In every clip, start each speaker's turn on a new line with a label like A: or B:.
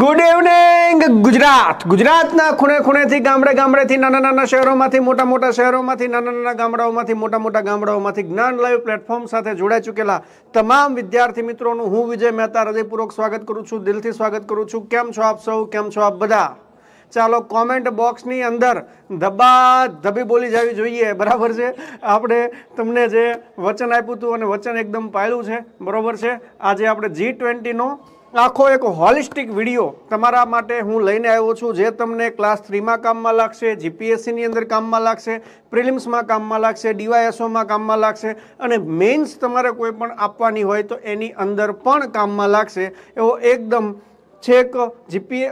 A: good evening Gujarat ગુજરાતના ખૂણે ખૂણેથી ગામડે ગામડેથી નાના નાના શહેરોમાંથી મોટા મોટા શહેરોમાંથી નાના નાના ગામડાઓમાંથી મોટા મોટા ગામડાઓમાંથી જ્ઞાન લાઈવ પ્લેટફોર્મ સાથે જોડાઈ ચૂકેલા તમામ વિદ્યાર્થી મિત્રોનું હું વિજય મહેતા હૃદયપૂર્વક સ્વાગત કરું છું દિલથી સ્વાગત કરું છું કેમ છો આપ સૌ કેમ છો આપ બધા ચાલો કોમેન્ટ બોક્સની અંદર ધબા ધબી બોલી જવી જોઈએ બરાબર છે આપણે તમને જે વચન આપ્યું હતું અને વચન એકદમ પાયલું છે બરાબર છે આજે આપણે જી ટ્વેન્ટીનો આખો એક હોલિસ્ટિક વિડીયો તમારા માટે હું લઈને આવ્યો છું જે તમને ક્લાસ થ્રીમાં કામમાં લાગશે જીપીએસસીની અંદર કામમાં લાગશે પ્રિલિમ્સમાં કામમાં લાગશે ડીવાયએસઓમાં કામમાં લાગશે અને મેન્સ તમારે કોઈ પણ આપવાની હોય તો એની અંદર પણ કામમાં લાગશે એવો એકદમ છેક જીપી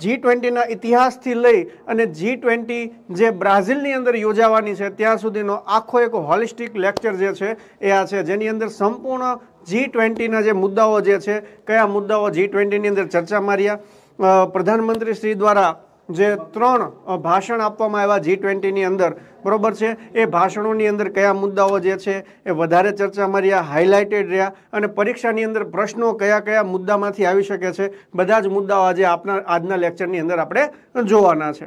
A: જી ટ્વેન્ટીના ઇતિહાસથી લઈ અને જી ટ્વેન્ટી જે બ્રાઝિલની અંદર યોજાવાની છે ત્યાં સુધીનો આખો એક હોલિસ્ટિક લેક્ચર જે છે એ આ છે જેની અંદર સંપૂર્ણ જી ટ્વેન્ટીના જે મુદ્દાઓ જે છે કયા મુદ્દાઓ જી ટ્વેન્ટીની અંદર ચર્ચા માર્યા પ્રધાનમંત્રી શ્રી દ્વારા જે ત્રણ ભાષણ આપવામાં આવ્યા જી ટ્વેન્ટીની અંદર બરાબર છે એ ભાષણોની અંદર કયા મુદ્દાઓ જે છે એ વધારે ચર્ચા માર્યા હાઇલાઇટેડ રહ્યા અને પરીક્ષાની અંદર પ્રશ્નો કયા કયા મુદ્દામાંથી આવી શકે છે બધા જ મુદ્દાઓ આજે આપના આજના લેક્ચરની અંદર આપણે જોવાના છે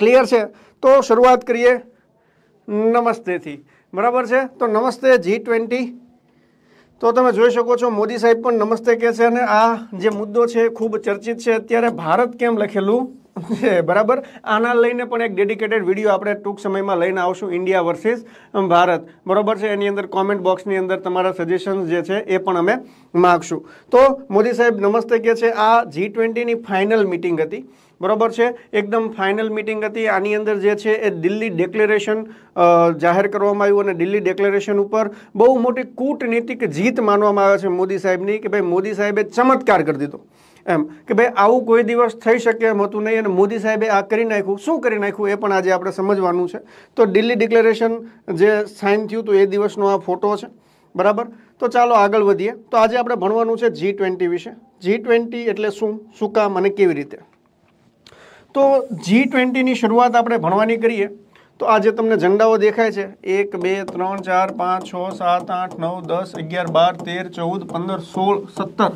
A: ક્લિયર છે તો શરૂઆત કરીએ નમસ્તેથી બરાબર છે તો નમસ્તે જી ટ્વેન્ટી તો તમે જોઈ શકો છો મોદી સાહેબ પણ નમસ્તે કહે છે અને આ જે મુદ્દો છે ખૂબ ચર્ચિત છે અત્યારે ભારત કેમ લખેલું છે બરાબર આના લઈને પણ એક ડેડિકેટેડ વિડીયો આપણે ટૂંક સમયમાં લઈને આવશું ઇન્ડિયા વર્સિસ ભારત બરાબર છે એની અંદર કોમેન્ટ બોક્સની અંદર તમારા સજેશન્સ જે છે એ પણ અમે માગશું તો મોદી સાહેબ નમસ્તે કહે છે આ જી ટ્વેન્ટીની ફાઇનલ મિટિંગ હતી બરાબર છે એકદમ ફાઇનલ મિટિંગ હતી આની અંદર જે છે એ દિલ્હી ડિક્લેરેશન જાહેર કરવામાં આવ્યું અને દિલ્હી ડિક્લેરેશન ઉપર બહુ મોટી કૂટનીતિક જીત માનવામાં આવે છે મોદી સાહેબની કે ભાઈ મોદી સાહેબે ચમત્કાર કરી દીધો એમ કે ભાઈ આવું કોઈ દિવસ થઈ શકે એમ હતું નહીં અને મોદી સાહેબે આ કરી નાખ્યું શું કરી નાખ્યું એ પણ આજે આપણે સમજવાનું છે તો દિલ્હી ડિક્લેરેશન જે સાઇન થયું હતું એ દિવસનો આ ફોટો છે બરાબર તો ચાલો આગળ વધીએ તો આજે આપણે ભણવાનું છે જી ટ્વેન્ટી વિશે જી ટ્વેન્ટી એટલે શું શું કામ અને કેવી રીતે તો જી ટ્વેન્ટીની શરૂઆત આપણે ભણવાની કરીએ તો આજે તમને ઝંડાઓ દેખાય છે એક બે ત્રણ ચાર પાંચ છ સાત આઠ નવ દસ અગિયાર બાર તેર ચૌદ પંદર સોળ સત્તર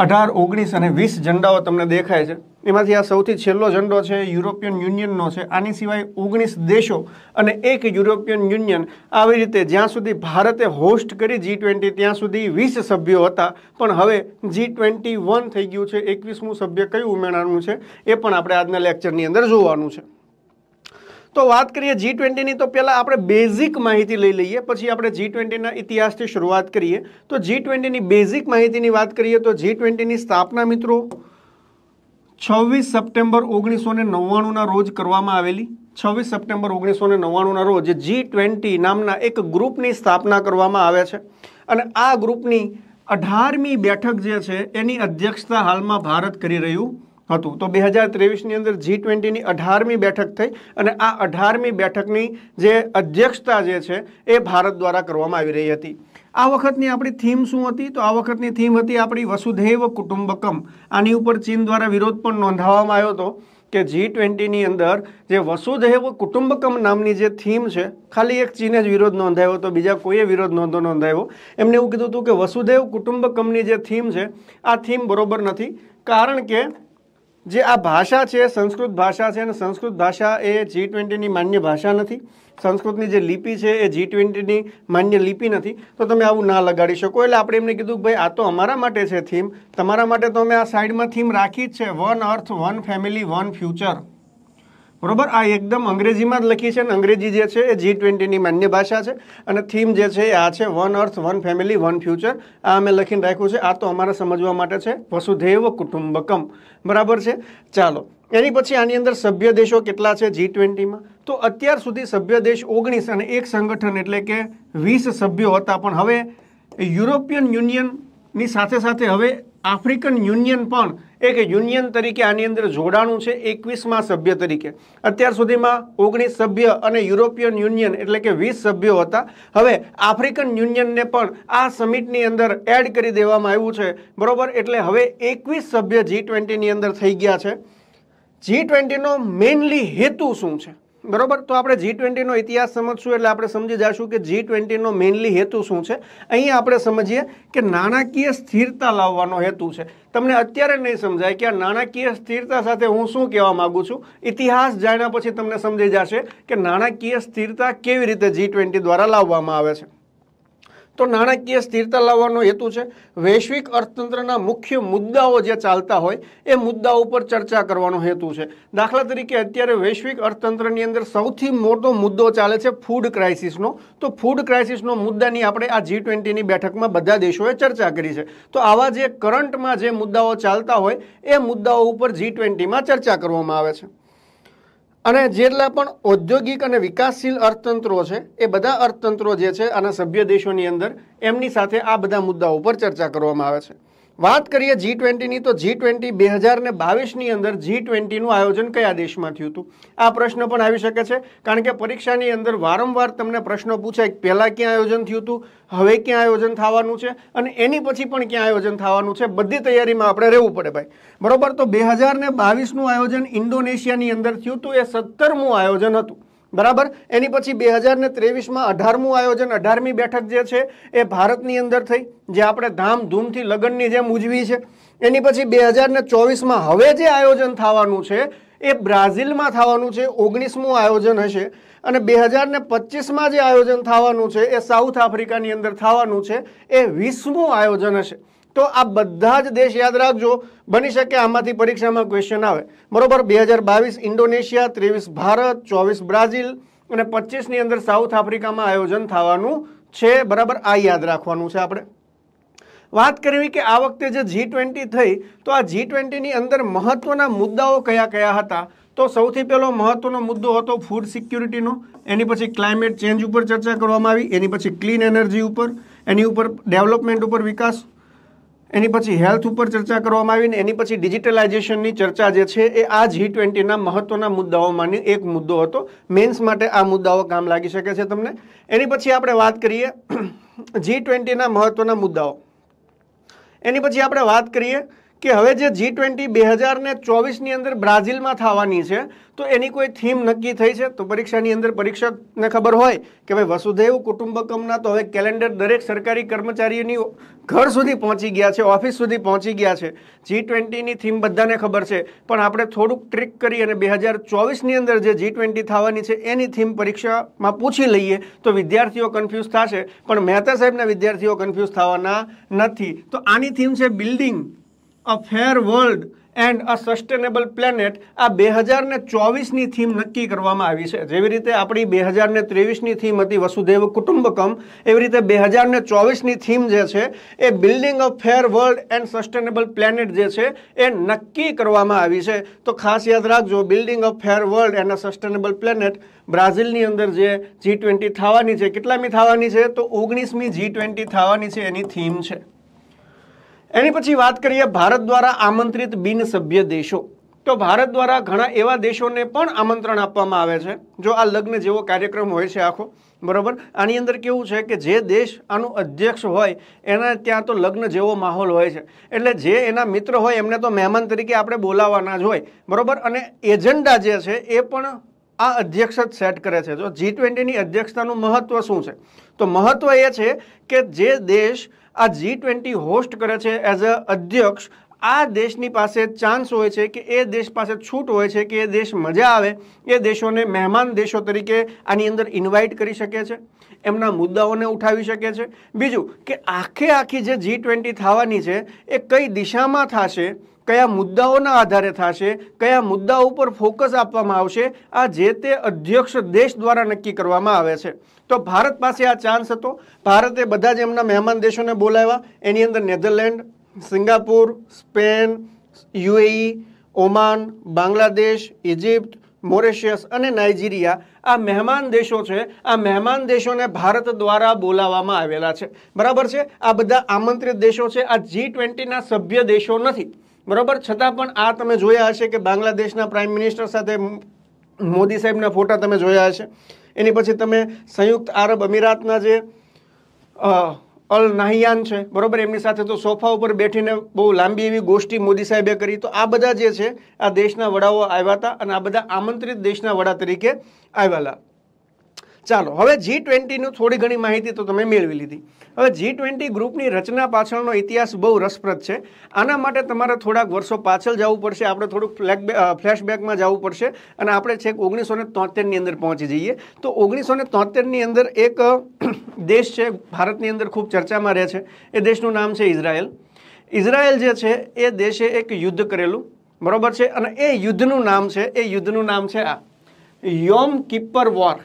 A: અઢાર ઓગણીસ અને વીસ ઝંડાઓ તમને દેખાય છે એમાંથી આ સૌથી છેલ્લો ઝંડો છે યુરોપિયન યુનિયનનો છે આની સિવાય ઓગણીસ દેશો અને એક યુરોપિયન યુનિયન આવી રીતે જ્યાં સુધી ભારતે હોસ્ટ કરી જી ટ્વેન્ટી ત્યાં સુધી વીસ સભ્યો હતા પણ હવે જી ટ્વેન્ટી વન થઈ ગયું છે એકવીસમું સભ્ય કયું ઉમેરવાનું છે એ પણ આપણે આજના લેક્ચરની અંદર જોવાનું છે તો વાત કરીએ જી ટ્વેન્ટીની તો પહેલાં આપણે બેઝિક માહિતી લઈ લઈએ પછી આપણે જી ટ્વેન્ટીના ઇતિહાસથી શરૂઆત કરીએ તો જી ટ્વેન્ટીની બેઝિક માહિતીની વાત કરીએ તો જી ટ્વેન્ટીની સ્થાપના મિત્રો છવ્વીસ સપ્ટેમ્બર ઓગણીસો ને નવ્વાણુંના રોજ કરવામાં આવેલી છવ્વીસ સપ્ટેમ્બર ઓગણીસો ને નવ્વાણુંના રોજ જી ટ્વેન્ટી નામના એક ગ્રુપની સ્થાપના કરવામાં આવે છે અને આ ગ્રુપની અઢારમી બેઠક જે છે એની અધ્યક્ષતા હાલમાં ભારત કરી રહ્યું હતું તો બે હજાર ત્રેવીસની અંદર જી ટ્વેન્ટીની અઢારમી બેઠક થઈ અને આ અઢારમી બેઠકની જે અધ્યક્ષતા જે છે એ ભારત દ્વારા કરવામાં આવી રહી હતી આ વખતની આપણી થીમ શું હતી તો આ વખતની થીમ હતી આપણી વસુધૈવ કુટુંબકમ આની ઉપર ચીન દ્વારા વિરોધ પણ નોંધાવવામાં આવ્યો હતો કે જી ટ્વેન્ટીની અંદર જે વસુધૈવ કુટુંબકમ નામની જે થીમ છે ખાલી એક ચીને જ વિરોધ નોંધાયો હતો બીજા કોઈએ વિરોધ નોંધો નોંધાયો એમને એવું કીધું હતું કે વસુધૈવ કુટુંબકમની જે થીમ છે આ થીમ બરોબર નથી કારણ કે જે આ ભાષા છે સંસ્કૃત ભાષા છે અને સંસ્કૃત ભાષા એ જી ટ્વેન્ટીની માન્ય ભાષા નથી સંસ્કૃતની જે લિપિ છે એ જી ટ્વેન્ટીની માન્ય લિપિ નથી તો તમે આવું ના લગાડી શકો એટલે આપણે એમને કીધું ભાઈ આ તો અમારા માટે છે થીમ તમારા માટે તો અમે આ સાઈડમાં થીમ રાખી જ છે one earth one family one future બરોબર આ એકદમ અંગ્રેજીમાં જ લખી છે અને અંગ્રેજી જે છે એ જી ટ્વેન્ટીની માન્ય ભાષા છે અને થીમ જે છે એ આ છે one earth one family one future આ અમે લખીને રાખ્યું છે આ તો અમારે સમજવા માટે છે વસુધૈવ કુટુંબકમ બરાબર છે ચાલો એની પછી આની અંદર સભ્ય દેશો કેટલા છે જી ટ્વેન્ટીમાં તો અત્યાર સુધી સભ્ય દેશ ઓગણીસ અને એક સંગઠન એટલે કે વીસ સભ્યો હતા પણ હવે યુરોપિયન યુનિયનની સાથે સાથે હવે આફ્રિકન યુનિયન પણ એક યુનિયન તરીકે આની અંદર જોડાણું છે એકવીસમાં સભ્ય તરીકે અત્યાર સુધીમાં ઓગણીસ સભ્ય અને યુરોપિયન યુનિયન એટલે કે વીસ સભ્યો હતા હવે આફ્રિકન યુનિયનને પણ આ સમિટની અંદર એડ કરી દેવામાં આવ્યું છે બરાબર એટલે હવે એકવીસ સભ્ય જી ટ્વેન્ટીની અંદર થઈ ગયા છે જી ટ્વેન્ટીનો મેઇનલી હેતુ શું છે બરોબર તો આપણે જી ટ્વેન્ટીનો ઇતિહાસ સમજશું એટલે આપણે સમજી જઈશું કે જી ટ્વેન્ટીનો મેઇનલી હેતુ શું છે અહીંયા આપણે સમજીએ કે નાણાકીય સ્થિરતા લાવવાનો હેતુ છે તમને અત્યારે નહીં સમજાય કે આ નાણાકીય સ્થિરતા સાથે હું શું કહેવા માગું છું ઇતિહાસ જાણ્યા પછી તમને સમજી જશે કે નાણાકીય સ્થિરતા કેવી રીતે જી ટ્વેન્ટી દ્વારા લાવવામાં આવે છે તો નાણાકીય સ્થિરતા લાવવાનો હેતુ છે વૈશ્વિક અર્થતંત્રના મુખ્ય મુદ્દાઓ જે ચાલતા હોય એ મુદ્દાઓ ઉપર ચર્ચા કરવાનો હેતુ છે દાખલા તરીકે અત્યારે વૈશ્વિક અર્થતંત્રની અંદર સૌથી મોટો મુદ્દો ચાલે છે ફૂડ ક્રાઇસિસનો તો ફૂડ ક્રાઇસિસનો મુદ્દાની આપણે આ જી ટ્વેન્ટીની બેઠકમાં બધા દેશોએ ચર્ચા કરી છે તો આવા જે કરંટમાં જે મુદ્દાઓ ચાલતા હોય એ મુદ્દાઓ ઉપર જી ટ્વેન્ટીમાં ચર્ચા કરવામાં આવે છે અને જેટલા પણ ઔદ્યોગિક અને વિકાસશીલ અર્થતંત્રો છે એ બધા અર્થતંત્રો જે છે અને સભ્ય દેશોની અંદર એમની સાથે આ બધા મુદ્દાઓ પર ચર્ચા કરવામાં આવે છે વાત કરીએ જી ટ્વેન્ટીની તો જી ટ્વેન્ટી બે હજાર ને બાવીસની અંદર જી ટ્વેન્ટીનું આયોજન કયા દેશમાં થયું હતું આ પ્રશ્ન પણ આવી શકે છે કારણ કે પરીક્ષાની અંદર વારંવાર તમને પ્રશ્નો પૂછાય પહેલાં ક્યાં આયોજન થયું હતું હવે ક્યાં આયોજન થવાનું છે અને એની પછી પણ ક્યાં આયોજન થવાનું છે બધી તૈયારીમાં આપણે રહેવું પડે ભાઈ બરોબર તો બે હજાર ને બાવીસનું આયોજન ઇન્ડોનેશિયાની અંદર થયું હતું એ સત્તરમું આયોજન હતું બરાબર એની પછી બે હજાર ને ત્રેવીસમાં અઢારમું આયોજન અઢારમી બેઠક જે છે એ ભારતની અંદર થઈ જે આપણે ધામધૂમથી લગ્નની જેમ ઉજવી છે એની પછી બે હજાર ને ચોવીસમાં હવે જે આયોજન થવાનું છે એ બ્રાઝિલમાં થવાનું છે ઓગણીસમું આયોજન હશે અને બે હજાર ને પચીસમાં જે આયોજન થવાનું છે એ સાઉથ આફ્રિકાની અંદર થવાનું છે એ વીસમું આયોજન હશે તો આ બધા જ દેશ યાદ રાખજો બની શકે આમાંથી પરીક્ષામાં ક્વેશ્ચન આવે બરોબર બે હજાર બાવીસ ઇન્ડોનેશિયા ત્રેવીસ ભારત ચોવીસ બ્રાઝિલ અને પચીસની અંદર સાઉથ આફ્રિકામાં આયોજન થવાનું છે બરાબર આ યાદ રાખવાનું છે આપણે વાત કરવી કે આ વખતે જે જી ટ્વેન્ટી થઈ તો આ જી ટ્વેન્ટીની અંદર મહત્ત્વના મુદ્દાઓ કયા કયા હતા તો સૌથી પહેલો મહત્ત્વનો મુદ્દો હતો ફૂડ સિક્યુરિટીનો એની પછી ક્લાઇમેટ ચેન્જ ઉપર ચર્ચા કરવામાં આવી એની પછી ક્લીન એનર્જી ઉપર એની ઉપર ડેવલપમેન્ટ ઉપર વિકાસ એની પછી હેલ્થ ઉપર ચર્ચા કરવામાં આવી ને એની પછી ડિજિટલાઇઝેશનની ચર્ચા જે છે એ આ જી ટ્વેન્ટીના મહત્વના મુદ્દાઓમાંની એક મુદ્દો હતો મેન્સ માટે આ મુદ્દાઓ કામ લાગી શકે છે તમને એની પછી આપણે વાત કરીએ જી ટ્વેન્ટીના મહત્ત્વના મુદ્દાઓ એની પછી આપણે વાત કરીએ કે હવે જે જી ટ્વેન્ટી બે હજાર ને ચોવીસની અંદર બ્રાઝિલમાં થવાની છે તો એની કોઈ થીમ નક્કી થઈ છે તો પરીક્ષાની અંદર પરીક્ષકને ખબર હોય કે ભાઈ વસુધૈવ કુટુંબકમના તો હવે કેલેન્ડર દરેક સરકારી કર્મચારીઓની ઘર સુધી પહોંચી ગયા છે ઓફિસ સુધી પહોંચી ગયા છે જી ટ્વેન્ટીની થીમ બધાને ખબર છે પણ આપણે થોડુંક ટ્રીક કરી અને બે હજાર ચોવીસની અંદર જે જી ટ્વેન્ટી થવાની છે એની થીમ પરીક્ષામાં પૂછી લઈએ તો વિદ્યાર્થીઓ કન્ફ્યુઝ થશે પણ મહેતા સાહેબના વિદ્યાર્થીઓ કન્ફ્યુઝ થવાના નથી તો આની થીમ છે building a fair world and a sustainable planet આ બે હજાર ને ચોવીસની થીમ નક્કી કરવામાં આવી છે જેવી રીતે આપણી બે હજાર ને ત્રેવીસની થીમ હતી વસુદેવ કુટુંબકમ એવી રીતે બે હજાર ને ચોવીસની થીમ જે છે એ building a fair world and sustainable planet જે છે એ નક્કી કરવામાં આવી છે તો ખાસ યાદ રાખજો building a fair world and a sustainable planet બ્રાઝિલની અંદર જે જી ટ્વેન્ટી થવાની છે કેટલામી થવાની છે તો ઓગણીસમી જી ટ્વેન્ટી થવાની છે એની થીમ છે એની પછી વાત કરીએ ભારત દ્વારા આમંત્રિત બિન સભ્ય દેશો તો ભારત દ્વારા ઘણા એવા દેશોને પણ આમંત્રણ આપવામાં આવે છે જો આ લગ્ન જેવો કાર્યક્રમ હોય છે આખો બરાબર આની અંદર કેવું છે કે જે દેશ આનું અધ્યક્ષ હોય એના ત્યાં તો લગ્ન જેવો માહોલ હોય છે એટલે જે એના મિત્ર હોય એમને તો મહેમાન તરીકે આપણે બોલાવવાના જ હોય બરાબર અને એજન્ડા જે છે એ પણ આ અધ્યક્ષ જ સેટ કરે છે જો જી ટ્વેન્ટીની અધ્યક્ષતાનું મહત્ત્વ શું છે તો મહત્ત્વ એ છે કે જે દેશ આ જી ટ્વેન્ટી હોસ્ટ કરે છે એઝ અ અધ્યક્ષ આ દેશની પાસે ચાન્સ હોય છે કે એ દેશ પાસે છૂટ હોય છે કે એ દેશ મજા આવે એ દેશોને મહેમાન દેશો તરીકે આની અંદર ઇન્વાઇટ કરી શકે છે એમના મુદ્દાઓને ઉઠાવી શકે છે બીજું કે આખે આખી જે જી ટ્વેન્ટી થવાની છે એ કઈ દિશામાં થશે કયા મુદ્દાઓના આધારે થશે કયા મુદ્દા ઉપર ફોકસ આપવામાં આવશે આ જે તે અધ્યક્ષ દેશ દ્વારા નક્કી કરવામાં આવે છે તો ભારત પાસે આ ચાન્સ હતો ભારતે બધા જ એમના મહેમાન દેશોને બોલાવ્યા એની અંદર Netherlands Singapore Spain UAE Oman Bangladesh Egypt Mauritius અને નાઇજીરિયા આ મહેમાન દેશો છે આ મહેમાન દેશોને ભારત દ્વારા બોલાવવામાં આવેલા છે બરાબર છે આ બધા આમંત્રિત દેશો છે આ જી ટ્વેન્ટીના સભ્ય દેશો નથી બરાબર છતાં પણ આ તમે જોયા હશે કે બાંગ્લાદેશના પ્રાઇમ મિનિસ્ટર સાથે મોદી સાહેબના ફોટા તમે જોયા હશે એની પછી તમે સંયુક્ત આરબ અમીરાતના જે અલ નાહિયાન છે બરાબર એમની સાથે તો સોફા ઉપર બેઠીને બહુ લાંબી એવી ગોષ્ઠી મોદી સાહેબે કરી તો આ બધા જે છે આ દેશના વડાઓ આવ્યા હતા અને આ બધા આમંત્રિત દેશના વડા તરીકે આવેલા ચાલો હવે જી ટ્વેન્ટીનું થોડી ઘણી માહિતી તો તમે મેળવી લીધી હવે જી ટ્વેન્ટી ગ્રુપની રચના પાછળનો ઇતિહાસ બહુ રસપ્રદ છે આના માટે તમારે થોડાક વર્ષો પાછળ જવું પડશે આપણે થોડુંક ફ્લેક ફ્લેશબેકમાં જવું પડશે અને આપણે છેક ઓગણીસો ને તોતેરની અંદર પહોંચી જઈએ તો ઓગણીસો ને તોતેરની અંદર એક દેશ છે ભારતની અંદર ખૂબ ચર્ચામાં રહે છે એ દેશનું નામ છે ઇઝરાયલ ઇઝરાયલ જે છે એ દેશે એક યુદ્ધ કરેલું બરાબર છે અને એ યુદ્ધનું નામ છે એ યુદ્ધનું નામ છે આ યોમ કિપ્પર વોર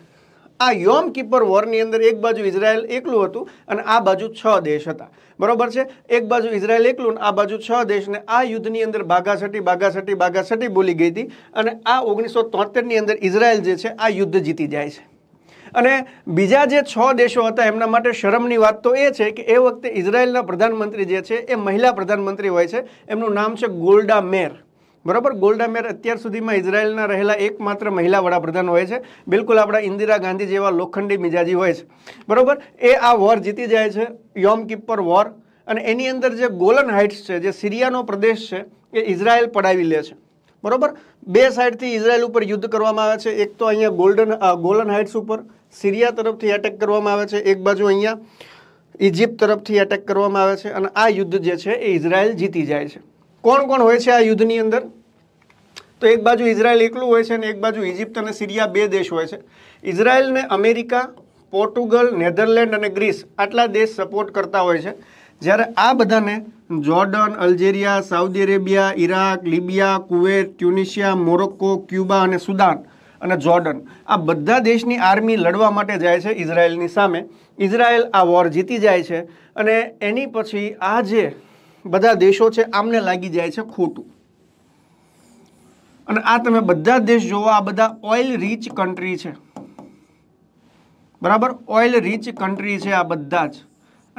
A: આ યોમ કીપર વોરની અંદર એક બાજુ ઇઝરાયલ એકલું હતું અને આ બાજુ છ દેશ હતા બરાબર છે એક બાજુ ઇઝરાયલ એકલું આ બાજુ છ દેશને આ યુદ્ધની અંદર બાગાસટી બાગાસટી બાગાસટી બોલી ગઈ હતી અને આ ઓગણીસો તોતેરની અંદર ઇઝરાયલ જે છે આ યુદ્ધ જીતી જાય છે અને બીજા જે છ દેશો હતા એમના માટે શરમની વાત તો એ છે કે એ વખતે ઇઝરાયલના પ્રધાનમંત્રી જે છે એ મહિલા પ્રધાનમંત્રી હોય છે એમનું નામ છે ગોલ્ડા મેર બરાબર ગોલ્ડા મેર અત્યાર સુધીમાં ઇઝરાયલના રહેલા એકમાત્ર મહિલા વડાપ્રધાન હોય છે બિલકુલ આપણા ઇન્દિરા ગાંધી જેવા લોખંડી મિજાજી હોય છે બરાબર એ આ વોર જીતી જાય છે યોમ કિપ્પર વોર અને એની અંદર જે ગોલન હાઇટ્સ છે જે સિરિયાનો પ્રદેશ છે એ ઇઝરાયલ પડાવી લે છે બરાબર બે સાઈડથી ઇઝરાયલ ઉપર યુદ્ધ કરવામાં આવે છે એક તો અહીંયા ગોલ્ડન ગોલન હાઇટ્સ ઉપર સિરિયા તરફથી એટેક કરવામાં આવે છે એક બાજુ અહીંયા ઇજિપ્ત તરફથી એટેક કરવામાં આવે છે અને આ યુદ્ધ જે છે એ ઇઝરાયલ જીતી જાય છે કોણ કોણ હોય છે આ યુદ્ધની અંદર તો એક બાજુ ઇઝરાયલ એકલું હોય છે અને એક બાજુ ઇજિપ્ત અને સિરિયા બે દેશ હોય છે ઇઝરાયલને અમેરિકા પોર્ટુગલ નેધરલેન્ડ અને ગ્રીસ આટલા દેશ સપોર્ટ કરતા હોય છે જ્યારે આ બધાને Jordan Algeria Saudi Arabia Iraq Libya Kuwait Tunisia Morocco Cuba અને સુદાન અને જોર્ડન આ બધા દેશની આર્મી લડવા માટે જાય છે ઇઝરાયલની સામે ઇઝરાયલ આ વોર જીતી જાય છે અને એની પછી આ જે બધા દેશો છે આમને લાગી જાય છે ખોટું અને આ તમે બધા દેશ જોવો આ બધા ઓઇલ રીચ કન્ટ્રી છે બરાબર ઓઇલ રીચ કન્ટ્રી છે આ બધા જ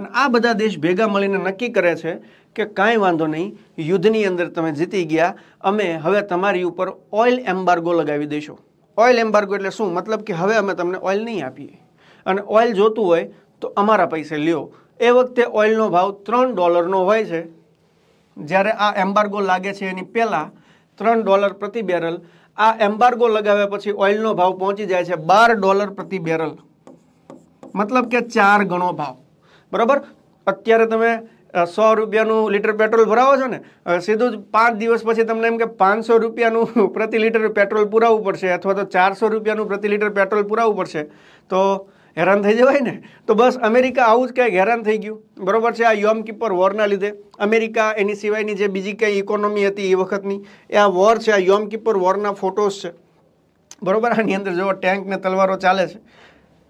A: અને આ બધા દેશ ભેગા મળીને નક્કી કરે છે કે કાંઈ વાંધો નહીં યુદ્ધની અંદર તમે જીતી ગયા અમે હવે તમારી ઉપર ઓઇલ એમ્બાર્ગો લગાવી દઈશું ઓઇલ એમ્બાર્ગો એટલે શું મતલબ કે હવે અમે તમને ઓઇલ નહીં આપીએ અને ઓઇલ જોતું હોય તો અમારા પૈસે લ્યો એ વખતે ઓઇલનો ભાવ ત્રણ ડોલરનો હોય છે જ્યારે આ એમ્બાર્ગો લાગે છે એની પહેલાં ત્રણ ડોલર પ્રતિ બેરલ આ એમ્બાર્ગો લગાવ્યા પછી ઓઇલનો ભાવ પહોંચી જાય છે બાર ડોલર પ્રતિ બેરલ મતલબ કે ચાર ગણો ભાવ બરાબર અત્યારે તમે સો રૂપિયાનું લીટર પેટ્રોલ ભરાવો છો ને સીધું જ પાંચ દિવસ પછી તમને એમ કે પાંચસો રૂપિયાનું પ્રતિ લિટર પેટ્રોલ પુરાવવું પડશે અથવા તો ચારસો રૂપિયાનું પ્રતિ લિટર પેટ્રોલ પુરાવવું પડશે તો હેરાન થઈ જવાય ને તો બસ અમેરિકા આવું જ કંઈક હેરાન થઈ ગયું બરાબર છે આ યોમ કીપર વોરના લીધે અમેરિકા એની સિવાયની જે બીજી કંઈ ઇકોનોમી હતી એ વખતની એ આ વોર છે આ યોમ કીપર વોરના ફોટોસ છે બરાબર આની અંદર જો ટેન્કને તલવારો ચાલે છે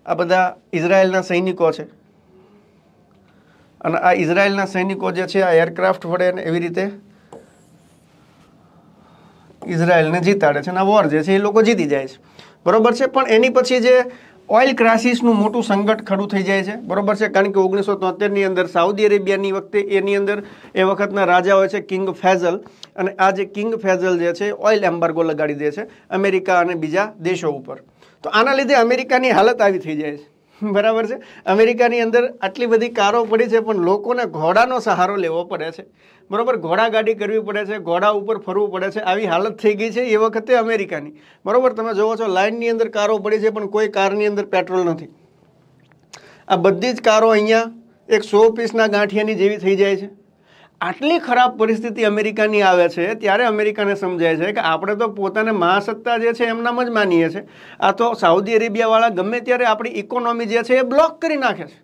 A: આ બધા ઇઝરાયલના સૈનિકો છે અને આ ઇઝરાયલના સૈનિકો જે છે આ એરક્રાફ્ટ વડે એવી રીતે ઇઝરાયલને જીતાડે છે અને આ વોર જે છે એ લોકો જીતી જાય છે બરોબર છે પણ એની પછી જે ઓઇલ ક્રાઇસિસનું મોટું સંકટ ખડું થઈ જાય છે બરોબર છે કારણ કે ઓગણીસો તોતેરની અંદર સાઉદી અરેબિયાની વખતે એની અંદર એ વખતના રાજા હોય છે કિંગ ફેઝલ અને આ જે કિંગ ફેઝલ જે છે ઓઇલ એમ્બાર્ગો લગાડી દે છે અમેરિકા અને બીજા દેશો ઉપર તો આના લીધે અમેરિકાની હાલત આવી થઈ જાય છે બરાબર છે અમેરિકાની અંદર આટલી બધી કારો પડી છે પણ લોકોને ઘોડાનો સહારો લેવો પડે છે બરાબર ઘોડાગાડી કરવી પડે છે ઘોડા ઉપર ફરવું પડે છે આવી હાલત થઈ ગઈ છે એ વખતે અમેરિકાની બરાબર તમે જુઓ છો લાઇનની અંદર કારો પડી છે પણ કોઈ કારની અંદર પેટ્રોલ નથી આ બધી જ કારો અહીંયા એક સો પીસના ગાંઠિયાની જેવી થઈ જાય છે આટલી ખરાબ પરિસ્થિતિ અમેરિકાની આવે છે ત્યારે અમેરિકાને સમજાય છે કે આપણે તો પોતાને મહાસત્તા જે છે એમનામ જ માનીએ છીએ આ તો સાઉદી અરેબિયાવાળા ગમે ત્યારે આપણી ઇકોનોમી જે છે એ બ્લોક કરી નાખે છે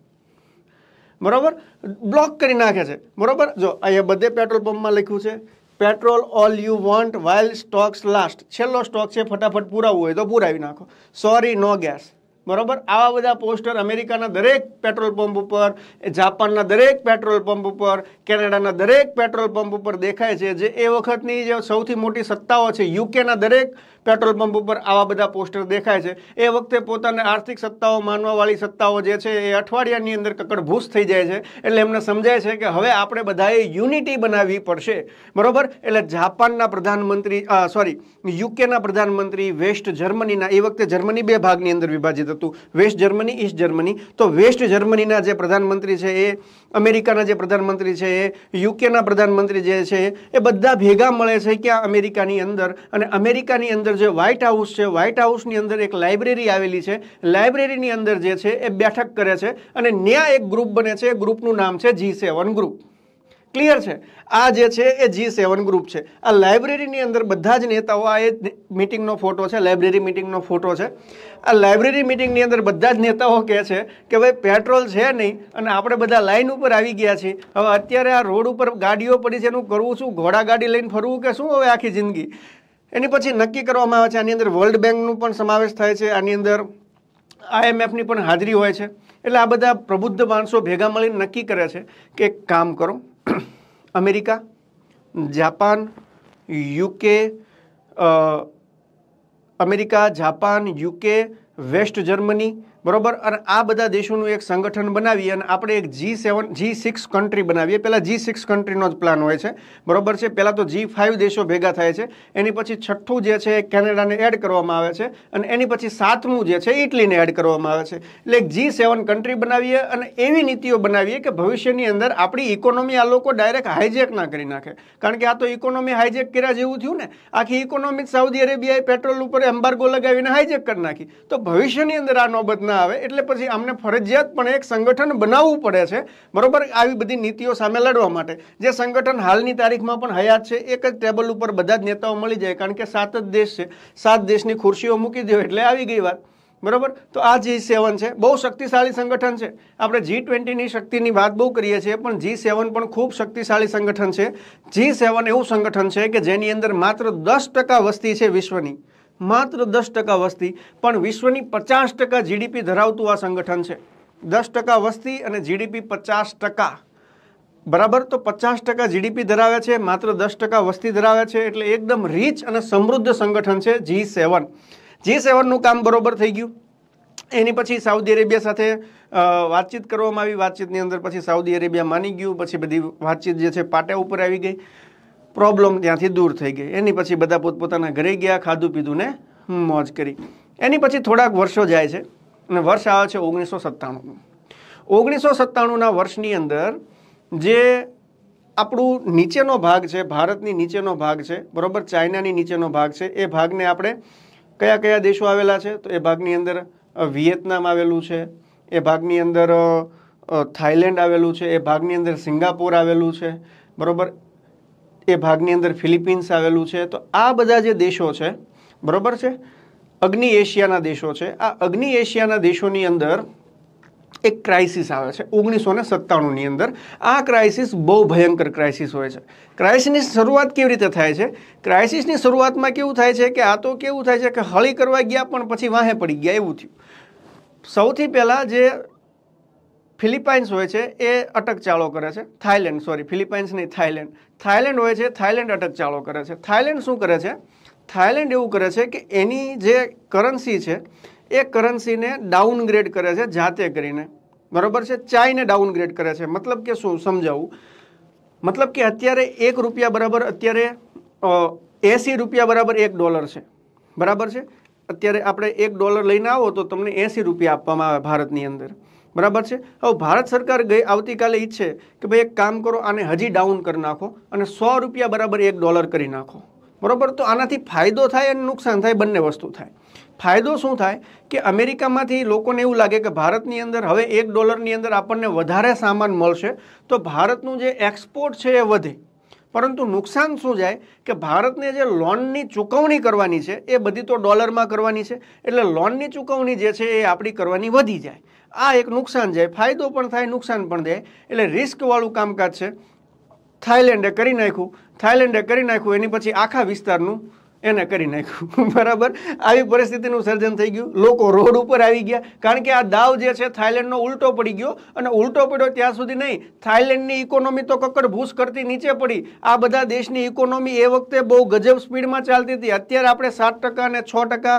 A: બરાબર બ્લોક કરી નાખે છે બરાબર જો અહીંયા બધે પેટ્રોલ પંપમાં લખ્યું છે petrol all you want while stocks last છેલ્લો સ્ટોક છે ફટાફટ પૂરાવવું હોય તો પૂરાવી નાખો સોરી નો ગેસ બરાબર આવા બધા પોસ્ટર અમેરિકાના દરેક પેટ્રોલ પંપ ઉપર જાપાનના દરેક પેટ્રોલ પંપ ઉપર કેનેડાના દરેક પેટ્રોલ પંપ ઉપર દેખાય છે જે એ વખતની જે સૌથી મોટી સત્તાઓ છે યુકેના દરેક પેટ્રોલ પંપ ઉપર આવા બધા પોસ્ટર દેખાય છે એ વખતે પોતાને આર્થિક સત્તાઓ માનવાવાળી સત્તાઓ જે છે એ અઠવાડિયાની અંદર કકડભૂસ થઈ જાય છે એટલે એમને સમજાય છે કે હવે આપણે બધાએ યુનિટી બનાવવી પડશે બરોબર એટલે જાપાનના પ્રધાનમંત્રી સોરી યુકેના પ્રધાનમંત્રી વેસ્ટ જર્મનીના એ વખતે જર્મની બે ભાગની અંદર વિભાજિત હતું વેસ્ટ જર્મની ઈસ્ટ જર્મની તો વેસ્ટ જર્મનીના જે પ્રધાનમંત્રી છે એ અમેરિકાના જે પ્રધાનમંત્રી છે યુકેના પ્રધાનમંત્રી જે છે એ બધા ભેગા મળે છે ક્યાં અમેરિકાની અંદર અને અમેરિકાની અંદર જે વ્હાઇટ હાઉસ છે વ્હાઇટ હાઉસની અંદર એક લાઇબ્રેરી આવેલી છે લાઇબ્રેરીની અંદર જે છે એ બેઠક કરે છે અને ત્યાં એક ગ્રુપ બને છે એ ગ્રુપનું નામ છે જી સેવન ગ્રુપ ક્લિયર છે આ જે છે એ જી સેવન ગ્રુપ છે આ લાઇબ્રેરીની અંદર બધા જ નેતાઓ આ એ મિટિંગનો ફોટો છે લાઇબ્રેરી મિટિંગનો ફોટો છે આ લાઇબ્રેરી મિટિંગની અંદર બધા જ નેતાઓ કહે છે કે ભાઈ પેટ્રોલ છે નહીં અને આપણે બધા લાઇન ઉપર આવી ગયા છીએ હવે અત્યારે આ રોડ ઉપર ગાડીઓ પડી છે એનું કરવું શું ઘોડા ગાડી લઈને ફરવું કે શું હવે આખી જિંદગી એની પછી નક્કી કરવામાં આવે છે આની અંદર વર્લ્ડ બેંકનું પણ સમાવેશ થાય છે આની અંદર આઈએમએફની પણ હાજરી હોય છે એટલે આ બધા પ્રબુદ્ધ માણસો ભેગા મળીને નક્કી કરે છે કે એક કામ કરો America Japan UK America Japan UK West Germany બરોબર અને આ બધા દેશોનું એક સંગઠન બનાવી અને આપણે એક જી સેવન જી સિક્સ કન્ટ્રી બનાવીએ પહેલાં જી સિક્સ કન્ટ્રીનો જ પ્લાન હોય છે બરોબર છે પહેલાં તો જી ફાઇવ દેશો ભેગા થાય છે એની પછી છઠ્ઠું જે છે એ કેનેડાને એડ કરવામાં આવે છે અને એની પછી સાતમું જે છે ઇટલીને એડ કરવામાં આવે છે એટલે એક જી સેવન કન્ટ્રી બનાવીએ અને એવી નીતિઓ બનાવીએ કે ભવિષ્યની અંદર આપણી ઇકોનોમી આ લોકો ડાયરેક્ટ હાઇજેક ના કરી નાખે કારણ કે આ તો ઇકોનોમી હાઇજેક કર્યા જેવું થયું ને આખી ઇકોનોમી સાઉદી અરેબિયાએ પેટ્રોલ ઉપર એમ્બાર્ગો લગાવીને હાઇજેક કરી નાખી તો ભવિષ્યની અંદર આ નોબત ના ના આવે એટલે પછી આમને પણ એક સંગઠન બનાવવું પડે છે બરોબર આવી બધી નીતિઓ સામે લડવા માટે જે સંગઠન હાલની તારીખમાં પણ હયાત છે એક જ ટેબલ ઉપર બધા જ નેતાઓ મળી જાય કારણ કે સાત જ દેશ છે સાત દેશની ખુરશીઓ મૂકી દો એટલે આવી ગઈ વાત બરાબર તો આ જી સેવન છે બહુ શક્તિશાળી સંગઠન છે આપણે જી ટ્વેન્ટીની શક્તિની વાત બહુ કરીએ છીએ પણ જી સેવન પણ ખૂબ શક્તિશાળી સંગઠન છે જી સેવન એવું સંગઠન છે કે જેની અંદર માત્ર દસ ટકા વસ્તી છે વિશ્વની માત્ર દસ ટકા વસ્તી પણ વિશ્વની પચાસ ટકા જીડીપી ધરાવતું આ સંગઠન છે દસ ટકા વસ્તી અને જીડીપી પચાસ ટકા બરાબર તો પચાસ ટકા જીડીપી ધરાવે છે માત્ર દસ ટકા વસ્તી ધરાવે છે એટલે એકદમ રીચ અને સમૃદ્ધ સંગઠન છે જી સેવન જી સેવનનું કામ બરોબર થઈ ગયું એની પછી સાઉદી અરેબિયા સાથે વાતચીત કરવામાં આવી વાતચીતની અંદર પછી સાઉદી અરેબિયા માની ગયું પછી બધી વાતચીત જે છે પાટા ઉપર આવી ગઈ પ્રોબ્લેમ ત્યાંથી દૂર થઈ ગઈ એની પછી બધા પોતપોતાના ઘરે ગયા ખાધું પીધું ને મોજ કરી એની પછી થોડાક વર્ષો જાય છે અને વર્ષ આવે છે ઓગણીસો સત્તાણુંનું ઓગણીસો સત્તાણુંના વર્ષની અંદર જે આપણું નીચેનો ભાગ છે ભારતની નીચેનો ભાગ છે બરાબર ચાઇનાની નીચેનો ભાગ છે એ ભાગને આપણે કયા કયા દેશો આવેલા છે તો એ ભાગની અંદર વિયેતનામ આવેલું છે એ ભાગની અંદર થાઇલેન્ડ આવેલું છે એ ભાગની અંદર સિંગાપોર આવેલું છે બરાબર એ ભાગની અંદર ફિલિપિન્સ આવેલું છે તો આ બધા જે દેશો છે બરાબર છે અગ્નિ એશિયાના દેશો છે આ અગ્નિ એશિયાના દેશોની અંદર એક ક્રાઇસિસ આવે છે ઓગણીસો ને સત્તાણુંની અંદર આ ક્રાઇસિસ બહુ ભયંકર ક્રાઇસિસ હોય છે ક્રાઇસિસની શરૂઆત કેવી રીતે થાય છે ક્રાઇસિસની શરૂઆતમાં કેવું થાય છે કે આ તો કેવું થાય છે કે હળી કરવા ગયા પણ પછી વાહે પડી ગયા એવું થયું સૌથી પહેલાં જે ફિલિપાઇન્સ હોય છે એ અટકચાળો કરે છે થાઇલેન્ડ સોરી ફિલિપાઇન્સ નહીં થાઇલેન્ડ થાઇલેન્ડ હોય છે થાઇલેન્ડ અટકચાળો કરે છે થાઇલેન્ડ શું કરે છે થાઇલેન્ડ એવું કરે છે કે એની જે કરન્સી છે એ કરન્સીને ડાઉનગ્રેડ કરે છે જાતે કરીને બરાબર છે ચાઈને ડાઉનગ્રેડ કરે છે મતલબ કે શું સમજાવું મતલબ કે અત્યારે એક રૂપિયા બરાબર અત્યારે એંસી રૂપિયા બરાબર એક ડોલર છે બરાબર છે અત્યારે આપણે એક ડોલર લઈને આવો તો તમને એંસી રૂપિયા આપવામાં આવે ભારતની અંદર બરાબર છે હવે ભારત સરકાર ગઈ આવતીકાલે ઈચ્છે કે ભાઈ એક કામ કરો આને હજી ડાઉન કરી નાખો અને સો રૂપિયા બરાબર એક ડોલર કરી નાખો બરાબર તો આનાથી ફાયદો થાય અને નુકસાન થાય બંને વસ્તુ થાય ફાયદો શું થાય કે અમેરિકામાંથી લોકોને એવું લાગે કે ભારતની અંદર હવે એક ડોલરની અંદર આપણને વધારે સામાન મળશે તો ભારતનું જે એક્સપોર્ટ છે એ વધે પરંતુ નુકસાન શું જાય કે ભારતને જે લોનની ચૂકવણી કરવાની છે એ બધી તો ડોલરમાં કરવાની છે એટલે લોનની ચૂકવણી જે છે એ આપણી કરવાની વધી જાય આ એક નુકસાન જાય ફાયદો પણ થાય નુકસાન પણ થાય એટલે રિસ્કવાળું કામકાજ છે થાઇલેન્ડે કરી નાખ્યું થાઇલેન્ડે કરી નાખ્યું એની પછી આખા વિસ્તારનું એને કરી નાખ્યું બરાબર આવી પરિસ્થિતિનું સર્જન થઈ ગયું લોકો રોડ ઉપર આવી ગયા કારણ કે આ દાવ જે છે થાઇલેન્ડનો ઉલટો પડી ગયો અને ઉલટો પડ્યો ત્યાં સુધી નહીં થાઇલેન્ડની ઇકોનોમી તો ભૂસ કરતી નીચે પડી આ બધા દેશની ઇકોનોમી એ વખતે બહુ ગજબ સ્પીડમાં ચાલતી હતી અત્યારે આપણે સાત ટકા અને છ ટકા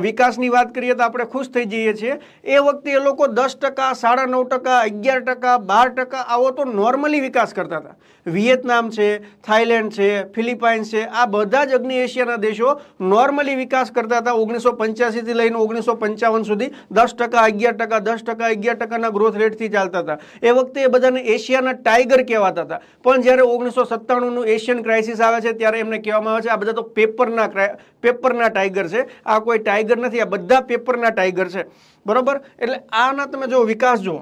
A: વિકાસની વાત કરીએ તો આપણે ખુશ થઈ જઈએ છીએ એ વખતે એ લોકો દસ ટકા સાડા નવ ટકા અગિયાર ટકા બાર ટકા આવો તો નોર્મલી વિકાસ કરતા હતા વિયેતનામ છે થાઇલેન્ડ છે ફિલિપાઇન્સ છે આ બધા જ અગ્નિ એશિયાના દેશો નોર્મલી વિકાસ કરતા હતા ઓગણીસો પંચ્યાસીથી લઈને ઓગણીસો પંચાવન સુધી દસ ટકા અગિયાર ટકા દસ ટકા અગિયાર ટકાના ગ્રોથ રેટથી ચાલતા હતા એ વખતે એ બધાને એશિયાના ટાઈગર કહેવાતા હતા પણ જ્યારે ઓગણીસો સત્તાણુંનું એશિયન ક્રાઇસિસ આવે છે ત્યારે એમને કહેવામાં આવે છે આ બધા તો પેપરના પેપરના ટાઈગર છે આ કોઈ ટાઈગર ટાઈગર નથી આ બધા પેપરના ટાઈગર છે બરાબર એટલે આના તમે જો વિકાસ જુઓ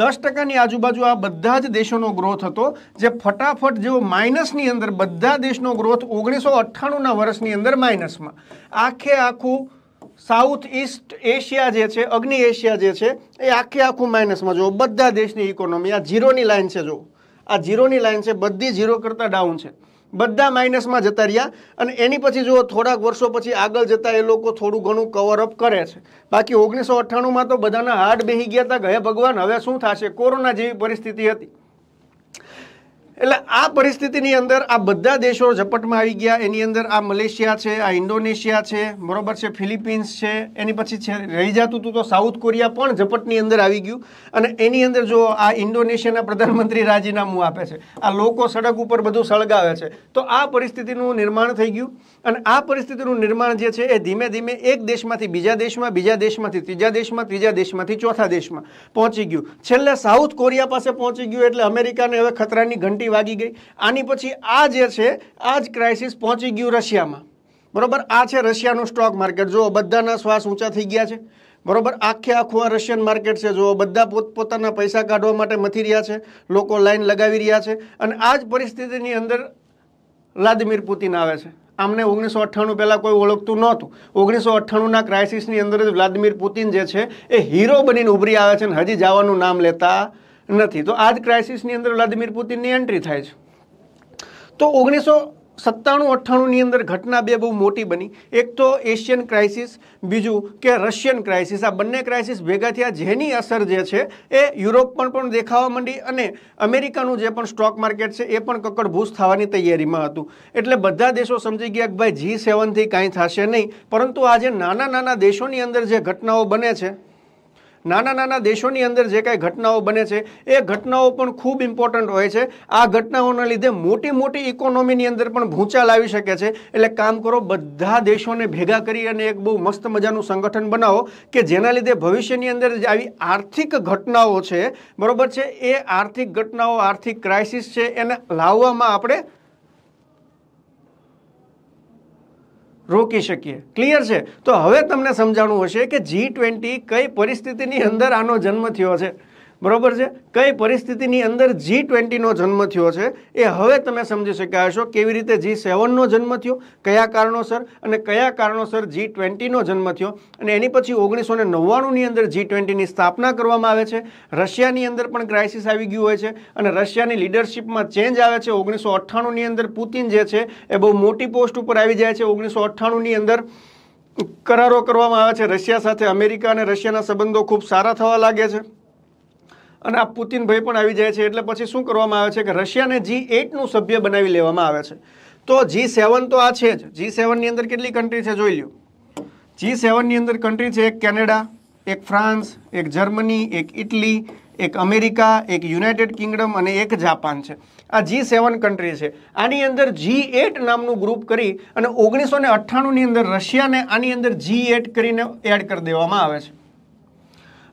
A: દસ ટકાની આજુબાજુ આ બધા જ દેશોનો ગ્રોથ હતો જે ફટાફટ જેવો માઇનસની અંદર બધા દેશનો ગ્રોથ ઓગણીસો અઠ્ઠાણુંના વર્ષની અંદર માઇનસમાં આખે આખું સાઉથ ઇસ્ટ એશિયા જે છે અગ્નિ એશિયા જે છે એ આખે આખું માઇનસમાં જુઓ બધા દેશની ઇકોનોમી આ ઝીરોની લાઇન છે જુઓ આ ઝીરોની લાઇન છે બધી ઝીરો કરતાં ડાઉન છે બધા માઇનસમાં જતા રહ્યા અને એની પછી જો થોડાક વર્ષો પછી આગળ જતાં એ લોકો થોડું ઘણું કવરઅપ કરે છે બાકી ઓગણીસો અઠ્ઠાણુંમાં તો બધાના હાડ બેહી ગયા હતા ગયા ભગવાન હવે શું થશે કોરોના જેવી પરિસ્થિતિ હતી એટલે આ પરિસ્થિતિની અંદર આ બધા દેશો ઝપટમાં આવી ગયા એની અંદર આ મલેશિયા છે આ ઇન્ડોનેશિયા છે બરોબર છે ફિલિપિન્સ છે એની પછી છે રહી જતું હતું તો સાઉથ કોરિયા પણ ઝપટની અંદર આવી ગયું અને એની અંદર જો આ ઇન્ડોનેશિયાના પ્રધાનમંત્રી રાજીનામું આપે છે આ લોકો સડક ઉપર બધું સળગાવે છે તો આ પરિસ્થિતિનું નિર્માણ થઈ ગયું અને આ પરિસ્થિતિનું નિર્માણ જે છે એ ધીમે ધીમે એક દેશમાંથી બીજા દેશમાં બીજા દેશમાંથી ત્રીજા દેશમાં ત્રીજા દેશમાંથી ચોથા દેશમાં પહોંચી ગયું છેલ્લે સાઉથ કોરિયા પાસે પહોંચી ગયું એટલે અમેરિકાને હવે ખતરાની ઘંટી ગરમી વાગી ગઈ આની પછી આ જે છે આ જ ક્રાઇસિસ પહોંચી ગયું રશિયામાં બરોબર આ છે રશિયાનું સ્ટોક માર્કેટ જુઓ બધાના શ્વાસ ઊંચા થઈ ગયા છે બરોબર આખે આખું આ રશિયન માર્કેટ છે જો બધા પોતપોતાના પૈસા કાઢવા માટે મથી રહ્યા છે લોકો લાઈન લગાવી રહ્યા છે અને આ જ પરિસ્થિતિની અંદર વ્લાદિમીર પુતિન આવે છે આમને ઓગણીસો અઠ્ઠાણું પહેલાં કોઈ ઓળખતું નહોતું ઓગણીસો અઠ્ઠાણુંના ક્રાઇસિસની અંદર જ વ્લાદિમીર પુતિન જે છે એ હીરો બનીને ઉભરી આવે છે અને હજી જવાનું નામ લેતા નથી તો આ જ ક્રાઇસિસની અંદર વ્લાદિમીર પુતિનની એન્ટ્રી થાય છે તો ઓગણીસો સત્તાણું અઠ્ઠાણુંની અંદર ઘટના બે બહુ મોટી બની એક તો એશિયન ક્રાઇસિસ બીજું કે રશિયન ક્રાઇસિસ આ બંને ક્રાઇસિસ ભેગા થયા જેની અસર જે છે એ યુરોપ પણ પણ દેખાવા માંડી અને અમેરિકાનું જે પણ સ્ટોક માર્કેટ છે એ પણ કકડભૂસ થવાની તૈયારીમાં હતું એટલે બધા દેશો સમજી ગયા કે ભાઈ જી સેવનથી કાંઈ થશે નહીં પરંતુ આજે નાના નાના દેશોની અંદર જે ઘટનાઓ બને છે નાના નાના દેશોની અંદર જે કાંઈ ઘટનાઓ બને છે એ ઘટનાઓ પણ ખૂબ ઇમ્પોર્ટન્ટ હોય છે આ ઘટનાઓના લીધે મોટી મોટી ઇકોનોમીની અંદર પણ ભૂંચા લાવી શકે છે એટલે કામ કરો બધા દેશોને ભેગા કરી અને એક બહુ મસ્ત મજાનું સંગઠન બનાવો કે જેના લીધે ભવિષ્યની અંદર જે આવી આર્થિક ઘટનાઓ છે બરાબર છે એ આર્થિક ઘટનાઓ આર્થિક ક્રાઇસિસ છે એને લાવવામાં આપણે રોકી શકીએ ક્લિયર છે તો હવે તમને સમજાણું હશે કે જી ટ્વેન્ટી કઈ પરિસ્થિતિની અંદર આનો જન્મ થયો છે બરોબર છે કઈ પરિસ્થિતિની અંદર જી ટ્વેન્ટીનો જન્મ થયો છે એ હવે તમે સમજી શક્યા હશો કેવી રીતે જી સેવનનો જન્મ થયો કયા કારણોસર અને કયા કારણોસર જી ટ્વેન્ટીનો જન્મ થયો અને એની પછી ઓગણીસો ને નવ્વાણુંની અંદર જી ટ્વેન્ટીની સ્થાપના કરવામાં આવે છે રશિયાની અંદર પણ ક્રાઇસિસ આવી ગયું હોય છે અને રશિયાની લીડરશિપમાં ચેન્જ આવે છે ઓગણીસો અઠ્ઠાણુંની અંદર પુતિન જે છે એ બહુ મોટી પોસ્ટ ઉપર આવી જાય છે ઓગણીસો અઠ્ઠાણુંની અંદર કરારો કરવામાં આવે છે રશિયા સાથે અમેરિકા અને રશિયાના સંબંધો ખૂબ સારા થવા લાગે છે અને આ પુતિનભાઈ પણ આવી જાય છે એટલે પછી શું કરવામાં આવે છે કે રશિયાને જી એટનું સભ્ય બનાવી લેવામાં આવે છે તો જી સેવન તો આ છે જ જી સેવનની અંદર કેટલી કન્ટ્રી છે જોઈ લ્યો જી સેવનની અંદર કન્ટ્રી છે એક કેનેડા એક ફ્રાન્સ એક જર્મની એક ઇટલી એક અમેરિકા એક યુનાઇટેડ કિંગડમ અને એક જાપાન છે આ જી સેવન કન્ટ્રી છે આની અંદર જી એટ નામનું ગ્રુપ કરી અને ઓગણીસો ને અઠ્ઠાણુંની અંદર રશિયાને આની અંદર જી એટ કરીને એડ કરી દેવામાં આવે છે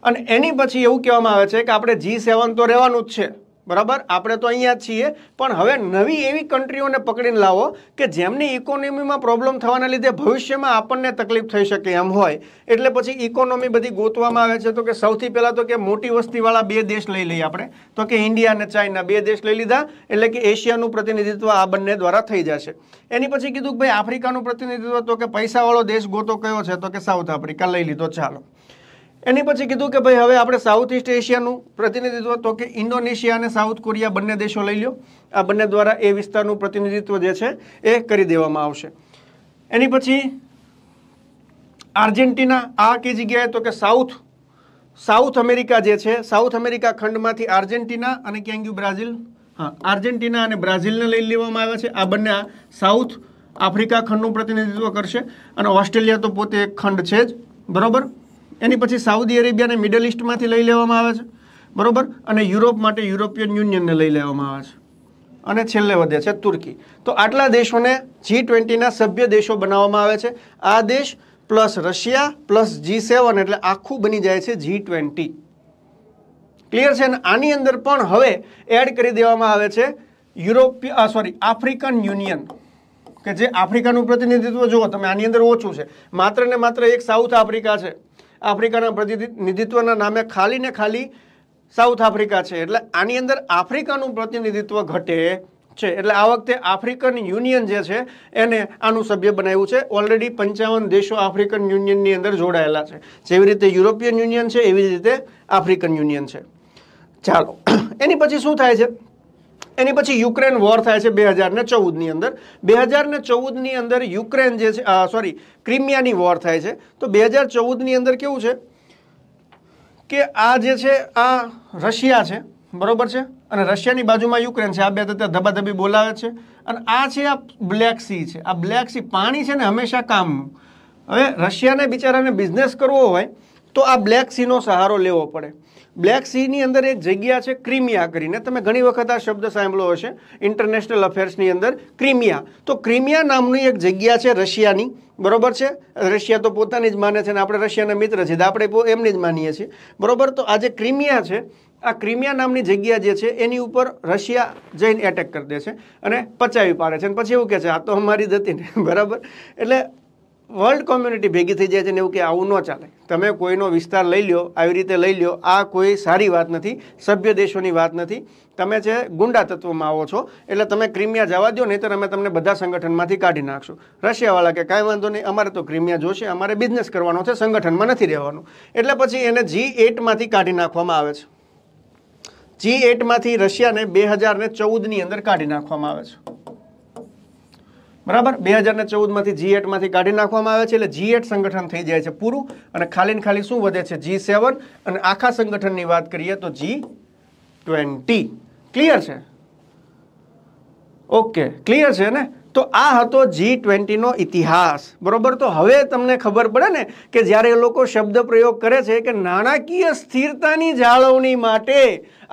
A: અને એની પછી એવું કહેવામાં આવે છે કે આપણે જી સેવન તો રહેવાનું જ છે બરાબર આપણે તો અહીંયા જ છીએ પણ હવે નવી એવી કન્ટ્રીઓને પકડીને લાવો કે જેમની ઇકોનોમીમાં પ્રોબ્લેમ થવાના લીધે ભવિષ્યમાં આપણને તકલીફ થઈ શકે એમ હોય એટલે પછી ઇકોનોમી બધી ગોતવામાં આવે છે તો કે સૌથી પહેલાં તો કે મોટી વસ્તીવાળા બે દેશ લઈ લઈએ આપણે તો કે ઇન્ડિયા અને ચાઇના બે દેશ લઈ લીધા એટલે કે એશિયાનું પ્રતિનિધિત્વ આ બંને દ્વારા થઈ જશે એની પછી કીધું કે ભાઈ આફ્રિકાનું પ્રતિનિધિત્વ તો કે પૈસાવાળો દેશ ગોતો કયો છે તો કે સાઉથ આફ્રિકા લઈ લીધો ચાલો એની પછી કીધું કે ભાઈ હવે આપણે સાઉથ ઇસ્ટ એશિયાનું પ્રતિનિધિત્વ તો કે ઇન્ડોનેશિયા અને સાઉથ કોરિયા બંને દેશો લઈ લો આ બંને દ્વારા એ વિસ્તારનું પ્રતિનિધિત્વ જે છે એ કરી દેવામાં આવશે એની પછી આર્જેન્ટિના આ કે જગ્યાએ તો કે સાઉથ સાઉથ અમેરિકા જે છે સાઉથ અમેરિકા ખંડમાંથી આર્જેન્ટિના અને ક્યાં ગયું બ્રાઝિલ હા આર્જેન્ટિના અને બ્રાઝિલને લઈ લેવામાં આવ્યા છે આ બંને સાઉથ આફ્રિકા ખંડનું પ્રતિનિધિત્વ કરશે અને ઓસ્ટ્રેલિયા તો પોતે એક ખંડ છે જ બરાબર એની પછી સાઉદી અરેબિયાને મિડલ ઇસ્ટમાંથી લઈ લેવામાં આવે છે બરાબર અને યુરોપ માટે યુરોપિયન યુનિયનને લઈ લેવામાં આવે છે અને છેલ્લે વધે છે તુર્કી તો આટલા દેશોને જી ટ્વેન્ટીના સભ્ય દેશો બનાવવામાં આવે છે આ દેશ plus Russia plus G seven એટલે આખું બની જાય છે જી ટ્વેન્ટી ક્લિયર છે અને આની અંદર પણ હવે એડ કરી દેવામાં આવે છે યુરોપિય સોરી આફ્રિકન યુનિયન કે જે આફ્રિકાનું પ્રતિનિધિત્વ જુઓ તમે આની અંદર ઓછું છે માત્ર ને માત્ર એક સાઉથ આફ્રિકા છે આફ્રિકાના પ્રતિનિધિત્વના નામે ખાલી ને ખાલી સાઉથ આફ્રિકા છે એટલે આની અંદર આફ્રિકાનું પ્રતિનિધિત્વ ઘટે છે એટલે આ વખતે આફ્રિકન યુનિયન જે છે એને આનું સભ્ય બનાવ્યું છે ઓલરેડી પંચાવન દેશો આફ્રિકન યુનિયનની અંદર જોડાયેલા છે જેવી રીતે યુરોપિયન યુનિયન છે એવી રીતે આફ્રિકન યુનિયન છે ચાલો એની પછી શું થાય છે એની પછી યુક્રેન વોર થાય છે બે હજાર ને ચૌદની અંદર બે હજાર ને ચૌદની અંદર યુક્રેન જે છે સોરી ક્રિમિયાની વોર થાય છે તો બે હજાર ચૌદની અંદર કેવું છે કે આ જે છે આ રશિયા છે બરોબર છે અને રશિયાની બાજુમાં યુક્રેન છે આ બે ત્યાં ધબાધબી બોલાવે છે અને આ છે આ બ્લેક સી છે આ બ્લેક સી પાણી છે ને હંમેશા કામ હવે રશિયાને બિચારાને બિઝનેસ કરવો હોય તો આ બ્લેક સીનો સહારો લેવો પડે બ્લેક સીની અંદર એક જગ્યા છે ક્રિમિયા કરીને તમે ઘણી વખત આ શબ્દ સાંભળો હશે ઇન્ટરનેશનલ અફેર્સની અંદર ક્રિમિયા તો ક્રિમિયા નામની એક જગ્યા છે રશિયાની બરોબર છે રશિયા તો પોતાની જ માને છે ને આપણે રશિયાના મિત્ર છે આપણે એમની જ માનીએ છીએ બરોબર તો આ જે ક્રિમિયા છે આ ક્રિમિયા નામની જગ્યા જે છે એની ઉપર રશિયા જઈને એટેક કરી દે છે અને પચાવી પાડે છે અને પછી એવું કહે છે આ તો અમારી જ હતી ને બરાબર એટલે વર્લ્ડ કોમ્યુનિટી ભેગી થઈ જાય છે ને એવું કે આવું ન ચાલે તમે કોઈનો વિસ્તાર લઈ લ્યો આવી રીતે લઈ લ્યો આ કોઈ સારી વાત નથી સભ્ય દેશોની વાત નથી તમે છે ગુંડા તત્વમાં આવો છો એટલે તમે ક્રિમિયા જવા દો નહીં તો અમે તમને બધા સંગઠનમાંથી કાઢી નાખશું રશિયાવાળા કે કાંઈ વાંધો નહીં અમારે તો ક્રિમિયા જોશે અમારે બિઝનેસ કરવાનો છે સંગઠનમાં નથી રહેવાનું એટલે પછી એને જી એટમાંથી કાઢી નાખવામાં આવે છે જી એટમાંથી રશિયાને બે હજાર ચૌદની અંદર કાઢી નાખવામાં આવે છે બરાબર બે હજારને ચૌદમાંથી જી એટમાંથી કાઢી નાખવામાં આવે છે એટલે જી એટ સંગઠન થઈ જાય છે પૂરું અને ખાલીને ખાલી શું વધે છે જી સેવન અને આખા સંગઠનની વાત કરીએ તો જી ટ્વેન્ટી ક્લિયર છે ઓકે ક્લિયર છે ને તો આ હતો જી ટ્વેન્ટીનો ઇતિહાસ બરોબર તો હવે તમને ખબર પડે ને કે જ્યારે એ લોકો શબ્દ પ્રયોગ કરે છે કે નાણાકીય સ્થિરતાની જાળવણી માટે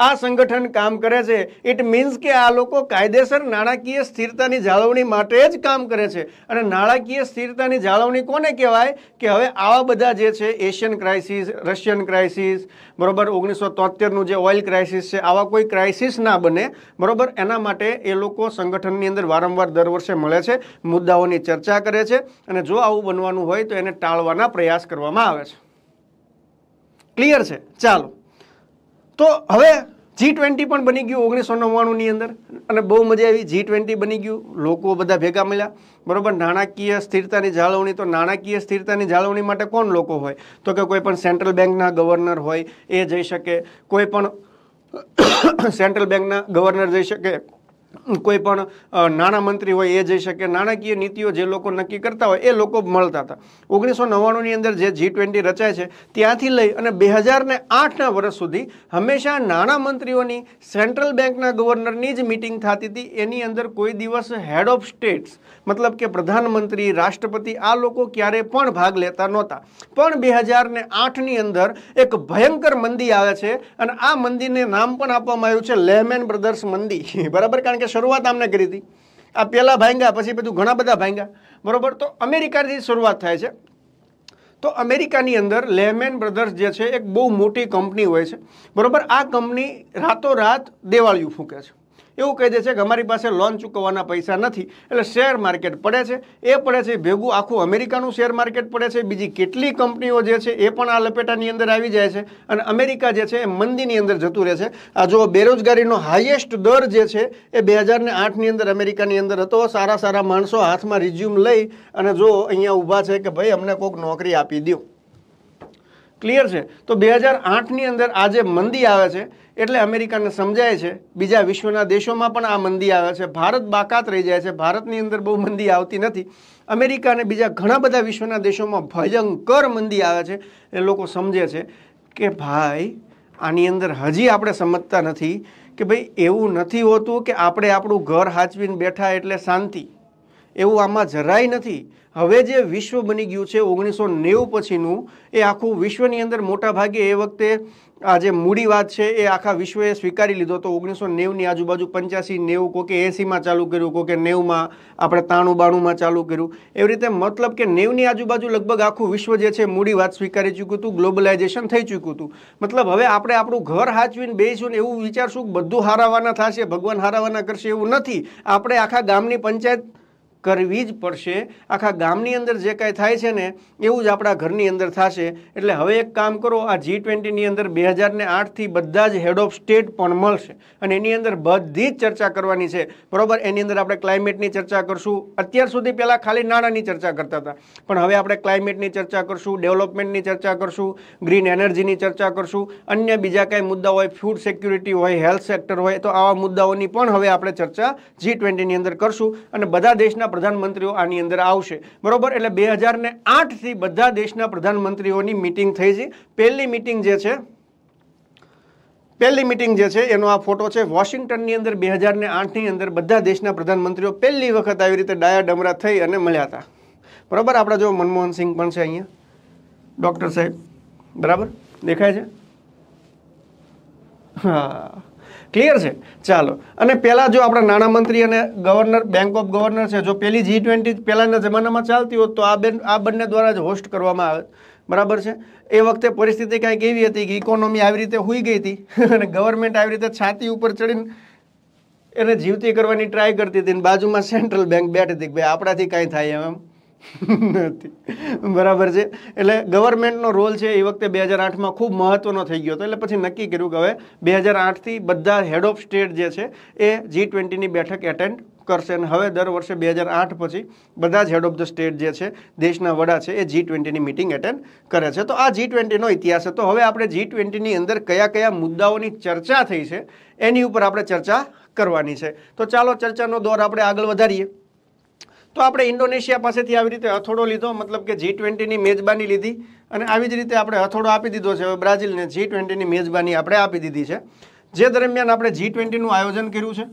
A: આ સંગઠન કામ કરે છે ઇટ મીન્સ કે આ લોકો કાયદેસર નાણાકીય સ્થિરતાની જાળવણી માટે જ કામ કરે છે અને નાણાકીય સ્થિરતાની જાળવણી કોને કહેવાય કે હવે આવા બધા જે છે એશિયન ક્રાઇસિસ રશિયન ક્રાઇસિસ બરોબર ઓગણીસો તોતેરનું જે ઓઇલ ક્રાઇસિસ છે આવા કોઈ ક્રાઇસિસ ના બને બરોબર એના માટે એ લોકો સંગઠનની અંદર વારંવાર દર વર્ષે મળે છે મુદ્દાઓની ચર્ચા કરે છે અને જો આવું બનવાનું હોય તો એને ટાળવાના પ્રયાસ કરવામાં આવે છે ક્લિયર છે ચાલો તો હવે જી ટ્વેન્ટી પણ બની ગયું ઓગણીસો નવ્વાણુંની અંદર અને બહુ મજા આવી જી ટ્વેન્ટી બની ગયું લોકો બધા ભેગા મળ્યા બરાબર નાણાકીય સ્થિરતાની જાળવણી તો નાણાકીય સ્થિરતાની જાળવણી માટે કોણ લોકો હોય તો કે કોઈ પણ સેન્ટ્રલ બેંકના ગવર્નર હોય એ જઈ શકે કોઈ પણ સેન્ટ્રલ બેંકના ગવર્નર જઈ શકે કોઈ પણ નાણામંત્રી હોય એ જઈ શકે નાણાકીય નીતિઓ જે લોકો નક્કી કરતા હોય એ લોકો મળતા હતા ઓગણીસો નવ્વાણુંની અંદર જે જી ટ્વેન્ટી રચાય છે ત્યાંથી લઈ અને બે હજારને આઠના વર્ષ સુધી હંમેશા નાણામંત્રીઓની સેન્ટ્રલ બેંકના ગવર્નરની જ મિટિંગ થતી હતી એની અંદર કોઈ દિવસ હેડ ઓફ સ્ટેટ્સ મતલબ કે પ્રધાનમંત્રી રાષ્ટ્રપતિ આ લોકો ક્યારે પણ ભાગ લેતા નહોતા પણ બે હજારને આઠની અંદર એક ભયંકર મંદી આવે છે અને આ મંદીને નામ પણ આપવામાં આવ્યું છે લેમેન બ્રધર્સ મંદી બરાબર કારણ કે શરૂઆત આમને કરી હતી આ પહેલાં ભાંગ્યા પછી બધું ઘણા બધા ભાંગ્યા બરાબર તો અમેરિકાથી શરૂઆત થાય છે તો અમેરિકાની અંદર લેમેન બ્રધર્સ જે છે એક બહુ મોટી કંપની હોય છે બરાબર આ કંપની રાતોરાત દેવાળીયું ફૂંકે છે એવું કહી દે છે કે અમારી પાસે લોન ચૂકવવાના પૈસા નથી એટલે શેર માર્કેટ પડે છે એ પડે છે ભેગું આખું અમેરિકાનું શેર માર્કેટ પડે છે બીજી કેટલી કંપનીઓ જે છે એ પણ આ લપેટાની અંદર આવી જાય છે અને અમેરિકા જે છે એ મંદીની અંદર જતું રહે છે આ જો બેરોજગારીનો હાઈએસ્ટ દર જે છે એ બે હજારને આઠની અંદર અમેરિકાની અંદર હતો સારા સારા માણસો હાથમાં રિઝ્યુમ લઈ અને જો અહીંયા ઊભા છે કે ભાઈ અમને કોઈક નોકરી આપી દઉં ક્લિયર છે તો બે હજાર આઠની અંદર આજે મંદી આવે છે એટલે અમેરિકાને સમજાય છે બીજા વિશ્વના દેશોમાં પણ આ મંદી આવે છે ભારત બાકાત રહી જાય છે ભારતની અંદર બહુ મંદી આવતી નથી અમેરિકા અને બીજા ઘણા બધા વિશ્વના દેશોમાં ભયંકર મંદી આવે છે એ લોકો સમજે છે કે ભાઈ આની અંદર હજી આપણે સમજતા નથી કે ભાઈ એવું નથી હોતું કે આપણે આપણું ઘર હાચવીને બેઠા એટલે શાંતિ એવું આમાં જરાય નથી હવે જે વિશ્વ બની ગયું છે ઓગણીસો નેવું પછીનું એ આખું વિશ્વની અંદર મોટા ભાગે એ વખતે આ જે મૂડી વાત છે એ આખા વિશ્વએ સ્વીકારી લીધો તો ઓગણીસો નેવની આજુબાજુ પંચ્યાસી નેવું કોકે એંસીમાં ચાલુ કર્યું કોકે નેવમાં આપણે તાણું બાણુંમાં ચાલુ કર્યું એવી રીતે મતલબ કે નેવની આજુબાજુ લગભગ આખું વિશ્વ જે છે વાત સ્વીકારી ચૂક્યું હતું ગ્લોબલાઇઝેશન થઈ ચૂક્યું હતું મતલબ હવે આપણે આપણું ઘર હાચવીને બેસીશું ને એવું વિચારશું બધું હારાવાના થશે ભગવાન હારાવાના કરશે એવું નથી આપણે આખા ગામની પંચાયત કરવી જ પડશે આખા ગામની અંદર જે કાંઈ થાય છે ને એવું જ આપણા ઘરની અંદર થશે એટલે હવે એક કામ કરો આ જી ટ્વેન્ટીની અંદર બે હજારને આઠથી બધા જ હેડ ઓફ સ્ટેટ પણ મળશે અને એની અંદર બધી જ ચર્ચા કરવાની છે બરાબર એની અંદર આપણે ક્લાઇમેટની ચર્ચા કરશું અત્યાર સુધી પહેલાં ખાલી નાણાંની ચર્ચા કરતા હતા પણ હવે આપણે ક્લાઇમેટની ચર્ચા કરશું ડેવલપમેન્ટની ચર્ચા કરશું ગ્રીન એનર્જીની ચર્ચા કરશું અન્ય બીજા કાંઈ મુદ્દા હોય ફૂડ સિક્યુરિટી હોય હેલ્થ સેક્ટર હોય તો આવા મુદ્દાઓની પણ હવે આપણે ચર્ચા જી ટ્વેન્ટીની અંદર કરશું અને બધા દેશના પ્રધાનમંત્રીઓ આની અંદર આવશે બરાબર એટલે બે હજારને આઠથી બધા દેશના પ્રધાનમંત્રીઓની મિટિંગ થઈ છે પહેલી મિટિંગ જે છે પહેલી મિટિંગ જે છે એનો આ ફોટો છે વોશિંગ્ટનની અંદર બે હજારને આઠની અંદર બધા દેશના પ્રધાનમંત્રીઓ પહેલી વખત આવી રીતે ડાયા ડમરા થઈ અને મળ્યા હતા બરાબર આપણા જો મનમોહન સિંહ પણ છે અહીંયા ડૉક્ટર સાહેબ બરાબર દેખાય છે હા ક્લિયર છે ચાલો અને પહેલાં જો આપણા નાણામંત્રી અને ગવર્નર બેંક ઓફ ગવર્નર છે જો પહેલી જી ટ્વેન્ટી પહેલાંના જમાનામાં ચાલતી હોત તો આ બેન આ બંને દ્વારા જ હોસ્ટ કરવામાં આવે બરાબર છે એ વખતે પરિસ્થિતિ કાંઈક એવી હતી કે ઇકોનોમી આવી રીતે હોઈ ગઈ હતી અને ગવર્મેન્ટ આવી રીતે છાતી ઉપર ચડીને એને જીવતી કરવાની ટ્રાય કરતી હતી બાજુમાં સેન્ટ્રલ બેંક બેઠી હતી કે ભાઈ આપણાથી કાંઈ થાય એમ નથી બરાબર છે એટલે ગવર્મેન્ટનો રોલ છે એ વખતે બે હજાર આઠમાં ખૂબ મહત્ત્વનો થઈ ગયો હતો એટલે પછી નક્કી કર્યું કે હવે બે હજાર આઠથી બધા હેડ ઓફ સ્ટેટ જે છે એ જી ટ્વેન્ટીની બેઠક એટેન્ડ કરશે અને હવે દર વર્ષે બે હજાર આઠ પછી બધા જ હેડ ઓફ ધ સ્ટેટ જે છે દેશના વડા છે એ જી ટ્વેન્ટીની મિટિંગ એટેન્ડ કરે છે તો આ જી ટ્વેન્ટીનો ઇતિહાસ હતો હવે આપણે જી ટ્વેન્ટીની અંદર કયા કયા મુદ્દાઓની ચર્ચા થઈ છે એની ઉપર આપણે ચર્ચા કરવાની છે તો ચાલો ચર્ચાનો દોર આપણે આગળ વધારીએ તો આપણે ઇન્ડોનેશિયા પાસેથી આવી રીતે હથોડો લીધો મતલબ કે જી ટ્વેન્ટીની મેજબાની લીધી અને આવી જ રીતે આપણે હથોડો આપી દીધો છે હવે બ્રાઝિલને જી ટ્વેન્ટીની મેજબાની આપણે આપી દીધી છે જે દરમિયાન આપણે જી ટ્વેન્ટીનું આયોજન કર્યું છે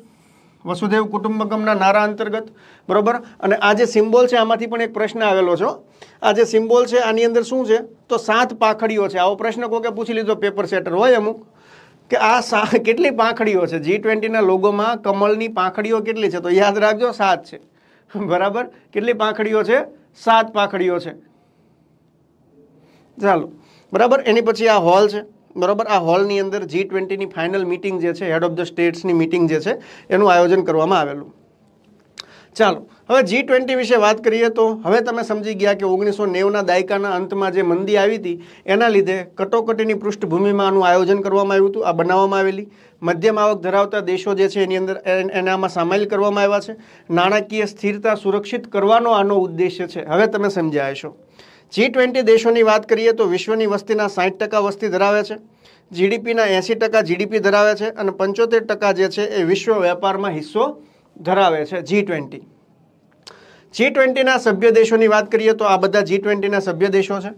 A: વસુદેવ કુટુંબકમના નારા અંતર્ગત બરોબર અને આ જે સિમ્બોલ છે આમાંથી પણ એક પ્રશ્ન આવેલો છે આ જે સિમ્બોલ છે આની અંદર શું છે તો સાત પાંખડીઓ છે આવો પ્રશ્ન કોકે પૂછી લીધો પેપર સેટર હોય અમુક કે આ કેટલી પાંખડીઓ છે જી ટ્વેન્ટીના લોગોમાં કમલની પાંખડીઓ કેટલી છે તો યાદ રાખજો સાત છે બરાબર કેટલી પાંખડીઓ છે સાત પાંખડીઓ છે ચાલો બરાબર એની પછી આ હોલ છે બરાબર આ હોલની અંદર જી ટ્વેન્ટીની ફાઇનલ મિટિંગ જે છે હેડ ઓફ ધ સ્ટેટ્સની મિટિંગ જે છે એનું આયોજન કરવામાં આવેલું ચાલો હવે જી ટ્વેન્ટી વિશે વાત કરીએ તો હવે તમે સમજી ગયા કે ઓગણીસો નેવના દાયકાના અંતમાં જે મંદી આવી હતી એના લીધે કટોકટીની પૃષ્ઠભૂમિમાં આનું આયોજન કરવામાં આવ્યું હતું આ બનાવવામાં આવેલી મધ્યમ આવક ધરાવતા દેશો જે છે એની અંદર એનામાં સામેલ કરવામાં આવ્યા છે નાણાકીય સ્થિરતા સુરક્ષિત કરવાનો આનો ઉદ્દેશ્ય છે હવે તમે સમજ્યા હશો જી ટ્વેન્ટી દેશોની વાત કરીએ તો વિશ્વની વસ્તીના સાઠ ટકા વસ્તી ધરાવે છે જીડીપીના એંસી ટકા જીડીપી ધરાવે છે અને પંચોતેર ટકા જે છે એ વિશ્વ વેપારમાં હિસ્સો ધરાવે છે જી ટ્વેન્ટી જી ટ્વેન્ટીના સભ્ય દેશોની વાત કરીએ તો આ બધા જી ટ્વેન્ટીના સભ્ય દેશો છે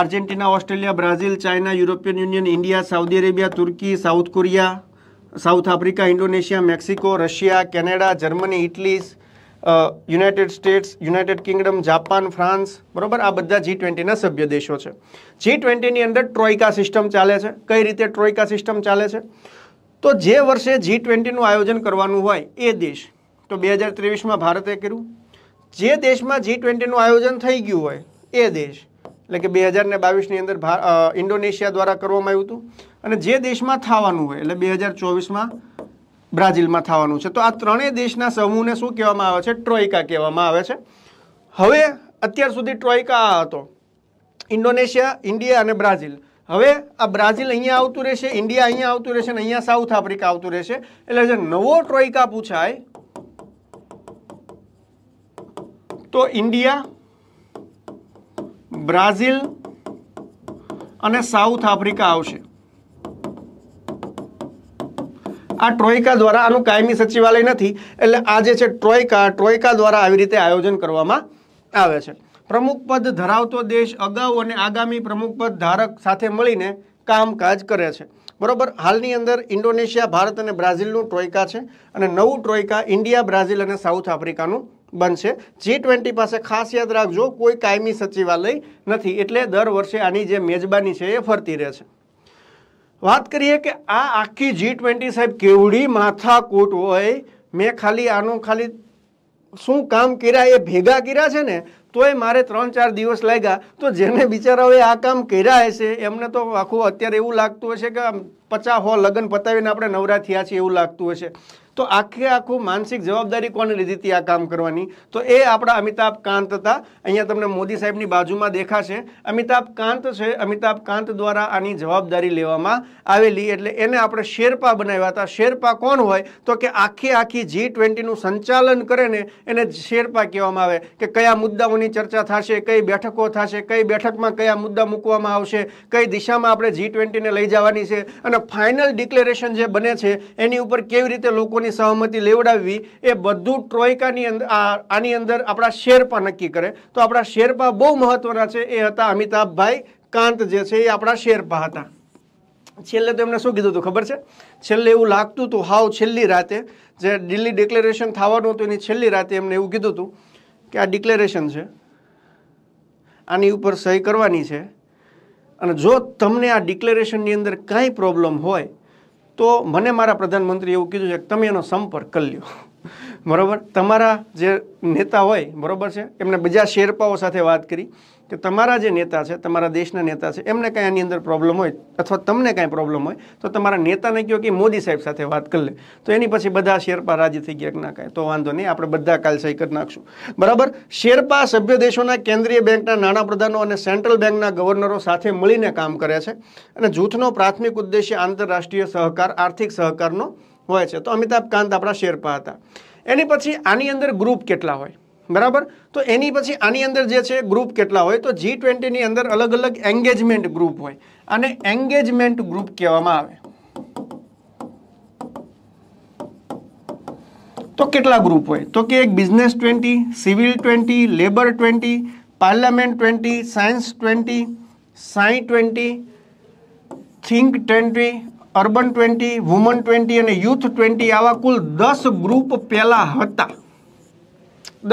A: Argentina Australia Brazil China European Union India Saudi Arabia Turkey South Korea South Africa Indonesia Mexico Russia Canada Germany Italy United States United Kingdom Japan France બરાબર આ બધા જી ટ્વેન્ટીના સભ્ય દેશો છે જી ટ્વેન્ટીની અંદર ટ્રોઇકા સિસ્ટમ ચાલે છે કઈ રીતે ટ્રોઇકા સિસ્ટમ ચાલે છે તો જે વર્ષે જી ટ્વેન્ટીનું આયોજન કરવાનું હોય એ દેશ તો બે હજાર ત્રેવીસમાં ભારતે કર્યું જે દેશમાં જી ટ્વેન્ટીનું આયોજન થઈ ગયું હોય એ દેશ એટલે કે બે હજારને બાવીસની અંદર ઇન્ડોનેશિયા દ્વારા કરવામાં આવ્યું હતું અને જે દેશમાં થવાનું હોય એટલે બે હજાર ચોવીસમાં બ્રાઝિલમાં થવાનું છે તો આ ત્રણેય દેશના સમૂહને શું કહેવામાં આવે છે ટ્રોઇકા કહેવામાં આવે છે હવે અત્યાર સુધી ટ્રોઇકા આ હતો ઇન્ડોનેશિયા ઇન્ડિયા અને બ્રાઝિલ હવે આ બ્રાઝિલ અહીંયા આવતું રહેશે ઇન્ડિયા અહીંયા આવતું રહેશે અને અહીંયા સાઉથ આફ્રિકા આવતું રહેશે એટલે જે નવો ટ્રોઇકા પૂછાય તો ઇન્ડિયા બ્રાઝિલ અને સાઉથ આફ્રિકા આવશે આ ટ્રોયકા દ્વારા આનું કાયમી સચિવાલય નથી એટલે આ જે છે ટ્રોયકા ટ્રોયકા દ્વારા આવી રીતે આયોજન કરવામાં આવે છે પ્રમુખ પદ ધરાવતો દેશ અગાઉ અને આગામી પ્રમુખ પદ ધારક સાથે મળીને કામકાજ કરે છે બરોબર હાલની અંદર ઇન્ડોનેશિયા ભારત અને બ્રાઝિલનું ટ્રોયકા છે અને નવું ટ્રોયકા ઇન્ડિયા બ્રાઝિલ અને સાઉથ આફ્રિકાનું બનશે જી ટ્વેન્ટી પાસે ખાસ યાદ રાખજો કોઈ કાયમી સચિવાલય નથી એટલે દર વર્ષે આની જે મેજબાની છે એ ફરતી રહે છે વાત કરીએ કે આ આખી જી ટ્વેન્ટી સાહેબ કેવડી માથાકૂટ હોય મેં ખાલી આનું ખાલી શું કામ કર્યા એ ભેગા કર્યા છે ને તોય મારે ત્રણ ચાર દિવસ લાગ્યા તો જેને બિચારાઓએ આ કામ કર્યા હશે એમને તો આખું અત્યારે એવું લાગતું હશે કે પચાસ હો લગ્ન પતાવીને આપણે નવરા થયા છીએ એવું લાગતું હશે તો આખે આખું માનસિક જવાબદારી કોને લીધી હતી આ કામ કરવાની તો એ આપણા અમિતાભ કાંત હતા અહીંયા તમને મોદી સાહેબની બાજુમાં દેખાશે અમિતાભ કાંત છે અમિતાભ કાંત દ્વારા આની જવાબદારી લેવામાં આવેલી એટલે એને આપણે શેરપા બનાવ્યા હતા શેરપા કોણ હોય તો કે આખી આખી જી ટ્વેન્ટીનું સંચાલન કરે ને એને શેરપા કહેવામાં આવે કે કયા મુદ્દાઓની ચર્ચા થશે કઈ બેઠકો થશે કઈ બેઠકમાં કયા મુદ્દા મૂકવામાં આવશે કઈ દિશામાં આપણે જી ટ્વેન્ટીને લઈ જવાની છે અને ફાઇનલ ડિક્લેરેશન જે બને છે એની ઉપર કેવી રીતે લોકોની પ્રકારની સહમતિ લેવડાવવી એ બધું ટ્રોયકાની અંદર આની અંદર આપણા શેરપા નક્કી કરે તો આપણા શેરપા બહુ મહત્વના છે એ હતા અમિતાભભાઈ કાંત જે છે એ આપણા શેરપા હતા છેલ્લે તો એમને શું કીધું હતું ખબર છે છેલ્લે એવું લાગતું હતું હાવ છેલ્લી રાતે જે દિલ્હી ડિક્લેરેશન થવાનું હતું એની છેલ્લી રાતે એમને એવું કીધું હતું કે આ ડિક્લેરેશન છે આની ઉપર સહી કરવાની છે અને જો તમને આ ડિક્લેરેશનની અંદર કાંઈ પ્રોબ્લેમ હોય તો મને મારા પ્રધાનમંત્રી એવું કીધું છે કે તમે એનો સંપર્ક કરી લ્યો બરાબર તમારા જે નેતા હોય બરાબર છે એમને બીજા શેરપાઓ સાથે વાત કરી કે તમારા જે નેતા છે તમારા દેશના નેતા છે એમને કાંઈ આની અંદર પ્રોબ્લેમ હોય અથવા તમને કાંઈ પ્રોબ્લેમ હોય તો તમારા નેતાને કહો કે મોદી સાહેબ સાથે વાત કરી લે તો એની પછી બધા શેરપા રાજી થઈ ગયા કે ના કાંઈ તો વાંધો નહીં આપણે બધા કાલસાઈ કરી નાખશું બરાબર શેરપા સભ્ય દેશોના કેન્દ્રીય બેંકના નાણાપ્રધાનો અને સેન્ટ્રલ બેંકના ગવર્નરો સાથે મળીને કામ કરે છે અને જૂથનો પ્રાથમિક ઉદ્દેશ્ય આંતરરાષ્ટ્રીય સહકાર આર્થિક સહકારનો હોય છે તો અમિતાભ કાંત આપણા શેરપા હતા એની પછી આની અંદર ગ્રુપ કેટલા હોય બરાબર તો એની પછી આની અંદર જે છે ગ્રુપ કેટલા હોય તો જી ટ્વેન્ટીની અંદર અલગ અલગ એન્ગેજમેન્ટ ગ્રુપ હોય અને એન્ગેજમેન્ટ ગ્રુપ કહેવામાં આવે તો કેટલા ગ્રુપ હોય તો કે એક business twenty civil twenty labour twenty parliament twenty science twenty SAI twenty think twenty urban twenty woman twenty અને યુથ ટ્વેન્ટી આવા કુલ દસ ગ્રુપ પહેલાં હતા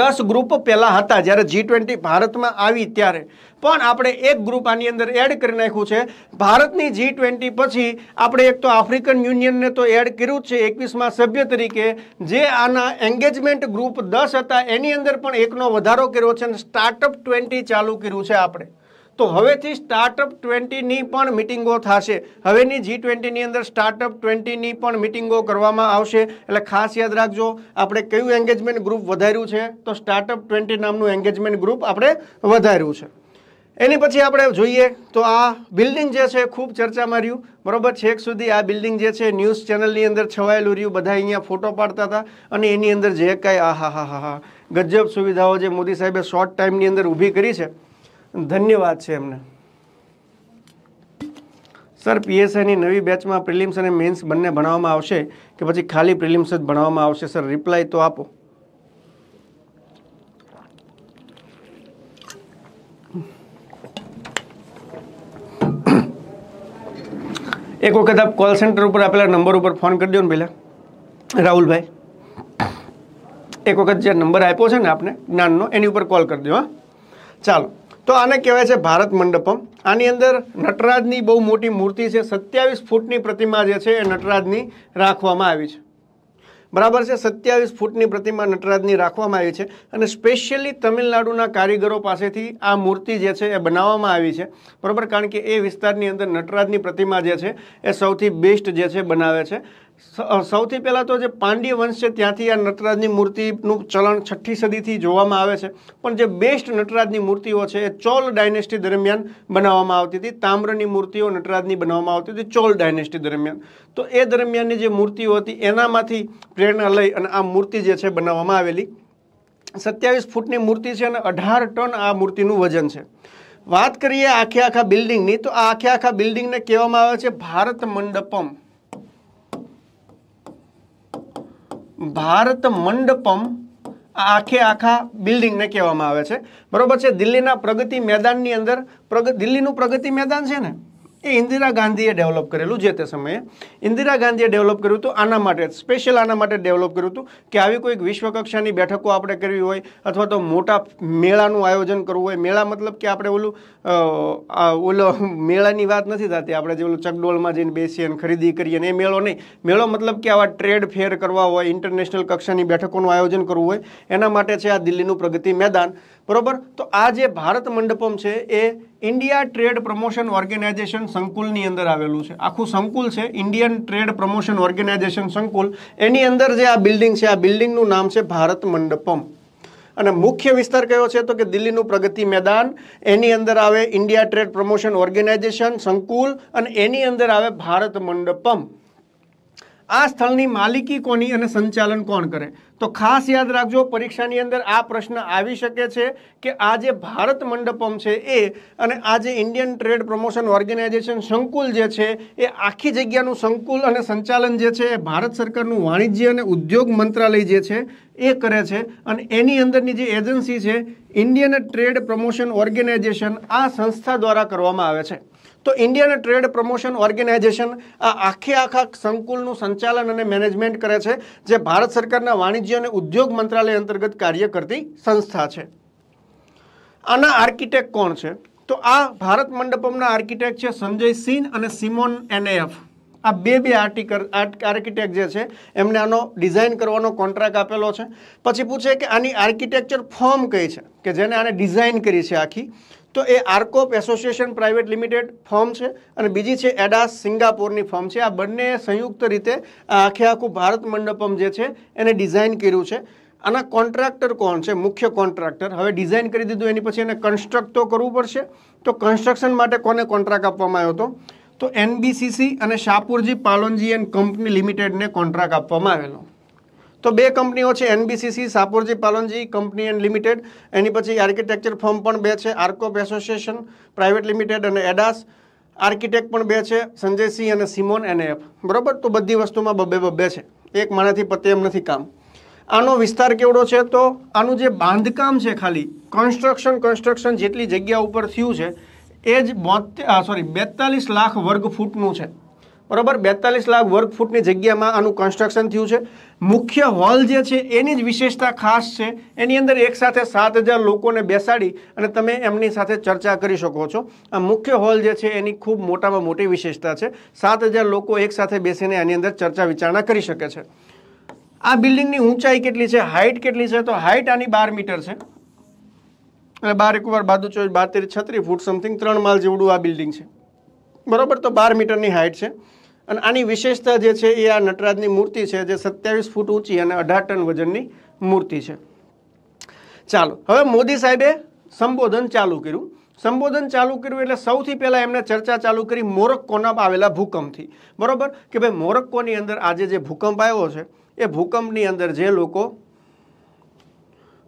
A: દસ ગ્રુપ પહેલાં હતા જ્યારે જી ટ્વેન્ટી ભારતમાં આવી ત્યારે પણ આપણે એક ગ્રુપ આની અંદર એડ કરી નાખ્યું છે ભારતની જી ટ્વેન્ટી પછી આપણે એક તો આફ્રિકન યુનિયનને તો એડ કર્યું છે એકવીસમાં સભ્ય તરીકે જે આના એન્ગેજમેન્ટ ગ્રુપ દસ હતા એની અંદર પણ એકનો વધારો કર્યો છે અને સ્ટાર્ટઅપ ટ્વેન્ટી ચાલુ કર્યું છે આપણે તો હવેથી સ્ટાર્ટઅપ ટ્વેન્ટીની પણ મિટિંગો થશે હવેની જી ટ્વેન્ટીની અંદર સ્ટાર્ટઅપ ટ્વેન્ટીની પણ મિટિંગો કરવામાં આવશે એટલે ખાસ યાદ રાખજો આપણે કયું એન્ગેજમેન્ટ ગ્રુપ વધાર્યું છે તો સ્ટાર્ટઅપ ટ્વેન્ટી નામનું એન્ગેજમેન્ટ ગ્રુપ આપણે વધાર્યું છે એની પછી આપણે જોઈએ તો આ બિલ્ડિંગ જે છે ખૂબ ચર્ચામાં રહ્યું બરોબર છેક સુધી આ બિલ્ડિંગ જે છે ન્યૂઝ ચેનલની અંદર છવાયેલું રહ્યું બધા અહીંયા ફોટો પાડતા હતા અને એની અંદર જે કાંઈ આહા હા હા હા ગજબ સુવિધાઓ જે મોદી સાહેબે શોર્ટ ટાઈમની અંદર ઊભી કરી છે ધન્યવાદ છે એમને સર પીએસઆઈની નવી બેચમાં પ્રિલિમ્સ અને મેન્સ બંને ભણાવવામાં આવશે કે પછી ખાલી પ્રિલિમ્સ જ ભણાવવામાં આવશે સર રિપ્લાય તો આપો એક વખત આપ કોલ સેન્ટર ઉપર આપેલા નંબર ઉપર ફોન કરી દો ને પહેલાં રાહુલભાઈ એક વખત જે નંબર આપ્યો છે ને આપને જ્ઞાનનો એની ઉપર કોલ કરી દો હા ચાલો તો આને કહેવાય છે ભારત મંડપમ આની અંદર નટરાજની બહુ મોટી મૂર્તિ છે સત્યાવીસ ફૂટની પ્રતિમા જે છે એ નટરાજની રાખવામાં આવી છે બરાબર છે સત્યાવીસ ફૂટની પ્રતિમા નટરાજની રાખવામાં આવી છે અને સ્પેશિયલી તમિલનાડુના કારીગરો પાસેથી આ મૂર્તિ જે છે એ બનાવવામાં આવી છે બરાબર કારણ કે એ વિસ્તારની અંદર નટરાજની પ્રતિમા જે છે એ સૌથી બેસ્ટ જે છે બનાવે છે સૌથી પહેલાં તો જે પાંડ્ય વંશ છે ત્યાંથી આ નટરાજની મૂર્તિનું ચલણ છઠ્ઠી સદીથી જોવામાં આવે છે પણ જે બેસ્ટ નટરાજની મૂર્તિઓ છે એ ચોલ ડાયનેસ્ટી દરમિયાન બનાવવામાં આવતી હતી તામ્રની મૂર્તિઓ નટરાજની બનાવવામાં આવતી હતી ચોલ ડાયનેસ્ટી દરમિયાન તો એ દરમિયાનની જે મૂર્તિઓ હતી એનામાંથી પ્રેરણા લઈ અને આ મૂર્તિ જે છે બનાવવામાં આવેલી સત્યાવીસ ફૂટની મૂર્તિ છે અને અઢાર ટન આ મૂર્તિનું વજન છે વાત કરીએ આખે આખા બિલ્ડિંગની તો આ આખે આખા બિલ્ડિંગને કહેવામાં આવે છે ભારત મંડપમ ભારત મંડપમ આખે આખા બિલ્ડિંગને કહેવામાં આવે છે બરોબર છે દિલ્હીના પ્રગતિ મેદાનની અંદર પ્રગ દિલ્હીનું પ્રગતિ મેદાન છે ને એ ઇન્દિરા ગાંધીએ ડેવલપ કરેલું જે તે સમયે ઇન્દિરા ગાંધીએ ડેવલપ કર્યું હતું આના માટે સ્પેશિયલ આના માટે ડેવલપ કર્યું હતું કે આવી કોઈક વિશ્વકક્ષાની બેઠકો આપણે કરવી હોય અથવા તો મોટા મેળાનું આયોજન કરવું હોય મેળા મતલબ કે આપણે ઓલું ઓલો મેળાની વાત નથી થતી આપણે જે ઓલું ચકડોળમાં જઈને બેસીએ અને ખરીદી કરીએ ને એ મેળો નહીં મેળો મતલબ કે આવા ટ્રેડ ફેર કરવા હોય ઇન્ટરનેશનલ કક્ષાની બેઠકોનું આયોજન કરવું હોય એના માટે છે આ દિલ્હીનું પ્રગતિ મેદાન બરોબર તો આ જે ભારત મંડપમ છે એ ઇન્ડિયા ટ્રેડ પ્રમોશન ઓર્ગેનાઇઝેશન સંકુલની અંદર આવેલું છે આખું સંકુલ છે ઇન્ડિયન ટ્રેડ પ્રમોશન ઓર્ગેનાઇઝેશન સંકુલ એની અંદર જે આ બિલ્ડિંગ છે આ બિલ્ડિંગનું નામ છે ભારત મંડપમ અને મુખ્ય વિસ્તાર કયો છે તો કે દિલ્હીનું પ્રગતિ મેદાન એની અંદર આવે ઇન્ડિયા ટ્રેડ પ્રમોશન ઓર્ગેનાઇઝેશન સંકુલ અને એની અંદર આવે ભારત મંડપમ આ સ્થળની માલિકી કોની અને સંચાલન કોણ કરે તો ખાસ યાદ રાખજો પરીક્ષાની અંદર આ પ્રશ્ન આવી શકે છે કે આ જે ભારત મંડપમ છે એ અને આ જે ઇન્ડિયન ટ્રેડ પ્રમોશન ઓર્ગેનાઇઝેશન સંકુલ જે છે એ આખી જગ્યાનું સંકુલ અને સંચાલન જે છે એ ભારત સરકારનું વાણિજ્ય અને ઉદ્યોગ મંત્રાલય જે છે એ કરે છે અને એની અંદરની જે એજન્સી છે ઇન્ડિયન ટ્રેડ પ્રમોશન ઓર્ગેનાઇઝેશન આ સંસ્થા દ્વારા કરવામાં આવે છે તો ઇન્ડિયન ટ્રેડ પ્રમોશન ઓર્ગેનાઇઝેશન આ આખે આખા સંકુલનું સંચાલન અને મેનેજમેન્ટ કરે છે જે ભારત સરકારના વાણિજ્ય અને ઉદ્યોગ મંત્રાલય અંતર્ગત કાર્ય કરતી સંસ્થા છે આના આર્કિટેક્ટ કોણ છે તો આ ભારત મંડપમના આર્કિટેક્ટ છે સંજય સિંહ અને સિમોન એનએફ આ બે બે આર્ટિકલ આર્કિટેક્ટ જે છે એમને આનો ડિઝાઇન કરવાનો કોન્ટ્રાક્ટ આપેલો છે પછી પૂછે કે આની આર્કિટેક્ચર ફોર્મ કઈ છે કે જેને આને ડિઝાઇન કરી છે આખી તો એ Arcop association private limited firm છે અને બીજી છે એડાસ સિંગાપોરની ફોર્મ છે આ બંને સંયુક્ત રીતે આખે આખું ભારત મંડપમ જે છે એને ડિઝાઇન કર્યું છે આના કોન્ટ્રાક્ટર કોણ છે મુખ્ય કોન્ટ્રાક્ટર હવે ડિઝાઇન કરી દીધું એની પછી એને કન્સ્ટ્રક્ટ તો કરવું પડશે તો કન્સ્ટ્રક્શન માટે કોને કોન્ટ્રાક્ટ આપવામાં આવ્યો હતો તો એનબીસીસી અને શાહપુરજી પાલોનજી એન્ડ કંપની લિમિટેડને કોન્ટ્રાક્ટ આપવામાં આવેલો તો બે કંપનીઓ છે NBCC Shapoorji Pallonji company and limited એની પછી આર્કિટેક્ચર ફર્મ પણ બે છે આર્કોપ એસોસિએશન પ્રાઇવેટ લિમિટેડ અને એડાસ આર્કિટેક્ટ પણ બે છે સંજયસિંહ અને સિમોન એને એફ બરાબર તો બધી વસ્તુમાં બબ્બે બબ્બે છે એક માણાથી પતે એમ નથી કામ આનો વિસ્તાર કેવડો છે તો આનું જે બાંધકામ છે ખાલી કન્સ્ટ્રક્શન કન્સ્ટ્રક્શન જેટલી જગ્યા ઉપર થયું છે એ જ બોતેર સોરી બેતાલીસ લાખ વર્ગ ફૂટનું છે બરાબર બેતાલીસ લાખ વર્ગ ફૂટની જગ્યામાં આનું કન્સ્ટ્રક્શન થયું છે મુખ્ય હોલ જે છે એની જ વિશેષતા ખાસ છે એની અંદર એક સાથે સાત હજાર લોકોને બેસાડી અને તમે એમની સાથે ચર્ચા કરી શકો છો આ મુખ્ય હોલ જે છે એની ખૂબ મોટામાં મોટી વિશેષતા છે સાત હજાર લોકો એક સાથે બેસીને એની અંદર ચર્ચા વિચારણા કરી શકે છે આ બિલ્ડિંગની ઊંચાઈ કેટલી છે હાઇટ કેટલી છે તો હાઇટ આની બાર મીટર છે અને બાર એકવાર બાદુ ચોવીસ બાર તેરી છત્રીસ ફૂટ સમથિંગ ત્રણ માલ જેવડું આ બિલ્ડિંગ છે બરાબર તો બાર મીટરની હાઇટ છે અને આની વિશેષતા જે છે એ આ નટરાજની મૂર્તિ છે જે સત્યાવીસ ફૂટ ઊંચી અને અઢાર ટન વજનની મૂર્તિ છે ચાલો હવે મોદી સાહેબે સંબોધન ચાલુ કર્યું સંબોધન ચાલુ કર્યું એટલે સૌથી પહેલાં એમને ચર્ચા ચાલુ કરી મોરક્કોના આવેલા ભૂકંપથી બરાબર કે ભાઈ મોરક્કોની અંદર આજે જે ભૂકંપ આવ્યો છે એ ભૂકંપની અંદર જે લોકો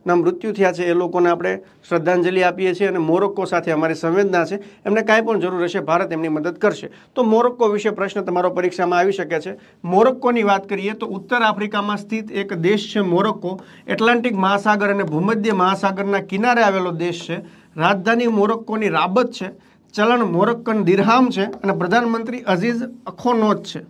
A: ના મૃત્યુ થયા છે એ લોકોને આપણે શ્રદ્ધાંજલિ આપીએ છીએ અને મોરોક્કો સાથે અમારી સંવેદના છે એમને કાંઈ પણ જરૂર હશે ભારત એમની મદદ કરશે તો મોરોક્કો વિશે પ્રશ્ન તમારો પરીક્ષામાં આવી શકે છે મોરોક્કોની વાત કરીએ તો ઉત્તર આફ્રિકામાં સ્થિત એક દેશ છે મોરોક્કો એટલાન્ટિક મહાસાગર અને ભૂમધ્ય મહાસાગરના કિનારે આવેલો દેશ છે રાજધાની મોરોક્કોની રાબત છે ચલણ મોરક્કન દિરહામ છે અને પ્રધાનમંત્રી અઝીઝ અખોનોત છે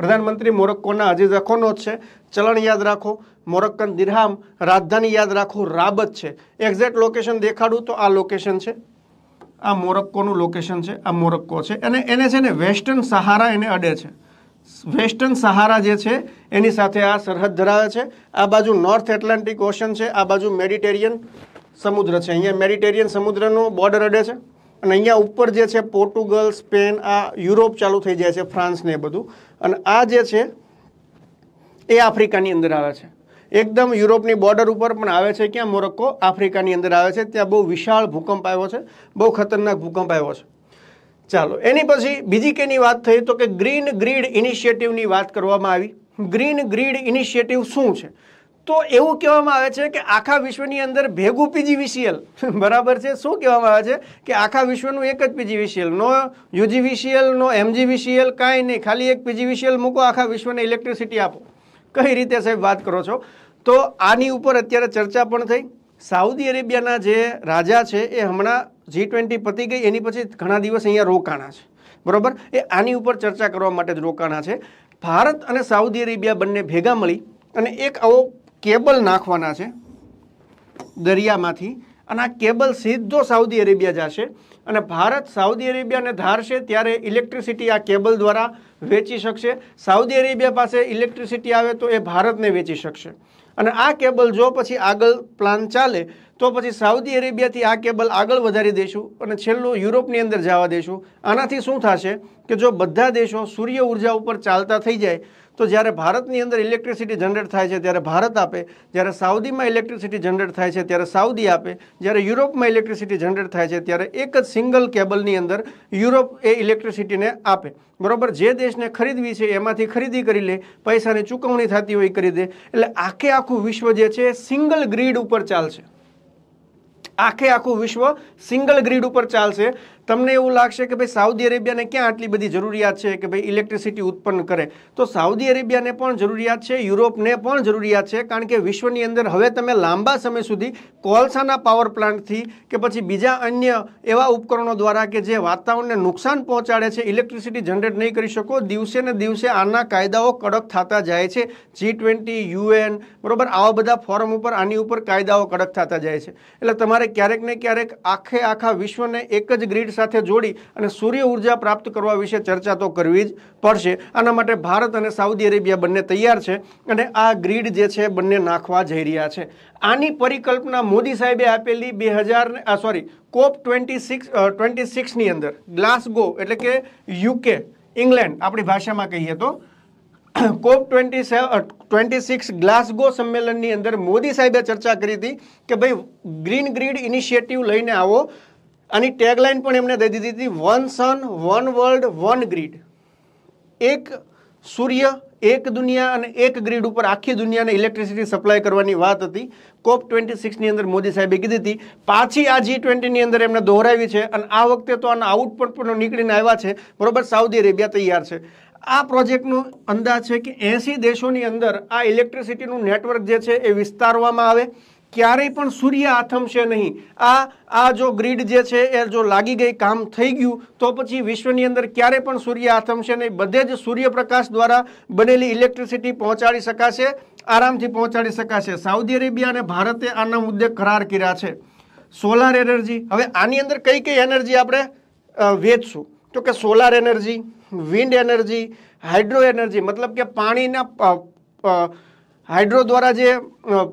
A: પ્રધાનમંત્રી મોરક્કોના અઝીઝ અખોનોત છે ચલણ યાદ રાખો મોરક્કન દિરહામ રાજધાની યાદ રાખો રાબત છે એક્ઝેક્ટ લોકેશન દેખાડું તો આ લોકેશન છે આ મોરક્કોનું લોકેશન છે આ મોરક્કો છે અને એને છે ને વેસ્ટર્ન સહારા એને અડે છે વેસ્ટર્ન સહારા જે છે એની સાથે આ સરહદ ધરાવે છે આ બાજુ નોર્થ એટલાન્ટિક ઓશન છે આ બાજુ મેડિટેરિયન સમુદ્ર છે અહીંયા મેડિટેરિયન સમુદ્રનો બોર્ડર અડે છે અને અહીંયા ઉપર જે છે પોર્ટુગલ સ્પેન આ યુરોપ ચાલુ થઈ જાય છે ફ્રાન્સને એ બધું અને આ જે છે એ આફ્રિકાની અંદર આવે છે એકદમ યુરોપની બોર્ડર ઉપર પણ આવે છે ક્યાં મોરક્કો આફ્રિકાની અંદર આવે છે ત્યાં બહુ વિશાળ ભૂકંપ આવ્યો છે બહુ ખતરનાક ભૂકંપ આવ્યો છે ચાલો એની પછી બીજી કેની વાત થઈ તો કે ગ્રીન ગ્રીડ ઇનિશિયેટિવની વાત કરવામાં આવી ગ્રીન ગ્રીડ ઇનિશિયેટિવ શું છે તો એવું કહેવામાં આવે છે કે આખા વિશ્વની અંદર ભેગું પીજીવીસીએલ બરાબર છે શું કહેવામાં આવે છે કે આખા વિશ્વનું એક જ પીજીવીસીએલ નો યુજીવીસીએલ નો એમજીવીસીએલ કાંઈ નહીં ખાલી એક પીજીવીસીએલ મૂકો આખા વિશ્વને ઇલેક્ટ્રિસિટી આપો કઈ રીતે સાહેબ વાત કરો છો તો આની ઉપર અત્યારે ચર્ચા પણ થઈ સાઉદી અરેબિયાના જે રાજા છે એ હમણાં જી ટ્વેન્ટી પતી ગઈ એની પછી ઘણા દિવસ અહીંયા રોકાણા છે બરાબર એ આની ઉપર ચર્ચા કરવા માટે જ રોકાણા છે ભારત અને સાઉદી અરેબિયા બંને ભેગા મળી અને એક આવો કેબલ નાખવાના છે દરિયામાંથી અને આ કેબલ સીધો સાઉદી અરેબિયા જશે અને ભારત સાઉદી અરેબિયાને ધારશે ત્યારે ઇલેક્ટ્રિસિટી આ કેબલ દ્વારા વેચી શકશે સાઉદી અરેબિયા પાસે ઇલેક્ટ્રિસિટી આવે તો એ ભારતને વેચી શકશે અને આ કેબલ જો પછી આગળ પ્લાન ચાલે તો પછી સાઉદી અરેબિયાથી આ કેબલ આગળ વધારી દઈશું અને છેલ્લું યુરોપની અંદર જવા દઈશું આનાથી શું થશે કે જો બધા દેશો સૂર્ય ઉર્જા ઉપર ચાલતા થઈ જાય તો જ્યારે ભારતની અંદર ઇલેક્ટ્રિસિટી જનરેટ થાય છે ત્યારે ભારત આપે જ્યારે સાઉદીમાં ઇલેક્ટ્રિસિટી જનરેટ થાય છે ત્યારે સાઉદી આપે જ્યારે યુરોપમાં ઇલેક્ટ્રિસિટી જનરેટ થાય છે ત્યારે એક જ સિંગલ કેબલની અંદર યુરોપ એ ઇલેક્ટ્રિસિટીને આપે બરાબર જે દેશને ખરીદવી છે એમાંથી ખરીદી કરી લે પૈસાની ચૂકવણી થતી હોય કરી દે એટલે આખે આખું વિશ્વ જે છે સિંગલ ગ્રીડ ઉપર ચાલશે આખે આખું વિશ્વ સિંગલ ગ્રીડ ઉપર ચાલશે તમને એવું લાગશે કે ભાઈ સાઉદી અરેબિયાને ક્યાં આટલી બધી જરૂરિયાત છે કે ભાઈ ઇલેક્ટ્રિસિટી ઉત્પન્ન કરે તો સાઉદી અરેબિયાને પણ જરૂરિયાત છે યુરોપને પણ જરૂરિયાત છે કારણ કે વિશ્વની અંદર હવે તમે લાંબા સમય સુધી કોલસાના પાવર પ્લાન્ટથી કે પછી બીજા અન્ય એવા ઉપકરણો દ્વારા કે જે વાતાવરણને નુકસાન પહોંચાડે છે ઇલેક્ટ્રિસિટી જનરેટ નહીં કરી શકો દિવસે ને દિવસે આના કાયદાઓ કડક થતા જાય છે જી ટ્વેન્ટી યુએન બરાબર આવા બધા ફોરમ ઉપર આની ઉપર કાયદાઓ કડક થતા જાય છે એટલે તમારે ક્યારેક ને ક્યારેક આખે આખા વિશ્વને એક જ ગ્રીડ સાથે જોડી અને સૂર્ય ઉર્જા પ્રાપ્ત કરવા વિશે ચર્ચા તો કરવી જ પડશે આના માટે ભારત અને સાઉદી અરેબિયા બંને તૈયાર છે અને આ ગ્રીડ જે છે બંને નાખવા જઈ રહ્યા છે આની પરિકલ્પના મોદી સાહેબે આપેલી બે હજાર sorry COP twenty six twenty સિક્સની અંદર ગ્લાસગો એટલે કે યુકે ઇંગ્લેન્ડ આપણી ભાષામાં કહીએ તો COP twenty twenty six Glasgow સંમેલનની અંદર મોદી સાહેબે ચર્ચા કરી હતી કે ભાઈ ગ્રીન ગ્રીડ ઇનિશિયેટિવ લઈને આવો આની ટેગલાઇન પણ એમને દઈ દીધી હતી one sun one world one grid એક સૂર્ય એક દુનિયા અને એક ગ્રીડ ઉપર આખી દુનિયાને ઇલેક્ટ્રિસિટી સપ્લાય કરવાની વાત હતી કોપ ટ્વેન્ટી સિક્સની અંદર મોદી સાહેબે કીધી હતી પાછી આ જી ટ્વેન્ટીની અંદર એમણે દોહરાવી છે અને આ વખતે તો આના આઉટપુટ પણ નીકળીને આવ્યા છે બરોબર સાઉદી અરેબિયા તૈયાર છે આ પ્રોજેક્ટનો અંદાજ છે કે એંસી દેશોની અંદર આ ઇલેક્ટ્રિસિટીનું નેટવર્ક જે છે એ વિસ્તારવામાં આવે ક્યારેય પણ સૂર્ય આથમશે નહીં આ આ જો ગ્રીડ જે છે એ જો લાગી ગઈ કામ થઈ ગયું તો પછી વિશ્વની અંદર ક્યારે પણ સૂર્ય આથમશે નહીં બધે જ સૂર્યપ્રકાશ દ્વારા બનેલી ઇલેક્ટ્રિસિટી પહોંચાડી શકાશે આરામથી પહોંચાડી શકાશે સાઉદી અરેબિયા અને ભારતે આના મુદ્દે કરાર કર્યા છે સોલાર એનર્જી હવે આની અંદર કઈ કઈ એનર્જી આપણે વેચશું તો કે solar energy wind energy hydro energy મતલબ કે પાણીના હાઇડ્રો દ્વારા જે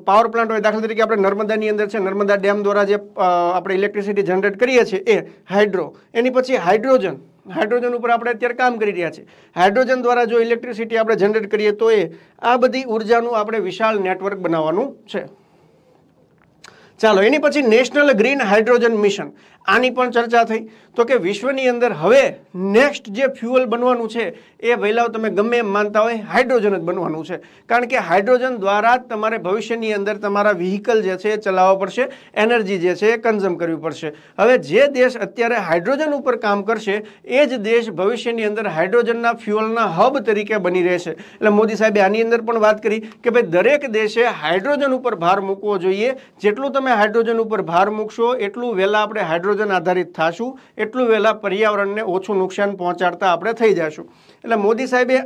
A: પાવર પ્લાન્ટ હોય દાખલા તરીકે આપણે નર્મદાની અંદર છે નર્મદા ડેમ દ્વારા જે આપણે ઇલેક્ટ્રિસિટી જનરેટ કરીએ છીએ એ હાઇડ્રો એની પછી હાઇડ્રોજન હાઇડ્રોજન ઉપર આપણે અત્યારે કામ કરી રહ્યા છીએ હાઇડ્રોજન દ્વારા જો ઇલેક્ટ્રિસિટી આપણે જનરેટ કરીએ તો એ આ બધી ઉર્જાનું આપણે વિશાળ નેટવર્ક બનાવવાનું છે ચાલો એની પછી નેશનલ ગ્રીન હાઇડ્રોજન મિશન આની પણ ચર્ચા થઈ તો કે વિશ્વની અંદર હવે નેક્સ્ટ જે ફ્યુઅલ બનવાનું છે એ વહેલાઓ તમે ગમે એમ માનતા હોય હાઇડ્રોજન જ બનવાનું છે કારણ કે હાઇડ્રોજન દ્વારા જ તમારે ભવિષ્યની અંદર તમારા વ્હીકલ જે છે એ ચલાવવા પડશે એનર્જી જે છે એ કન્ઝ્યુમ કરવી પડશે હવે જે દેશ અત્યારે હાઇડ્રોજન ઉપર કામ કરશે એ જ દેશ ભવિષ્યની અંદર હાઇડ્રોજનના ફ્યુઅલના હબ તરીકે બની રહેશે એટલે મોદી સાહેબે આની અંદર પણ વાત કરી કે ભાઈ દરેક દેશે હાઇડ્રોજન ઉપર ભાર મૂકવો જોઈએ જેટલું તમે હાઇડ્રોજન ઉપર ભાર મૂકશો એટલું વહેલા આપણે હાઇડ્રોજન હાઇડ્રોજન આધારિત થશું એટલું વહેલા પર્યાવરણને ઓછું નુકસાન પહોંચાડતા આપણે થઈ જશું એટલે મોદી સાહેબે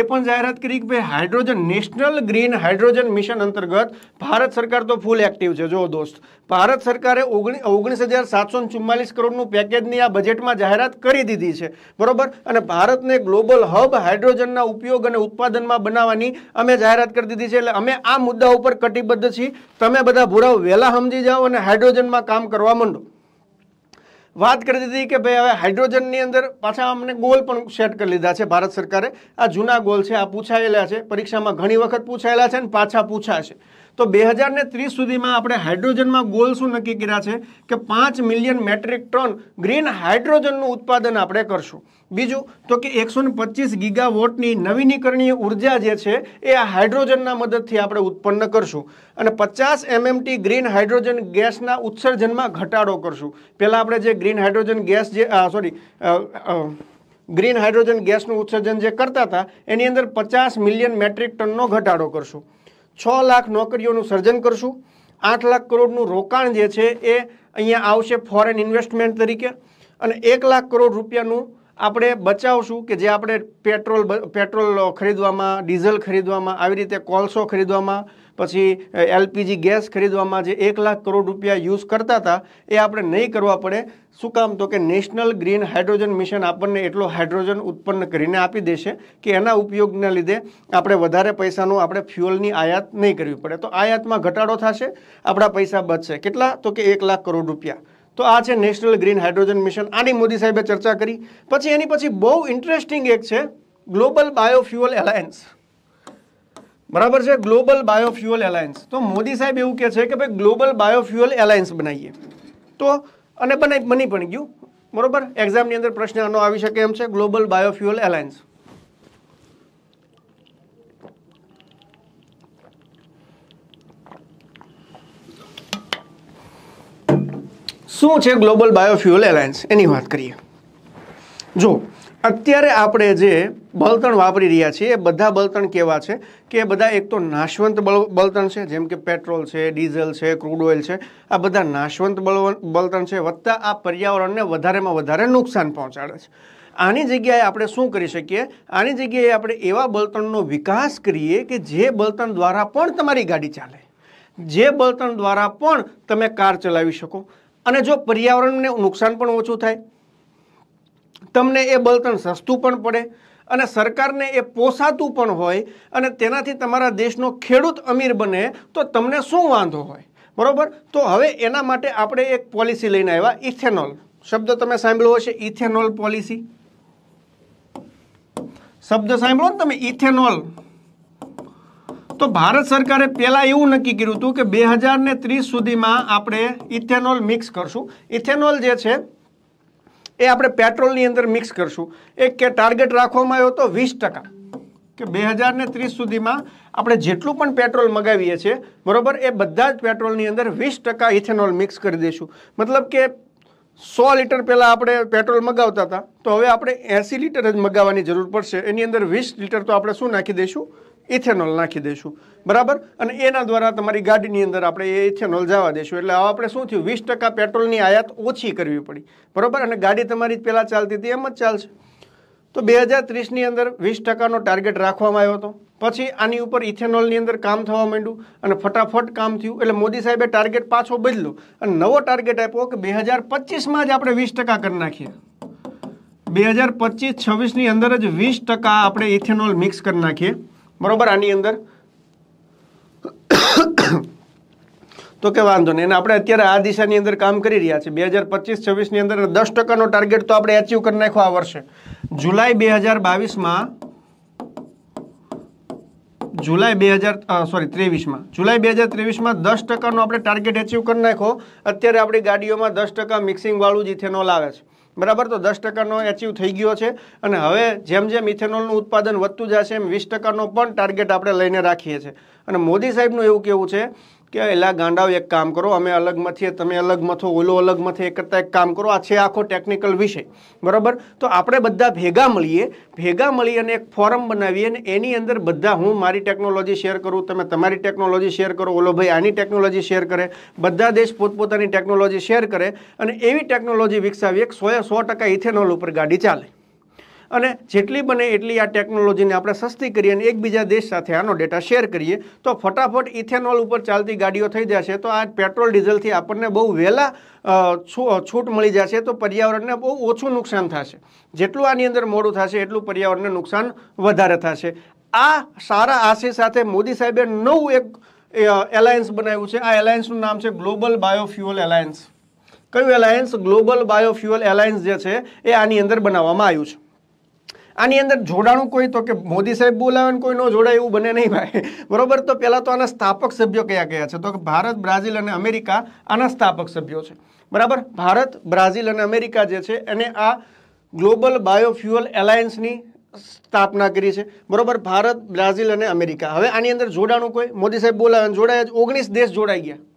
A: એ પણ જાહેરાત કરી કે ભાઈ hydrogen national green hydrogen mission અંતર્ગત ભારત સરકાર તો ફૂલ એક્ટિવ છે જો દોસ્ત ભારત સરકારે ઓગણીસ હજાર સાતસો ચુમ્માલીસ કરોડનું પેકેજની આ બજેટમાં જાહેરાત કરી દીધી છે બરોબર અને ભારતને ગ્લોબલ હબ હાઇડ્રોજનના ઉપયોગ અને ઉત્પાદનમાં બનાવવાની અમે જાહેરાત કરી દીધી છે એટલે અમે આ મુદ્દા ઉપર કટિબદ્ધ છીએ તમે બધા ભૂરાવ વહેલા સમજી જાઓ અને હાઇડ્રોજનમાં કામ કરવા માંડો વાત કરી દીધી કે ભાઈ હવે હાઇડ્રોજનની અંદર પાછા અમને ગોલ પણ સેટ કરી લીધા છે ભારત સરકારે આ જૂના ગોલ છે આ પૂછાયેલા છે પરીક્ષામાં ઘણી વખત પૂછાયેલા છે અને પાછા પૂછાશે તો બે હજારને ત્રીસ સુધીમાં આપણે હાઇડ્રોજનમાં ગોલ શું નક્કી કર્યા છે કે પાંચ મિલિયન મેટ્રિક ટન ગ્રીન હાઇડ્રોજનનું ઉત્પાદન આપણે કરશું બીજું તો કે એકસો ને પચીસ ગીગા વોટની નવીનીકરણીય ઉર્જા જે છે એ આ હાઇડ્રોજનના મદદથી આપણે ઉત્પન્ન કરશું અને પચાસ એમએમટી ગ્રીન હાઇડ્રોજન ગેસના ઉત્સર્જનમાં ઘટાડો કરશું પહેલાં આપણે જે ગ્રીન હાઇડ્રોજન ગેસ જે સોરી ગ્રીન હાઇડ્રોજન ગેસનું ઉત્સર્જન જે કરતા હતા એની અંદર પચાસ મિલિયન મેટ્રિક ટનનો ઘટાડો કરશું છ લાખ નોકરીઓનું સર્જન કરશું આઠ લાખ કરોડનું રોકાણ જે છે એ અહીંયા આવશે ફોરેન ઇન્વેસ્ટમેન્ટ તરીકે અને એક લાખ કરોડ રૂપિયાનું આપણે બચાવશું કે જે આપણે પેટ્રોલ પેટ્રોલ ખરીદવામાં ડીઝલ ખરીદવામાં આવી રીતે કોલસો ખરીદવામાં પછી એલપીજી ગેસ ખરીદવામાં જે એક લાખ કરોડ રૂપિયા યુઝ કરતા હતા એ આપણે નહીં કરવા પડે શું કામ તો કે નેશનલ ગ્રીન હાઇડ્રોજન મિશન આપણને એટલો હાઇડ્રોજન ઉત્પન્ન કરીને આપી દેશે કે એના ઉપયોગના લીધે આપણે વધારે પૈસાનું આપણે ફ્યુઅલની આયાત નહીં કરવી પડે તો આયાતમાં ઘટાડો થશે આપણા પૈસા બચશે કેટલા તો કે એક લાખ કરોડ રૂપિયા તો આ છે નેશનલ ગ્રીન હાઇડ્રોજન મિશન આની મોદી સાહેબે ચર્ચા કરી પછી એની પછી બહુ ઇન્ટરેસ્ટિંગ એક છે ગ્લોબલ બાયોફ્યુઅલ એલાયન્સ બરાબર છે ગ્લોબલ બાયોફ્યુઅલ એલાયન્સ તો મોદી સાહેબ એવું કહે છે કે ભાઈ ગ્લોબલ બાયોફ્યુઅલ એલાયન્સ બનાવીએ તો અને બનાવી બની પણ ગયું બરાબર એક્ઝામની અંદર પ્રશ્ન આનો આવી શકે એમ છે ગ્લોબલ બાયોફ્યુઅલ એલાયન્સ શું છે ગ્લોબલ બાયોફ્યુઅલ એલાયન્સ એની વાત કરીએ જો અત્યારે આપણે જે બળતણ વાપરી રહ્યા છીએ એ બધા બળતણ કેવા છે કે બધા એક તો નાશવંત બળતણ છે જેમ કે પેટ્રોલ છે ડીઝલ છે ક્રૂડ ઓઇલ છે આ બધા નાશવંત બળતણ છે વત્તા આ પર્યાવરણને વધારેમાં વધારે નુકસાન પહોંચાડે છે આની જગ્યાએ આપણે શું કરી શકીએ આની જગ્યાએ આપણે એવા બળતણનો વિકાસ કરીએ કે જે બળતણ દ્વારા પણ તમારી ગાડી ચાલે જે બળતણ દ્વારા પણ તમે કાર ચલાવી શકો અને જો પર્યાવરણને નુકસાન પણ ઓછું થાય તમને એ બળતણ સસ્તું પણ પડે અને સરકારને એ પોસાતું પણ હોય અને તેનાથી તમારા દેશનો ખેડૂત અમીર બને તો તમને શું વાંધો હોય બરાબર તો હવે એના માટે આપણે એક પોલિસી લઈને આવ્યા ઇથેનોલ શબ્દ તમે સાંભળ્યો હશે ઇથેનોલ પોલિસી શબ્દ સાંભળો ને તમે ઇથેનોલ તો ભારત સરકારે પહેલાં એવું નક્કી કર્યું હતું કે બે હજાર ત્રીસ સુધીમાં આપણે ઇથેનોલ મિક્સ કરશું ઇથેનોલ જે છે એ આપણે પેટ્રોલની અંદર મિક્સ કરશું એક કે ટાર્ગેટ રાખવામાં આવ્યો હતો વીસ ટકા કે બે હજારને ત્રીસ સુધીમાં આપણે જેટલું પણ પેટ્રોલ મગાવીએ છીએ બરાબર એ બધા જ પેટ્રોલની અંદર વીસ ટકા ઇથેનોલ મિક્સ કરી દઈશું મતલબ કે સો લીટર પહેલાં આપણે પેટ્રોલ મગાવતા હતા તો હવે આપણે એંસી લીટર જ મગાવવાની જરૂર પડશે એની અંદર વીસ લીટર તો આપણે શું નાખી દઈશું ઇથેનોલ નાખી દઈશું બરાબર અને એના દ્વારા તમારી ગાડીની અંદર આપણે એ ઇથેનોલ જવા દઈશું એટલે આપણે શું થયું વીસ ટકા પેટ્રોલની આયાત ઓછી કરવી પડી બરાબર અને ગાડી તમારી પહેલાં ચાલતી હતી એમ જ ચાલશે તો બે હજાર ત્રીસની અંદર વીસ ટકાનો ટાર્ગેટ રાખવામાં આવ્યો હતો પછી આની ઉપર ઇથેનોલની અંદર કામ થવા માંડ્યું અને ફટાફટ કામ થયું એટલે મોદી સાહેબે ટાર્ગેટ પાછો બદલ્યો અને નવો ટાર્ગેટ આપ્યો કે બે હજાર પચીસમાં જ આપણે વીસ ટકા કરી નાખીએ બે હજાર પચીસ છવ્વીસની અંદર જ વીસ ટકા આપણે ઇથેનોલ મિક્સ કરી નાખીએ બરોબર આની અંદર તો કે વાંધો નહીં અને આપણે અત્યારે આ દિશાની અંદર કામ કરી રહ્યા છીએ બે હજાર પચીસ છવ્વીસની અંદર દસ ટકાનો ટાર્ગેટ તો આપણે એચીવ કરી નાખ્યો આ વર્ષે જુલાઈ બે હજાર બાવીસમાં જુલાઈ બે હજાર સોરી ત્રેવીસમાં જુલાઈ બે હજાર ત્રેવીસમાં દસ ટકાનો આપણે ટાર્ગેટ એચિવ કરી નાખ્યો અત્યારે આપણી ગાડીઓમાં દસ ટકા મિક્સિંગવાળું જ ઇથેનોલ આવે છે બરાબર તો દસ ટકાનો એચીવ થઈ ગયો છે અને હવે જેમ જેમ ઇથેનોલનું ઉત્પાદન વધતું જશે એમ વીસ ટકાનો પણ ટાર્ગેટ આપણે લઈને રાખીએ છીએ અને મોદી સાહેબનું એવું કેવું છે કે એલા ગાંડાઓ એક કામ કરો અમે અલગ મથીએ તમે અલગ મથો ઓલો અલગ મથે એક કરતાં એક કામ કરો આ છે આખો ટેકનિકલ વિષય બરાબર તો આપણે બધા ભેગા મળીએ ભેગા મળી અને એક ફોરમ બનાવીએ અને એની અંદર બધા હું મારી ટેકનોલોજી શેર કરું તમે તમારી ટેકનોલોજી શેર કરો ઓલો ભાઈ આની ટેકનોલોજી શેર કરે બધા દેશ પોતપોતાની ટેકનોલોજી શેર કરે અને એવી ટેકનોલોજી વિકસાવીએ કે સો સો ટકા ઇથેનોલ ઉપર ગાડી ચાલે અને જેટલી બને એટલી આ ટેકનોલોજીને આપણે સસ્તી કરીએ અને એકબીજા દેશ સાથે આનો ડેટા શેર કરીએ તો ફટાફટ ઇથેનોલ ઉપર ચાલતી ગાડીઓ થઈ જશે તો આ પેટ્રોલ ડીઝલથી આપણને બહુ વહેલા છૂટ મળી જશે તો પર્યાવરણને બહુ ઓછું નુકસાન થશે જેટલું આની અંદર મોડું થશે એટલું પર્યાવરણને નુકસાન વધારે થશે આ સારા આશય સાથે મોદી સાહેબે નવું એક એલાયન્સ બનાવ્યું છે આ એલાયન્સનું નામ છે ગ્લોબલ બાયોફ્યુઅલ એલાયન્સ કયું એલાયન્સ ગ્લોબલ બાયોફ્યુઅલ એલાયન્સ જે છે એ આની અંદર બનાવવામાં આવ્યું છે આની અંદર જોડાણું કોઈ તો કે મોદી સાહેબ બોલાવે કોઈ ન જોડાય એવું બને નહીં ભાઈ બરોબર તો પહેલાં તો આના સ્થાપક સભ્યો કયા કયા છે તો કે ભારત બ્રાઝિલ અને અમેરિકા આના સ્થાપક સભ્યો છે બરાબર ભારત બ્રાઝિલ અને અમેરિકા જે છે એને આ ગ્લોબલ બાયોફ્યુઅલ એલાયન્સની સ્થાપના કરી છે બરોબર ભારત બ્રાઝિલ અને અમેરિકા હવે આની અંદર જોડાણું કોઈ મોદી સાહેબ બોલાવે જોડાયા ઓગણીસ દેશ જોડાઈ ગયા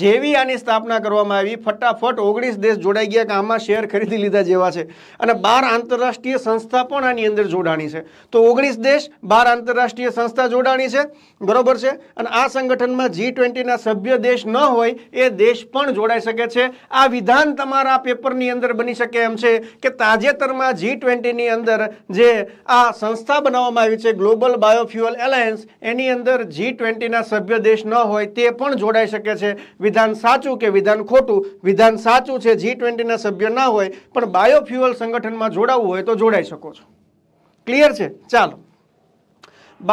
A: જેવી આની સ્થાપના કરવામાં આવી ફટાફટ ઓગણીસ દેશ જોડાઈ ગયા કે આમાં શેર ખરીદી લીધા જેવા છે અને બાર આંતરરાષ્ટ્રીય સંસ્થા પણ આની અંદર જોડાણી છે તો ઓગણીસ દેશ બાર આંતરરાષ્ટ્રીય સંસ્થા જોડાણી છે બરોબર છે અને આ સંગઠનમાં જી ટ્વેન્ટીના સભ્ય દેશ ન હોય એ દેશ પણ જોડાઈ શકે છે આ વિધાન તમારા પેપરની અંદર બની શકે એમ છે કે તાજેતરમાં જી ટ્વેન્ટીની અંદર જે આ સંસ્થા બનાવવામાં આવી છે ગ્લોબલ બાયોફ્યુઅલ એલાયન્સ એની અંદર જી ટ્વેન્ટીના સભ્ય દેશ ન હોય તે પણ જોડાઈ શકે છે વિધાન સાચું કે વિધાન ખોટું વિધાન સાચું છે જી ટ્વેન્ટીના સભ્ય ના હોય પણ બાયોફ્યુઅલ સંગઠનમાં જોડાવવું હોય તો જોડાઈ શકો છો ક્લિયર છે ચાલો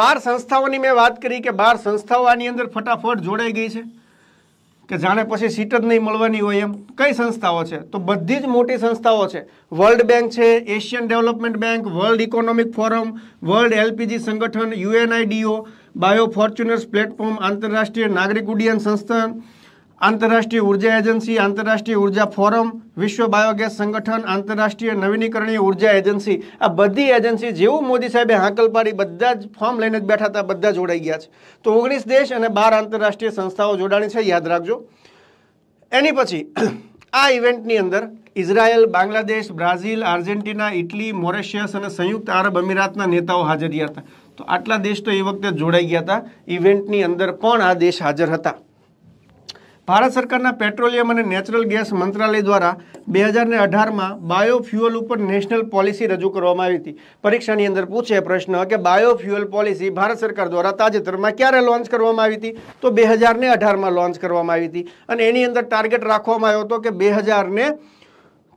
A: બાર સંસ્થાઓની મેં વાત કરી કે બાર સંસ્થાઓ આની અંદર ફટાફટ જોડાઈ ગઈ છે કે જાણે પછી સીટ જ નહીં મળવાની હોય એમ કઈ સંસ્થાઓ છે તો બધી જ મોટી સંસ્થાઓ છે વર્લ્ડ બેંક છે Asian Development Bank World Economic Forum World LPG સંગઠન યુએનઆઈડીઓ બાયો ફોર્ચ્યુનર્સ પ્લેટફોર્મ આંતરરાષ્ટ્રીય નાગરિક ઉડ્ડયન સંસ્થાન આંતરરાષ્ટ્રીય ઉર્જા એજન્સી આંતરરાષ્ટ્રીય ઉર્જા ફોરમ વિશ્વ બાયોગેસ સંગઠન આંતરરાષ્ટ્રીય નવીનીકરણીય ઉર્જા એજન્સી આ બધી એજન્સી જેવું મોદી સાહેબે હાંકલ પાડી બધા જ ફોર્મ લઈને જ બેઠા હતા બધા જોડાઈ ગયા છે તો ઓગણીસ દેશ અને બાર આંતરરાષ્ટ્રીય સંસ્થાઓ જોડાણી છે યાદ રાખજો એની પછી આ ઇવેન્ટની અંદર Israel Bangladesh Brazil Argentina Italy Mauritius અને સંયુક્ત આરબ અમીરાતના નેતાઓ હાજર રહ્યા હતા તો આટલા દેશ તો એ વખતે જોડાઈ ગયા હતા ઇવેન્ટની અંદર પણ આ દેશ હાજર હતા ભારત સરકારના પેટ્રોલિયમ અને નેચરલ ગેસ મંત્રાલય દ્વારા બે હજારને અઢારમાં બાયોફ્યુઅલ ઉપર નેશનલ પોલિસી રજૂ કરવામાં આવી હતી પરીક્ષાની અંદર પૂછે પ્રશ્ન કે બાયોફ્યુઅલ પોલિસી ભારત સરકાર દ્વારા તાજેતરમાં ક્યારે લોન્ચ કરવામાં આવી હતી તો બે હજારને અઢારમાં લોન્ચ કરવામાં આવી હતી અને એની અંદર ટાર્ગેટ રાખવામાં આવ્યો હતો કે બે હજારને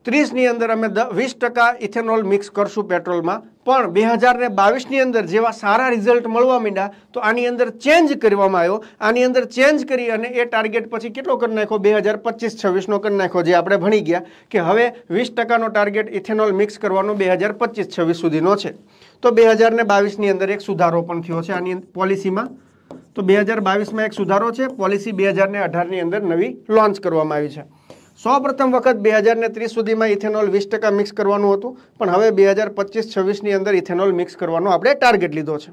A: ત્રીસની અંદર અમે વીસ ટકા ઇથેનોલ મિક્સ કરશું પેટ્રોલમાં પણ બે હજાર ને બાવીસની અંદર જેવા સારા રિઝલ્ટ મળવા માંડ્યા તો આની અંદર ચેન્જ કરવામાં આવ્યો આની અંદર ચેન્જ કરી અને એ ટાર્ગેટ પછી કેટલો કરી નાખ્યો બે હજાર પચીસ છવ્વીસનો કરી નાખ્યો જે આપણે ભણી ગયા કે હવે વીસ ટકાનો ટાર્ગેટ ઇથેનોલ મિક્સ કરવાનો બે હજાર પચીસ છવ્વીસ સુધીનો છે તો બે હજાર ને બાવીસની અંદર એક સુધારો પણ થયો છે આની પોલિસીમાં તો બે હજાર બાવીસમાં એક સુધારો છે પોલિસી બે હજાર ને અઢારની અંદર નવી લોન્ચ કરવામાં આવી છે સૌ પ્રથમ વખત બે હજાર ત્રીસ સુધીમાં ઇથેનોલ વીસ ટકા મિક્સ કરવાનું હતું પણ હવે બે હજાર પચીસ છવ્વીસની અંદર ઇથેનોલ મિક્સ કરવાનો આપણે ટાર્ગેટ લીધો છે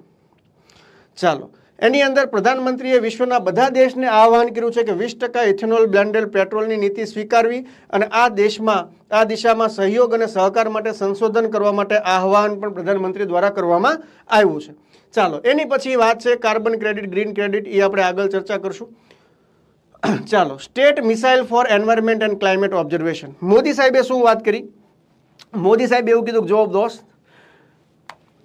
A: ચાલો એની અંદર પ્રધાનમંત્રીએ વિશ્વના બધા દેશને આહવાન કર્યું છે કે વીસ ટકા ઇથેનોલ બ્લેન્ડેડ પેટ્રોલની નીતિ સ્વીકારવી અને આ દેશમાં આ દિશામાં સહયોગ અને સહકાર માટે સંશોધન કરવા માટે આહવાન પણ પ્રધાનમંત્રી દ્વારા કરવામાં આવ્યું છે ચાલો એની પછી વાત છે કાર્બન ક્રેડિટ ગ્રીન ક્રેડિટ એ આપણે આગળ ચર્ચા કરશું ચાલો state missile for environment and climate observation Modi સાહેબે શું વાત કરી મોદી સાહેબે એવું કીધું જોબ દોસ્ત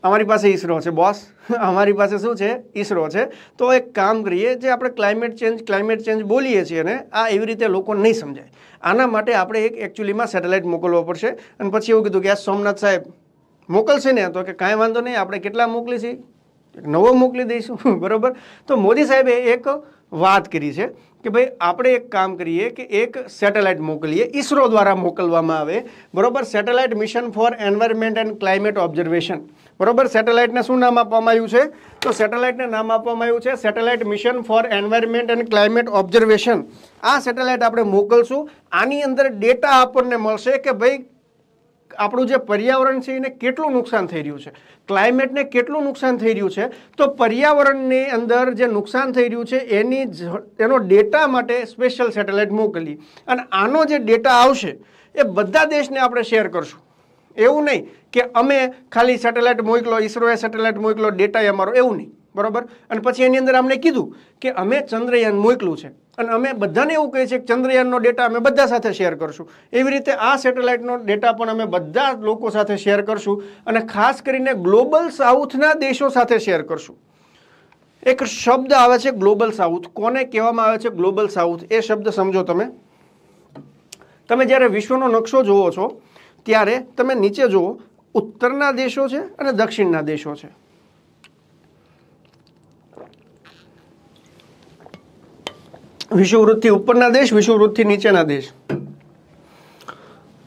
A: અમારી પાસે ઈસરો છે બોસ અમારી પાસે શું છે ઈસરો છે તો એક કામ કરીએ જે આપણે ક્લાઇમેટ ચેન્જ ક્લાઇમેટ ચેન્જ બોલીએ છીએ ને આ એવી રીતે લોકો નહીં સમજાય આના માટે આપણે એક એકચ્યુઅલીમાં સેટેલાઇટ મોકલવો પડશે અને પછી એવું કીધું કે આ સોમનાથ સાહેબ મોકલશે ને તો કે કાંઈ વાંધો નહીં આપણે કેટલા મોકલીશું નવો મોકલી દઈશું બરાબર તો મોદી સાહેબે એક વાત કરી છે કે ભાઈ આપણે એક કામ કરીએ કે એક સેટેલાઇટ મોકલીએ ઇસરો દ્વારા મોકલવામાં આવે બરોબર satellite mission for environment and climate observation બરોબર સેટેલાઇટને શું નામ આપવામાં આવ્યું છે તો સેટેલાઇટને નામ આપવામાં આવ્યું છે satellite mission for environment and climate observation આ સેટેલાઇટ આપણે મોકલશું આની અંદર ડેટા આપણને મળશે કે ભાઈ આપણું જે પર્યાવરણ છે એને કેટલું નુકસાન થઈ રહ્યું છે ક્લાઇમેટને કેટલું નુકસાન થઈ રહ્યું છે તો પર્યાવરણની અંદર જે નુકસાન થઈ રહ્યું છે એની એનો ડેટા માટે સ્પેશિયલ સેટેલાઇટ મોકલી અને આનો જે ડેટા આવશે એ બધા દેશને આપણે શેર કરશું એવું નહીં કે અમે ખાલી સેટેલાઇટ મોકલો ઇસરોએ સેટેલાઇટ મોકલો ડેટા અમારો એવું નહીં બરાબર અને પછી એની અંદર અમને કીધું કે અમે ચંદ્રયાન મોકલું છે અને અમે બધાને એવું કહીએ છીએ કે ચંદ્રયાનનો ડેટા અમે બધા સાથે શેર કરશું એવી રીતે આ સેટેલાઇટનો ડેટા પણ અમે બધા લોકો સાથે શેર કરશું અને ખાસ કરીને ગ્લોબલ સાઉથના દેશો સાથે શેર કરશું એક શબ્દ આવે છે ગ્લોબલ સાઉથ કોને કહેવામાં આવે છે ગ્લોબલ સાઉથ એ શબ્દ સમજો તમે તમે જ્યારે વિશ્વનો નકશો જુઓ છો ત્યારે તમે નીચે જુઓ ઉત્તરના દેશો છે અને દક્ષિણના દેશો છે વિષુવવૃત્તથી ઉપરના દેશ વિષુવવૃત્તિ નીચેના દેશ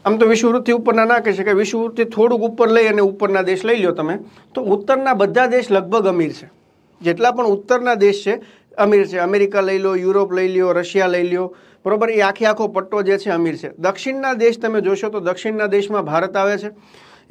A: આમ તો વિષુવવૃત્તથી ઉપરના ના કહી શકાય વિષુવવૃત્તિ થોડુંક ઉપર લઈ અને ઉપરના દેશ લઈ લો તમે તો ઉત્તરના બધા દેશ લગભગ અમીર છે જેટલા પણ ઉત્તરના દેશ છે અમીર છે અમેરિકા લઈ લો યુરોપ લઈ લો રશિયા લઈ લો બરોબર એ આખે આખો પટ્ટો જે છે અમીર છે દક્ષિણના દેશ તમે જોશો તો દક્ષિણના દેશમાં ભારત આવે છે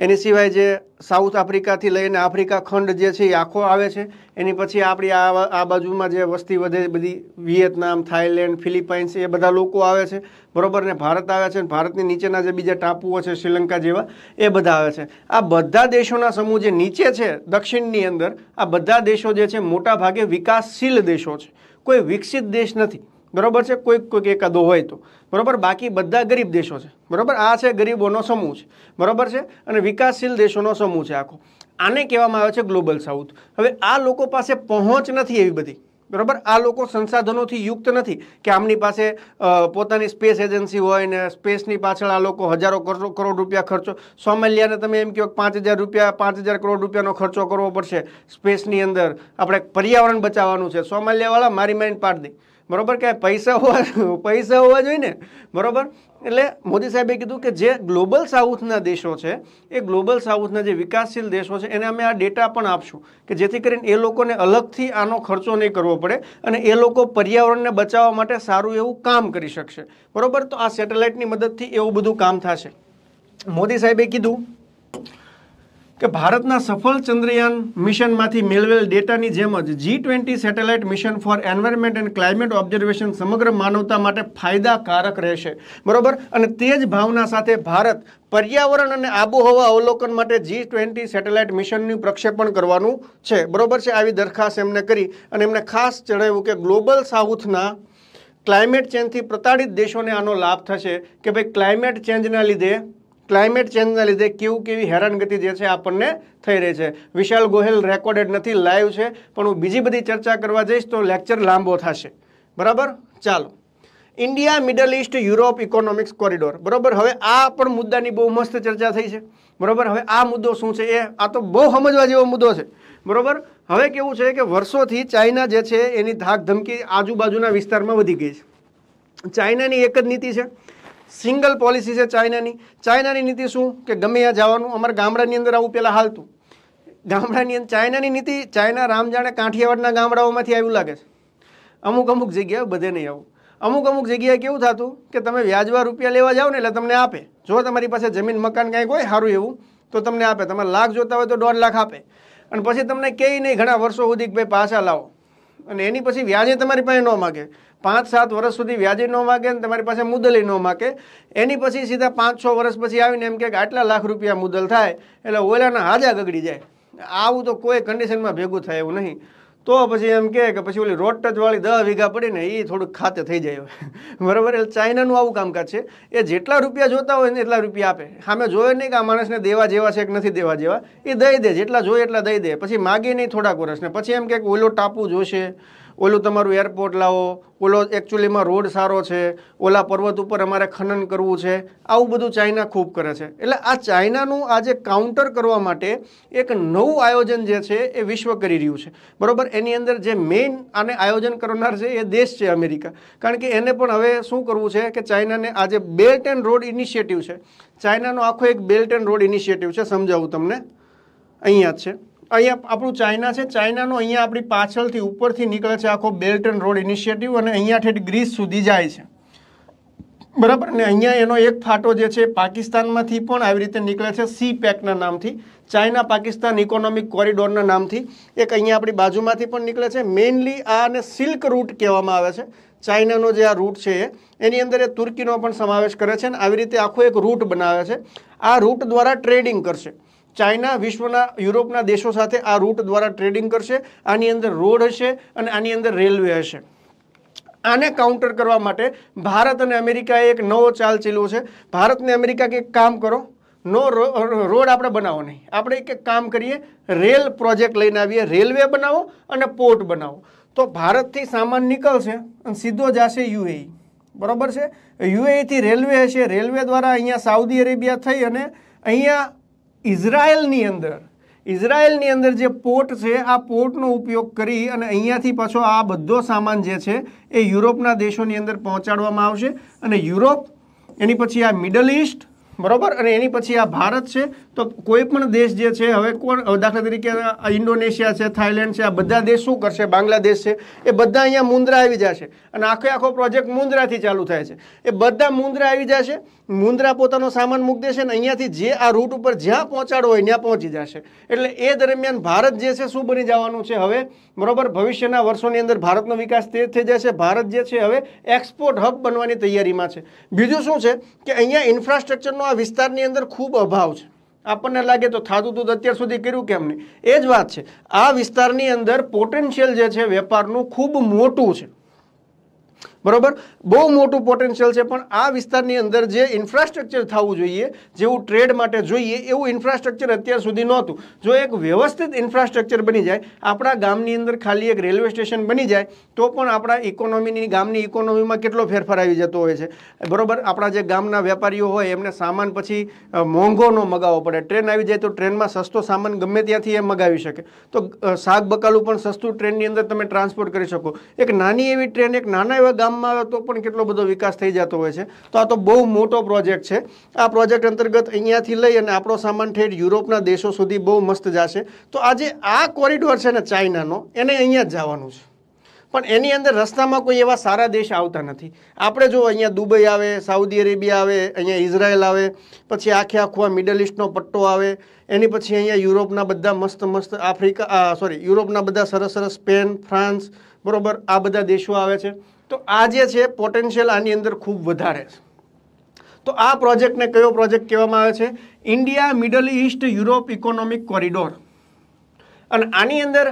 A: એની સિવાય જે સાઉથ આફ્રિકાથી લઈને આફ્રિકા ખંડ જે છે એ આખો આવે છે એની પછી આપણી આ આ બાજુમાં જે વસ્તી વધે બધી વિયેતનામ થાઇલેન્ડ ફિલિપાઇન્સ એ બધા લોકો આવે છે બરાબર ને ભારત આવે છે ભારતની નીચેના જે બીજા ટાપુઓ છે શ્રીલંકા જેવા એ બધા આવે છે આ બધા દેશોના સમૂહ જે નીચે છે દક્ષિણની અંદર આ બધા દેશો જે છે મોટાભાગે વિકાસશીલ દેશો છે કોઈ વિકસિત દેશ નથી બરાબર છે કોઈક કોઈક એકાદો હોય તો બરાબર બાકી બધા ગરીબ દેશો છે બરાબર આ છે ગરીબોનો સમૂહ છે બરાબર છે અને વિકાસશીલ દેશોનો સમૂહ છે આખો આને કહેવામાં આવે છે ગ્લોબલ સાઉથ હવે આ લોકો પાસે પહોંચ નથી એવી બધી બરાબર આ લોકો સંસાધનોથી યુક્ત નથી કે આમની પાસે પોતાની સ્પેસ એજન્સી હોય ને સ્પેસની પાછળ આ લોકો હજારો કરોડ રૂપિયા ખર્ચો સોમાલિયાને તમે એમ કહો કે પાંચ હજાર રૂપિયા પાંચ હજાર કરોડ રૂપિયાનો ખર્ચો કરવો પડશે સ્પેસની અંદર આપણે પર્યાવરણ બચાવવાનું છે સોમાલિયાવાળા મારી માઇન્ડ પાડી દે બરાબર કે પૈસા હોવા પૈસા હોવા જોઈએ ને બરાબર એટલે મોદી સાહેબે કીધું કે જે ગ્લોબલ સાઉથના દેશો છે એ ગ્લોબલ સાઉથના જે વિકાસશીલ દેશો છે એને અમે આ ડેટા પણ આપશું કે જેથી કરીને એ લોકોને અલગથી આનો ખર્ચો નહીં કરવો પડે અને એ લોકો પર્યાવરણને બચાવવા માટે સારું એવું કામ કરી શકશે બરાબર તો આ સેટેલાઇટની મદદથી એવું બધું કામ થશે મોદી સાહેબે કીધું કે ભારતના સફળ ચંદ્રયાન મિશનમાંથી મેળવેલ ડેટાની જેમ જ G twenty satellite mission for environment and climate observation સમગ્ર માનવતા માટે ફાયદાકારક રહેશે બરાબર અને તે જ ભાવના સાથે ભારત પર્યાવરણ અને આબોહવા અવલોકન માટે જી ટ્વેન્ટી સેટેલાઇટ મિશનનું પ્રક્ષેપણ કરવાનું છે બરોબર છે આવી દરખાસ્ત એમને કરી અને એમને ખાસ જણાવ્યું કે ગ્લોબલ સાઉથના ક્લાઇમેટ ચેન્જથી પ્રતાડિત દેશોને આનો લાભ થશે કે ભાઈ ક્લાઇમેટ ચેન્જના લીધે ક્લાઇમેટ ચેન્જના લીધે કેવું કેવી હેરાનગતિ જે છે આપણને થઈ રહી છે વિશાલ ગોહેલ રેકોર્ડેડ નથી લાઈવ છે પણ હું બીજી બધી ચર્ચા કરવા જઈશ તો લેક્ચર લાંબો થશે બરાબર ચાલો India Middle East Europe economics corridor બરાબર હવે આ પણ મુદ્દાની બહુ મસ્ત ચર્ચા થઈ છે બરાબર હવે આ મુદ્દો શું છે એ આ તો બહુ સમજવા જેવો મુદ્દો છે બરાબર હવે કેવું છે કે વર્ષોથી ચાઇના જે છે એની ધાક ધમકી આજુબાજુના વિસ્તારમાં વધી ગઈ છે ચાઇનાની એક જ નીતિ છે સિંગલ પોલિસી છે ચાઇનાની ચાઇનાની નીતિ શું કે ગમે ત્યાં જવાનું અમારા ગામડાની અંદર આવું પહેલાં હાલતું ગામડાની અંદર ચાઇનાની નીતિ ચાઇના રામ જાણે કાઠિયાવાડના ગામડાઓમાંથી આવ્યું લાગે છે અમુક અમુક જગ્યાએ બધે નહીં આવું અમુક અમુક જગ્યાએ કેવું થતું કે તમે વ્યાજવા રૂપિયા લેવા જાઓ ને એટલે તમને આપે જો તમારી પાસે જમીન મકાન કાંઈક હોય સારું એવું તો તમને આપે તમારે લાખ જોતા હોય તો દોઢ લાખ આપે અને પછી તમને કહે નહીં ઘણા વર્ષો સુધી ભાઈ પાછા લાવો અને એની પછી વ્યાજે તમારી પાસે ન માગે પાંચ સાત વર્ષ સુધી વ્યાજે ન માગે ને તમારી પાસે મુદલે ન માગે એની પછી સીધા પાંચ છ વર્ષ પછી આવીને એમ કે આટલા લાખ રૂપિયા મુદલ થાય એટલે ઓલાના હાજા ગગડી જાય આવું તો કોઈ કન્ડિશનમાં ભેગું થાય એવું નહીં તો પછી એમ કે પછી ઓલી રોડ ટચવાળી દહ વીઘા પડીને એ થોડુંક ખાતે થઈ જાય બરાબર એટલે ચાઇનાનું આવું કામકાજ છે એ જેટલા રૂપિયા જોતા હોય ને એટલા રૂપિયા આપે સામે જોયે નહીં કે આ માણસને દેવા જેવા છે કે નથી દેવા જેવા એ દઈ દે જેટલા જોઈએ એટલા દઈ દે પછી માગી નહીં થોડાક વર્ષને પછી એમ કે ઓલો ટાપુ જોશે ઓલું તમારું એરપોર્ટ લાવો ઓલો એકચ્યુઅલીમાં રોડ સારો છે ઓલા પર્વત ઉપર અમારે ખનન કરવું છે આવું બધું ચાઇના ખૂબ કરે છે એટલે આ ચાઇનાનું આજે કાઉન્ટર કરવા માટે એક નવું આયોજન જે છે એ વિશ્વ કરી રહ્યું છે બરાબર એની અંદર જે મેઇન આને આયોજન કરનાર છે એ દેશ છે અમેરિકા કારણ કે એને પણ હવે શું કરવું છે કે ચાઇનાને આજે બેલ્ટ એન્ડ રોડ ઇનિશિયેટિવ છે ચાઇનાનો આખો એક બેલ્ટ એન્ડ રોડ ઇનિશિયેટિવ છે સમજાવું તમને અહીંયા જ છે અહીંયા આપણું ચાઇના છે ચાઇનાનો અહીંયા આપણી પાછળથી ઉપરથી નીકળે છે આખો બેલ્ટ એન્ડ રોડ ઇનિશિયેટિવ અને અહીંયા ઠેઠ ગ્રીસ સુધી જાય છે બરાબર ને અહીંયા એનો એક ફાટો જે છે પાકિસ્તાનમાંથી પણ આવી રીતે નીકળે છે સી પેકના નામથી ચાઇના પાકિસ્તાન ઇકોનોમિક કોરિડોરના નામથી એક અહીંયા આપણી બાજુમાંથી પણ નીકળે છે મેઇનલી આને સિલ્ક રૂટ કહેવામાં આવે છે ચાઇનાનો જે આ રૂટ છે એની અંદર એ તુર્કીનો પણ સમાવેશ કરે છે અને આવી રીતે આખો એક રૂટ બનાવે છે આ રૂટ દ્વારા ટ્રેડિંગ કરશે ચાઇના વિશ્વના યુરોપના દેશો સાથે આ રૂટ દ્વારા ટ્રેડિંગ કરશે આની અંદર રોડ હશે અને આની અંદર રેલવે હશે આને કાઉન્ટર કરવા માટે ભારત અને અમેરિકાએ એક નવો ચાલ ચીલો છે ભારતને અમેરિકા કંઈક કામ કરો નો રોડ આપણે બનાવો નહીં આપણે એક કામ કરીએ રેલ પ્રોજેક્ટ લઈને આવીએ રેલવે બનાવો અને પોર્ટ બનાવો તો ભારતથી સામાન નીકળશે અને સીધો જશે યુએઈ બરાબર છે યુએઈથી રેલવે હશે રેલવે દ્વારા અહીંયા સાઉદી અરેબિયા થઈ અને અહીંયા ઇઝરાયલની અંદર ઇઝરાયલની અંદર જે પોર્ટ છે આ પોર્ટનો ઉપયોગ કરી અને અહીંયાથી પાછો આ બધો સામાન જે છે એ યુરોપના દેશોની અંદર પહોંચાડવામાં આવશે અને યુરોપ એની પછી આ મિડલ ઇસ્ટ બરાબર અને એની પછી આ ભારત છે તો કોઈ પણ દેશ જે છે હવે કોણ દાખલા તરીકે ઇન્ડોનેશિયા છે થાઇલેન્ડ છે આ બધા દેશ શું કરશે બાંગ્લાદેશ છે એ બધા અહીંયા મુંદ્રા આવી જશે અને આખો આખો પ્રોજેક્ટ મુંદ્રાથી ચાલુ થાય છે એ બધા મુંદ્રા આવી જશે મુંદ્રા પોતાનો સામાન મૂકી દેશે અને અહીંયાથી જે આ રૂટ ઉપર જ્યાં પહોંચાડો હોય ત્યાં પહોંચી જશે એટલે એ દરમિયાન ભારત જે છે શું બની જવાનું છે હવે બરોબર ભવિષ્યના વર્ષોની અંદર ભારતનો વિકાસ તે થઈ જશે ભારત જે છે હવે એક્સપોર્ટ હબ બનવાની તૈયારીમાં છે બીજું શું છે કે અહીંયા ઇન્ફ્રાસ્ટ્રક્ચરનો આ વિસ્તારની અંદર ખૂબ અભાવ છે આપણને લાગે તો થતું હતું અત્યાર સુધી કર્યું કેમ નહીં એ જ વાત છે આ વિસ્તારની અંદર પોટેન્શિયલ જે છે વેપારનું ખૂબ મોટું છે બરાબર બહુ મોટું પોટેન્શિયલ છે પણ આ વિસ્તારની અંદર જે ઇન્ફ્રાસ્ટ્રક્ચર થવું જોઈએ જેવું ટ્રેડ માટે જોઈએ એવું ઇન્ફ્રાસ્ટ્રક્ચર અત્યાર સુધી નહોતું જો એક વ્યવસ્થિત ઇન્ફ્રાસ્ટ્રક્ચર બની જાય આપણા ગામની અંદર ખાલી એક રેલવે સ્ટેશન બની જાય તો પણ આપણા ઇકોનોમીની ગામની ઇકોનોમીમાં કેટલો ફેરફાર આવી જતો હોય છે બરોબર આપણા જે ગામના વેપારીઓ હોય એમને સામાન પછી મોંઘો ન મગાવવો પડે ટ્રેન આવી જાય તો ટ્રેનમાં સસ્તો સામાન ગમે ત્યાંથી એ મગાવી શકે તો શાક બકાલું પણ સસ્તું ટ્રેનની અંદર તમે ટ્રાન્સપોર્ટ કરી શકો એક નાની એવી ટ્રેન એક નાના એવા ગામ ગામમાં તો પણ કેટલો બધો વિકાસ થઈ જતો હોય છે તો આ તો બહુ મોટો પ્રોજેક્ટ છે આ પ્રોજેક્ટ અંતર્ગત અહીંયાથી લઈ અને આપણો સામાન ઠેઠ યુરોપના દેશો સુધી બહુ મસ્ત જશે તો આજે આ કોરિડોર છે ને ચાઇનાનો એને અહીંયા જ જવાનું છે પણ એની અંદર રસ્તામાં કોઈ એવા સારા દેશ આવતા નથી આપણે જો અહીંયા દુબઈ આવે સાઉદી અરેબિયા આવે અહીંયા ઇઝરાયલ આવે પછી આખે આખો આ મિડલ ઇસ્ટનો પટ્ટો આવે એની પછી અહીંયા યુરોપના બધા મસ્ત મસ્ત આફ્રિકા સોરી યુરોપના બધા સરસ સરસ સ્પેન ફ્રાન્સ બરાબર આ બધા દેશો આવે છે તો આ જે છે પોટેન્શિયલ આની અંદર ખૂબ વધારે છે તો આ પ્રોજેક્ટને કયો પ્રોજેક્ટ કહેવામાં આવે છે India Middle East Europe economic corridor અને આની અંદર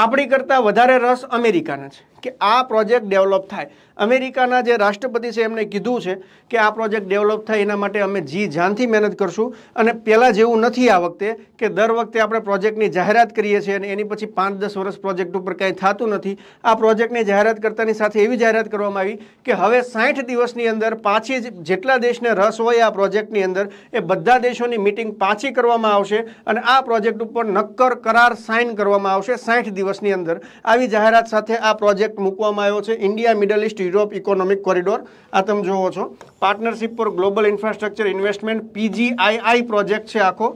A: આપણી કરતાં વધારે રસ અમેરિકાને છે કે આ પ્રોજેક્ટ ડેવલપ થાય અમેરિકાના જે રાષ્ટ્રપતિ છે એમણે કીધું છે કે આ પ્રોજેક્ટ ડેવલપ થાય એના માટે અમે જી જાનથી મહેનત કરશું અને પહેલાં જેવું નથી આ વખતે કે દર વખતે આપણે પ્રોજેક્ટની જાહેરાત કરીએ છીએ અને એની પછી પાંચ દસ વર્ષ પ્રોજેક્ટ ઉપર કાંઈ થતું નથી આ પ્રોજેક્ટની જાહેરાત કરતાની સાથે એવી જાહેરાત કરવામાં આવી કે હવે સાઠ દિવસની અંદર પાછી જેટલા દેશને રસ હોય આ પ્રોજેક્ટની અંદર એ બધા દેશોની મિટિંગ પાછી કરવામાં આવશે અને આ પ્રોજેક્ટ ઉપર નક્કર કરાર સાઇન કરવામાં આવશે સાઠ દિવસની અંદર આવી જાહેરાત સાથે આ પ્રોજેક્ટ પ્રોજેક્ટ મૂકવામાં આવ્યો છે India Middle East Europe economic corridor આ તમે જોવો છો partnership for global infrastructure investment PGII project છે આખો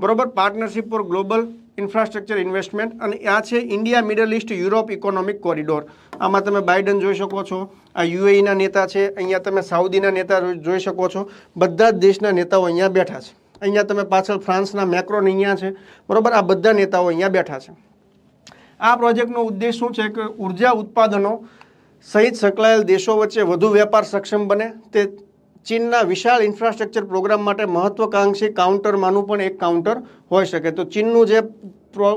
A: બરોબર partnership for global infrastructure investment અને આ છે India Middle East Europe economic corridor આમાં તમે બાઇડન જોઈ શકો છો આ યુએઈના e નેતા છે અહીંયા તમે સાઉદીના નેતા જોઈ શકો છો બધા જ દેશના નેતાઓ અહીંયા બેઠા છે અહીંયા તમે પાછળ ફ્રાન્સના મેક્રોન અહીંયા છે બરોબર આ બધા નેતાઓ અહીંયા બેઠા છે આ પ્રોજેક્ટનો ઉદ્દેશ શું છે કે ઉર્જા ઉત્પાદનો સહિત સંકળાયેલ દેશો વચ્ચે વધુ વેપાર સક્ષમ બને તે ચીનના વિશાળ ઇન્ફ્રાસ્ટ્રક્ચર પ્રોગ્રામ માટે મહત્વકાંક્ષી કાઉન્ટરમાંનું પણ એક કાઉન્ટર હોઈ શકે તો ચીનનું જે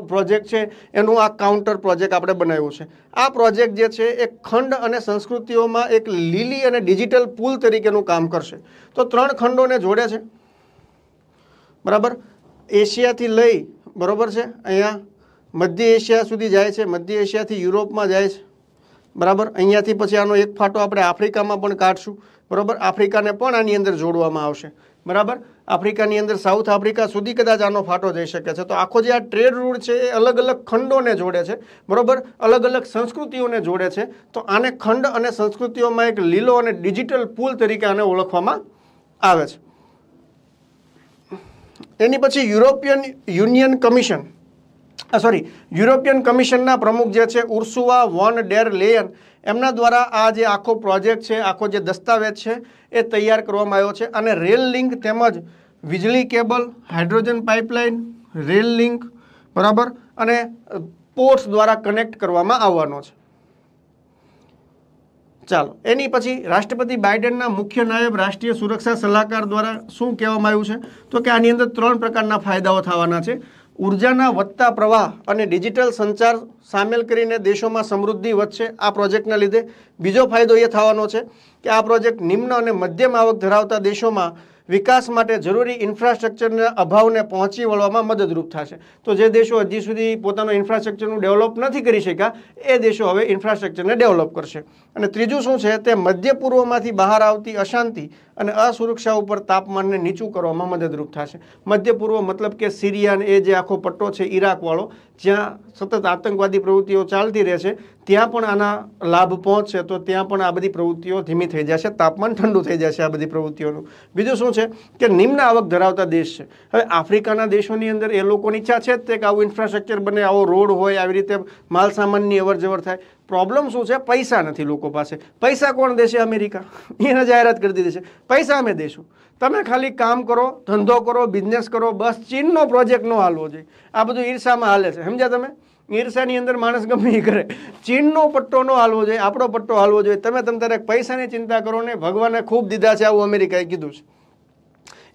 A: પ્રોજેક્ટ છે એનું આ કાઉન્ટર પ્રોજેક્ટ આપણે બનાવ્યું છે આ પ્રોજેક્ટ જે છે એ ખંડ અને સંસ્કૃતિઓમાં એક લીલી અને ડિજિટલ પુલ તરીકેનું કામ કરશે તો ત્રણ ખંડોને જોડે છે બરાબર એશિયાથી લઈ બરાબર છે અહીંયા મધ્ય એશિયા સુધી જાય છે મધ્ય એશિયાથી યુરોપમાં જાય છે બરાબર અહીંયાથી પછી આનો એક ફાટો આપણે આફ્રિકામાં પણ કાઢશું બરાબર આફ્રિકાને પણ આની અંદર જોડવામાં આવશે બરાબર આફ્રિકાની અંદર સાઉથ આફ્રિકા સુધી કદાચ આનો ફાટો જઈ શકે છે તો આખો જે આ ટ્રેડ રૂટ છે એ અલગ અલગ ખંડોને જોડે છે બરાબર અલગ અલગ સંસ્કૃતિઓને જોડે છે તો આને ખંડ અને સંસ્કૃતિઓમાં એક લીલો અને ડિજિટલ પુલ તરીકે આને ઓળખવામાં આવે છે એની પછી European Union commission sorry European કમિશનના પ્રમુખ જે છે ઉર્સુવા વોન ડેર લેયન એમના દ્વારા આ જે આખો પ્રોજેક્ટ છે આખો જે દસ્તાવેજ છે એ તૈયાર કરવામાં આવ્યો છે અને રેલ લિંક તેમજ વીજળી cable hydrogen pipeline rail link બરાબર અને પોર્ટ્સ દ્વારા કનેક્ટ કરવામાં આવવાનો છે ચાલો એની પછી રાષ્ટ્રપતિ બાઇડનના મુખ્ય નાયબ રાષ્ટ્રીય સુરક્ષા સલાહકાર દ્વારા શું કહેવામાં આવ્યું છે તો કે આની અંદર ત્રણ પ્રકારના ફાયદાઓ થવાના છે ઉર્જાના વધતા પ્રવાહ અને ડિજિટલ સંચાર સામેલ કરીને દેશોમાં સમૃદ્ધિ વધશે આ પ્રોજેક્ટના લીધે બીજો ફાયદો એ થવાનો છે કે આ પ્રોજેક્ટ નિમ્ન અને મધ્યમ આવક ધરાવતા દેશોમાં વિકાસ માટે જરૂરી ઇન્ફ્રાસ્ટ્રક્ચરના અભાવને પહોંચી વળવામાં મદદરૂપ થશે તો જે દેશો હજી સુધી પોતાનું ઇન્ફ્રાસ્ટ્રક્ચરનું ડેવલપ નથી કરી શક્યા એ દેશો હવે ઇન્ફ્રાસ્ટ્રક્ચરને ડેવલપ કરશે અને ત્રીજું શું છે તે મધ્ય પૂર્વમાંથી બહાર આવતી અશાંતિ અને અસુરક્ષા ઉપર તાપમાનને નીચું કરવામાં મદદરૂપ થશે મધ્ય પૂર્વ મતલબ કે સિરિયાન એ જે આખો પટ્ટો છે ઈરાકવાળો જ્યાં સતત આતંકવાદી પ્રવૃત્તિઓ ચાલતી રહે છે ત્યાં પણ આના લાભ પહોંચશે તો ત્યાં પણ આ બધી પ્રવૃત્તિઓ ધીમી થઈ જશે તાપમાન ઠંડુ થઈ જશે આ બધી પ્રવૃત્તિઓનું બીજું શું છે કે નિમ્ન આવક ધરાવતા દેશ છે હવે આફ્રિકાના દેશોની અંદર એ લોકોની ઈચ્છા છે જ તે કે આવું ઇન્ફ્રાસ્ટ્રક્ચર બને આવો રોડ હોય આવી રીતે માલસામાનની અવર જવર થાય પ્રોબ્લેમ શું છે પૈસા નથી લોકો પાસે પૈસા કોણ દેશે અમેરિકા એને જાહેરાત કરી દીધી છે પૈસા અમે દઈશું તમે ખાલી કામ કરો ધંધો કરો બિઝનેસ કરો બસ ચીનનો પ્રોજેક્ટ ન હાલવો જોઈએ આ બધું ઈર્ષામાં હાલે છે સમજ્યા તમે ઈર્ષાની અંદર માણસ ગમે એ કરે ચીનનો પટ્ટો ન હાલવો જોઈએ આપણો પટ્ટો હાલવો જોઈએ તમે તમે તારે પૈસાની ચિંતા કરો ને ભગવાને ખૂબ દીધા છે આવું અમેરિકાએ કીધું છે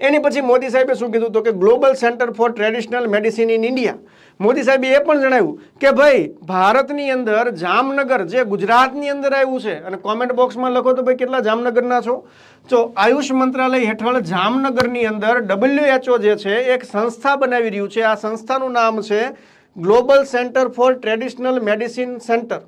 A: એની પછી મોદી સાહેબે શું કીધું તો કે global centre for traditional medicine in India Modi સાહેબે એ પણ જણાવ્યું કે ભાઈ ભારતની અંદર જામનગર જે ગુજરાતની અંદર આવ્યું છે અને કોમેન્ટ બોક્સમાં લખો તો ભાઈ કેટલા જામનગરના છો તો આયુષ મંત્રાલય હેઠળ જામનગરની અંદર ડબલ્યુએચઓ જે છે એક સંસ્થા બનાવી રહ્યું છે આ સંસ્થાનું નામ છે global centre for traditional medicine centre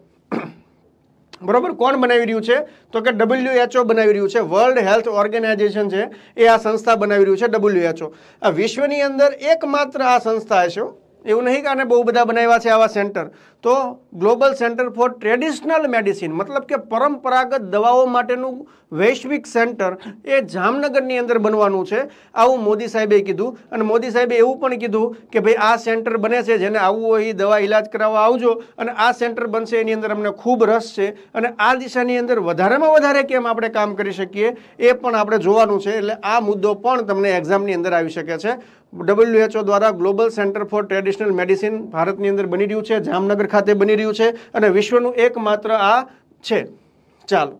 A: બરોબર કોણ બનાવી રહ્યું છે તો કે ડબલ્યુએચઓ બનાવી રહ્યું છે વર્લ્ડ હેલ્થ ઓર્ગેનાઇઝેશન છે એ આ સંસ્થા બનાવી રહ્યું છે ડબલ્યુએચઓ આ વિશ્વની અંદર એકમાત્ર આ સંસ્થા છે એવું નહીં કે આને બહુ બધા બનાવ્યા છે આવા સેન્ટર તો global centre for traditional medicine મતલબ કે પરંપરાગત દવાઓ માટેનું વૈશ્વિક સેન્ટર એ જામનગરની અંદર બનવાનું છે આવું મોદી સાહેબે કીધું અને મોદી સાહેબે એવું પણ કીધું કે ભાઈ આ સેન્ટર બને છે જેને આવવું હોય એ દવા ઇલાજ કરાવવા આવજો અને આ સેન્ટર બનશે એની અંદર અમને ખૂબ રસ છે અને આ દિશાની અંદર વધારેમાં વધારે કેમ આપણે કામ કરી શકીએ એ પણ આપણે જોવાનું છે એટલે આ મુદ્દો પણ તમને એક્ઝામની અંદર આવી શકે છે ડબલ્યુએચઓ દ્વારા global centre for traditional medicine ભારતની અંદર બની રહ્યું છે જામનગર ખાતે બની રહ્યું છે અને વિશ્વનું એકમાત્ર આ છે ચાલો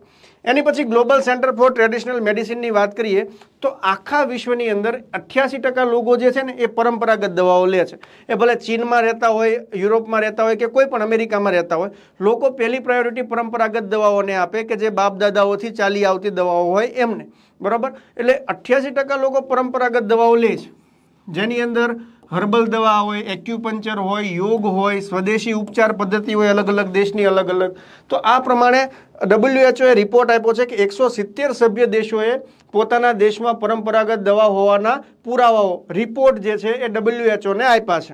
A: એની પછી ગ્લોબલ સેન્ટર ફોર ટ્રેડિશનલ મેડિસિનની વાત કરીએ તો આખા વિશ્વની અંદર અઠ્યાસી ટકા લોકો જે છે ને એ પરંપરાગત દવાઓ લે છે એ ભલે ચીનમાં રહેતા હોય યુરોપમાં રહેતા હોય કે કોઈ પણ અમેરિકામાં રહેતા હોય લોકો પહેલી પ્રાયોરિટી પરંપરાગત દવાઓને આપે કે જે બાપ દાદાઓથી ચાલી આવતી દવાઓ હોય એમને બરાબર એટલે અઠ્યાસી ટકા લોકો પરંપરાગત દવાઓ લે છે જેની અંદર હર્બલ દવા હોય એક્યુપંચર હોય યોગ હોય સ્વદેશી ઉપચાર પદ્ધતિ હોય અલગ અલગ દેશની અલગ અલગ તો આ પ્રમાણે ડબલ્યુએચઓએ રિપોર્ટ આપ્યો છે કે એકસો સિત્તેર સભ્ય દેશોએ પોતાના દેશમાં પરંપરાગત દવા હોવાના પુરાવાઓ રિપોર્ટ જે છે એ ડબલ્યુએચઓને આપ્યા છે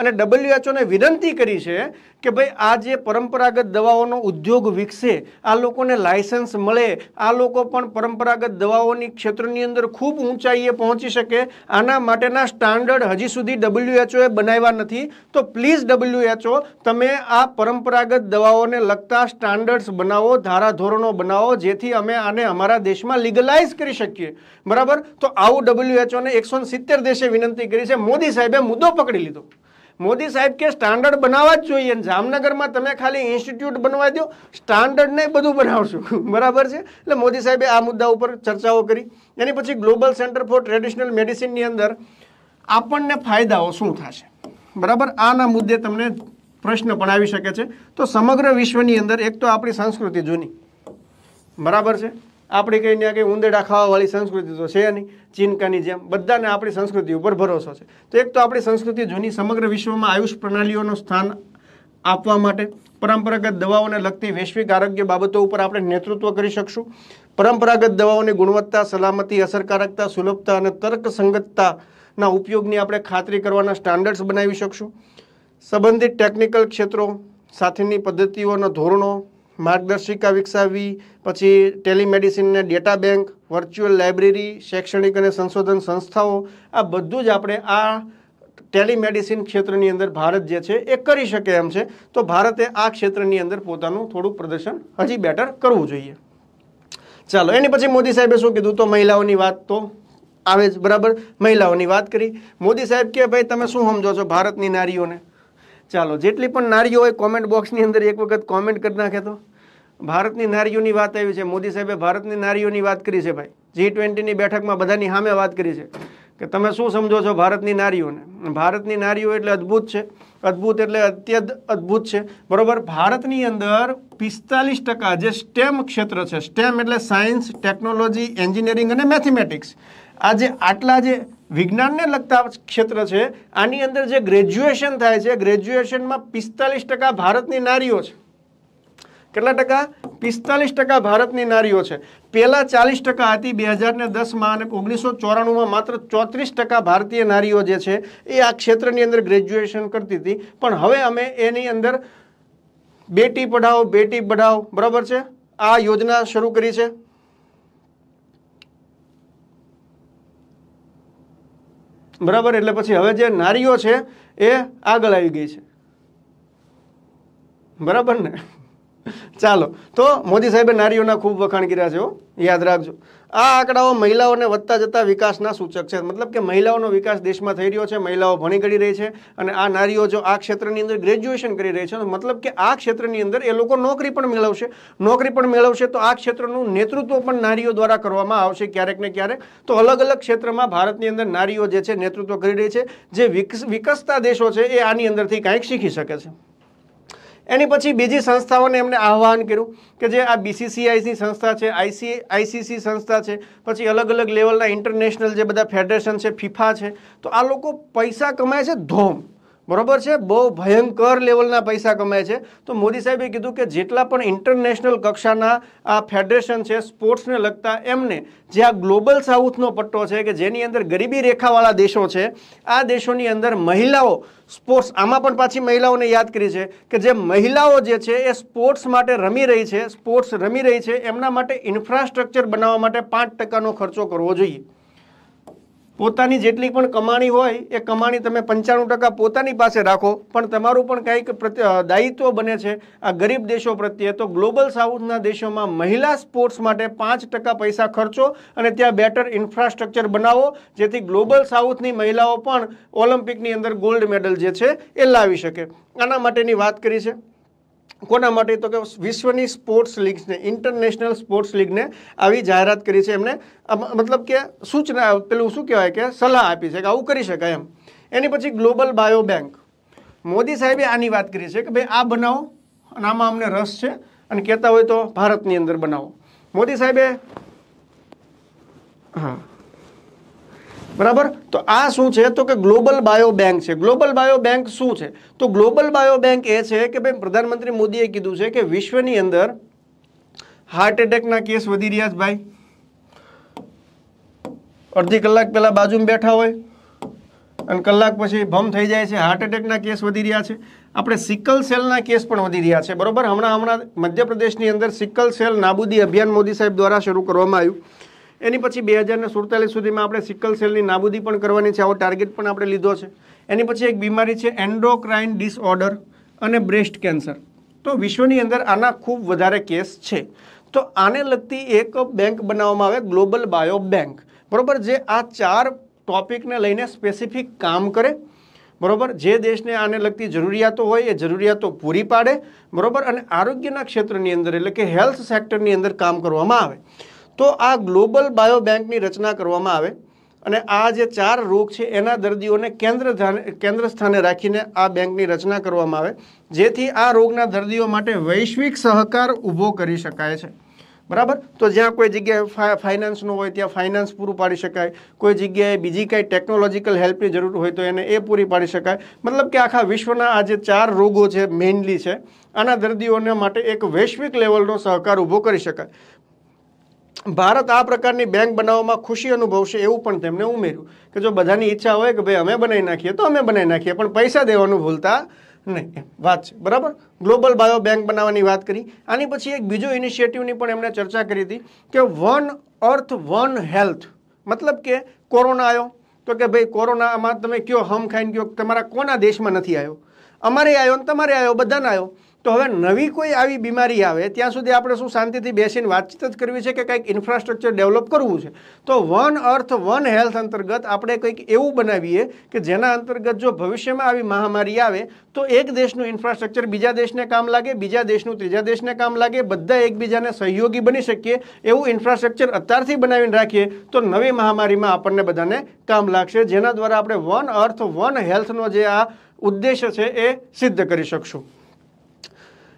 A: અને ડબલ્યુએચઓને વિનંતી કરી છે કે ભાઈ આ જે પરંપરાગત દવાઓનો ઉદ્યોગ વિકસે આ લોકોને લાયસન્સ મળે આ લોકો પણ પરંપરાગત દવાઓની ક્ષેત્રની અંદર ખૂબ ઊંચાઈએ પહોંચી શકે આના માટેના સ્ટાન્ડર્ડ હજી સુધી ડબલ્યુએચઓએ બનાવ્યા નથી તો પ્લીઝ ડબલ્યુએચઓ તમે આ પરંપરાગત દવાઓને લગતા સ્ટાન્ડર્ડ્સ બનાવો ધારાધોરણો બનાવો જેથી અમે આને અમારા દેશમાં લીગલાઇઝ કરી શકીએ બરાબર તો આવું ડબલ્યુએચઓને એકસો સિત્તેર દેશે વિનંતી કરી છે મોદી સાહેબે મુદ્દો પકડી લીધો મોદી સાહેબ કે સ્ટાન્ડર્ડ બનાવવા જ જોઈએ જામનગરમાં તમે ખાલી ઇન્સ્ટિટ્યૂટ બનવા દો સ્ટાન્ડર્ડ નહીં બધું બનાવશું બરાબર છે એટલે મોદી સાહેબે આ મુદ્દા ઉપર ચર્ચાઓ કરી એની પછી ગ્લોબલ સેન્ટર ફોર ટ્રેડિશનલ મેડિસિનની અંદર આપણને ફાયદાઓ શું થશે બરાબર આના મુદ્દે તમને પ્રશ્ન પણ આવી શકે છે તો સમગ્ર વિશ્વની અંદર એક તો આપણી સંસ્કૃતિ જૂની બરાબર છે આપણે કંઈ ને કંઈ ઉંદેડા ખાવાવાળી સંસ્કૃતિ તો છે નહીં ચીનકાની જેમ બધાને આપણી સંસ્કૃતિ ઉપર ભરોસો છે તો એક તો આપણી સંસ્કૃતિ જૂની સમગ્ર વિશ્વમાં આયુષ પ્રણાલીઓનું સ્થાન આપવા માટે પરંપરાગત દવાઓને લગતી વૈશ્વિક આરોગ્ય બાબતો ઉપર આપણે નેતૃત્વ કરી શકશું પરંપરાગત દવાઓની ગુણવત્તા સલામતી અસરકારકતા સુલભતા અને તર્કસંગતતાના ઉપયોગની આપણે ખાતરી કરવાના સ્ટાન્ડર્ડ્સ બનાવી શકશું સંબંધિત ટેકનિકલ ક્ષેત્રો સાથેની પદ્ધતિઓના ધોરણો માર્ગદર્શિકા વિકસાવવી પછી ટેલિમેડિસિનને ડેટા બેંક વર્ચ્યુઅલ લાઇબ્રેરી શૈક્ષણિક અને સંશોધન સંસ્થાઓ આ બધું જ આપણે આ ટેલિમેડિસિન ક્ષેત્રની અંદર ભારત જે છે એ કરી શકે એમ છે તો ભારતે આ ક્ષેત્રની અંદર પોતાનું થોડું પ્રદર્શન હજી બેટર કરવું જોઈએ ચાલો એની પછી મોદી સાહેબે શું કીધું તો મહિલાઓની વાત તો આવે જ બરાબર મહિલાઓની વાત કરી મોદી સાહેબ કે ભાઈ તમે શું સમજો છો ભારતની નારીઓને ચાલો જેટલી પણ નારીઓ હોય કોમેન્ટ બોક્સની અંદર એક વખત કોમેન્ટ કરી નાખે તો ભારતની નારીઓની વાત આવી છે મોદી સાહેબે ભારતની નારીઓની વાત કરી છે ભાઈ જી ટ્વેન્ટીની બેઠકમાં બધાની સામે વાત કરી છે કે તમે શું સમજો છો ભારતની નારીઓને ભારતની નારીઓ એટલે અદ્ભુત છે અદ્ભુત એટલે અત્યંત અદ્ભુત છે બરાબર ભારતની અંદર પિસ્તાલીસ ટકા જે સ્ટેમ ક્ષેત્ર છે સ્ટેમ એટલે સાયન્સ ટેકનોલોજી એન્જિનિયરિંગ અને મેથેમેટિક્સ આ જે આટલા જે વિજ્ઞાનને લગતા ક્ષેત્ર છે આની અંદર જે ગ્રેજ્યુએશન થાય છે ગ્રેજ્યુએશનમાં પિસ્તાલીસ ટકા ભારતની નારીઓ છે કેટલા ટકા પિસ્તાલીસ ટકા ભારતની નારીઓ છે પહેલાં ચાલીસ ટકા હતી બે હજારને દસમાં અને ઓગણીસો ચોરાણુંમાં માત્ર ચોત્રીસ ટકા ભારતીય નારીઓ જે છે એ આ ક્ષેત્રની અંદર ગ્રેજ્યુએશન કરતી હતી પણ હવે અમે એની અંદર બેટી પઢાઓ બેટી પઢાઓ બરાબર છે આ યોજના શરૂ કરી છે બરાબર એટલે પછી હવે જે નારીઓ છે એ આગળ આવી ગઈ છે બરાબર ને ચાલો તો મોદી સાહેબે નારીઓના ખૂબ વખાણ કર્યા છે યાદ રાખજો આ આંકડાઓ મહિલાઓને વધતા જતા વિકાસના સૂચક છે મતલબ કે મહિલાઓનો વિકાસ દેશમાં થઈ રહ્યો છે મહિલાઓ ભણી ગણી રહી છે અને આ નારીઓ જો આ ક્ષેત્રની અંદર ગ્રેજ્યુએશન કરી રહી છે મતલબ કે આ ક્ષેત્રની અંદર એ લોકો નોકરી પણ મેળવશે નોકરી પણ મેળવશે તો આ ક્ષેત્રનું નેતૃત્વ પણ નારીઓ દ્વારા કરવામાં આવશે ક્યારેક ને ક્યારેક તો અલગ અલગ ક્ષેત્રમાં ભારતની અંદર નારીઓ જે છે નેતૃત્વ કરી રહી છે જે વિકસતા દેશો છે એ આની અંદરથી કાંઈક શીખી શકે છે એની પછી બીજી સંસ્થાઓને એમને આહવાન કર્યું કે જે આ બીસીસીઆઈની સંસ્થા છે આઈસી આઈસીસી સંસ્થા છે પછી અલગ અલગ લેવલના ઇન્ટરનેશનલ જે બધા ફેડરેશન છે ફિફા છે તો આ લોકો પૈસા કમાય છે ધોમ બરોબર છે બહુ ભયંકર લેવલના પૈસા કમાય છે તો મોદી સાહેબે કીધું કે જેટલા પણ ઇન્ટરનેશનલ કક્ષાના આ ફેડરેશન છે સ્પોર્ટ્સને લગતા એમને જે આ ગ્લોબલ સાઉથનો પટ્ટો છે કે જેની અંદર ગરીબી રેખાવાળા દેશો છે આ દેશોની અંદર મહિલાઓ સ્પોર્ટ્સ આમાં પણ પાછી મહિલાઓને યાદ કરી છે કે જે મહિલાઓ જે છે એ સ્પોર્ટ્સ માટે રમી રહી છે સ્પોર્ટ્સ રમી રહી છે એમના માટે ઇન્ફ્રાસ્ટ્રક્ચર બનાવવા માટે પાંચ ટકાનો ખર્ચો કરવો જોઈએ પોતાની જેટલી પણ કમાણી હોય એ કમાણી તમે પંચાણું ટકા પોતાની પાસે રાખો પણ તમારું પણ કંઈક દાયિત્વ બને છે આ ગરીબ દેશો પ્રત્યે તો ગ્લોબલ સાઉથના દેશોમાં મહિલા સ્પોર્ટ્સ માટે પાંચ ટકા પૈસા ખર્ચો અને ત્યાં બેટર ઇન્ફ્રાસ્ટ્રક્ચર બનાવો જેથી ગ્લોબલ સાઉથની મહિલાઓ પણ ઓલિમ્પિકની અંદર ગોલ્ડ મેડલ જે છે એ લાવી શકે આના માટેની વાત કરી છે કોના માટે તો કે વિશ્વની સ્પોર્ટ્સ લીગને ઇન્ટરનેશનલ સ્પોર્ટ્સ લીગને આવી જાહેરાત કરી છે એમને મતલબ કે સૂચના પેલું શું કહેવાય કે સલાહ આપી છે કે આવું કરી શકાય એમ એની પછી ગ્લોબલ બાયો બેંક મોદી સાહેબે આની વાત કરી છે કે ભાઈ આ બનાવો અને આમાં અમને રસ છે અને કહેતા હોય તો ભારતની અંદર બનાવો મોદી સાહેબે હા બરાબર તો આ શું છે તો કે ગ્લોબલ બાયો બેંક છે ગ્લોબલ બાયો બેંક શું છે તો ગ્લોબલ બાયો બેંક એ છે કે ભાઈ પ્રધાનમંત્રી મોદીએ કીધું છે કે વિશ્વની અંદર હાર્ટ એટેકના કેસ વધી રહ્યા છે ભાઈ અડધી કલાક પહેલાં બાજુમાં બેઠા હોય અને કલાક પછી ભમ થઈ જાય છે હાર્ટ એટેકના કેસ વધી રહ્યા છે આપણે સિકલ સેલના કેસ પણ વધી રહ્યા છે બરોબર હમણાં હમણાં મધ્યપ્રદેશની અંદર સિકલ સેલ નાબૂદી અભિયાન મોદી સાહેબ દ્વારા શરૂ કરવામાં આવ્યું એની પછી બે હજારને સુડતાલીસ સુધીમાં આપણે સિકલ સેલની નાબૂદી પણ કરવાની છે આવો ટાર્ગેટ પણ આપણે લીધો છે એની પછી એક બીમારી છે એન્ડોક્રાઇન ડિસઓર્ડર અને બ્રેસ્ટ કેન્સર તો વિશ્વની અંદર આના ખૂબ વધારે કેસ છે તો આને લગતી એક બેંક બનાવવામાં આવે ગ્લોબલ બાયો બેંક બરાબર જે આ ચાર ટોપિકને લઈને સ્પેસિફિક કામ કરે બરાબર જે દેશને આને લગતી જરૂરિયાતો હોય એ જરૂરિયાતો પૂરી પાડે બરાબર અને આરોગ્યના ક્ષેત્રની અંદર એટલે કે હેલ્થ સેક્ટરની અંદર કામ કરવામાં આવે તો આ ગ્લોબલ બાયો બેંકની રચના કરવામાં આવે અને આ જે ચાર રોગ છે એના દર્દીઓને કેન્દ્ર કેન્દ્ર સ્થાને રાખીને આ બેંકની રચના કરવામાં આવે જેથી આ રોગના દર્દીઓ માટે વૈશ્વિક સહકાર ઊભો કરી શકાય છે બરાબર તો જ્યાં કોઈ જગ્યાએ ફાઇનાન્સનું હોય ત્યાં ફાઇનાન્સ પૂરું પાડી શકાય કોઈ જગ્યાએ બીજી કાંઈ ટેકનોલોજીકલ હેલ્પની જરૂર હોય તો એને એ પૂરી પાડી શકાય મતલબ કે આખા વિશ્વના આ જે ચાર રોગો છે મેઇનલી છે આના દર્દીઓને માટે એક વૈશ્વિક લેવલનો સહકાર ઊભો કરી શકાય ભારત આ પ્રકારની બેંક બનાવવામાં ખુશી અનુભવશે એવું પણ તેમણે ઉમેર્યું કે જો બધાની ઈચ્છા હોય કે ભાઈ અમે બનાવી નાખીએ તો અમે બનાવી નાખીએ પણ પૈસા દેવાનું ભૂલતા નહીં વાત છે બરાબર ગ્લોબલ બાયો બેંક બનાવવાની વાત કરી આની પછી એક બીજો ઇનિશિયેટિવની પણ એમણે ચર્ચા કરી હતી કે વન અર્થ વન હેલ્થ મતલબ કે કોરોના આવ્યો તો કે ભાઈ કોરોનામાં તમે કયો હમ ખાઈને કયો તમારા કોના દેશમાં નથી આવ્યો અમારે આવ્યો ને તમારે આવ્યો બધાને આવ્યો તો હવે નવી કોઈ આવી બીમારી આવે ત્યાં સુધી આપણે શું શાંતિથી બેસીને વાતચીત જ કરવી છે કે કંઈક ઇન્ફ્રાસ્ટ્રક્ચર ડેવલપ કરવું છે તો વન અર્થ વન હેલ્થ અંતર્ગત આપણે કંઈક એવું બનાવીએ કે જેના અંતર્ગત જો ભવિષ્યમાં આવી મહામારી આવે તો એક દેશનું ઇન્ફ્રાસ્ટ્રક્ચર બીજા દેશને કામ લાગે બીજા દેશનું ત્રીજા દેશને કામ લાગે બધા એકબીજાને સહયોગી બની શકીએ એવું ઇન્ફ્રાસ્ટ્રક્ચર અત્યારથી બનાવીને રાખીએ તો નવી મહામારીમાં આપણને બધાને કામ લાગશે જેના દ્વારા આપણે વન અર્થ વન હેલ્થનો જે આ ઉદ્દેશ્ય છે એ સિદ્ધ કરી શકશું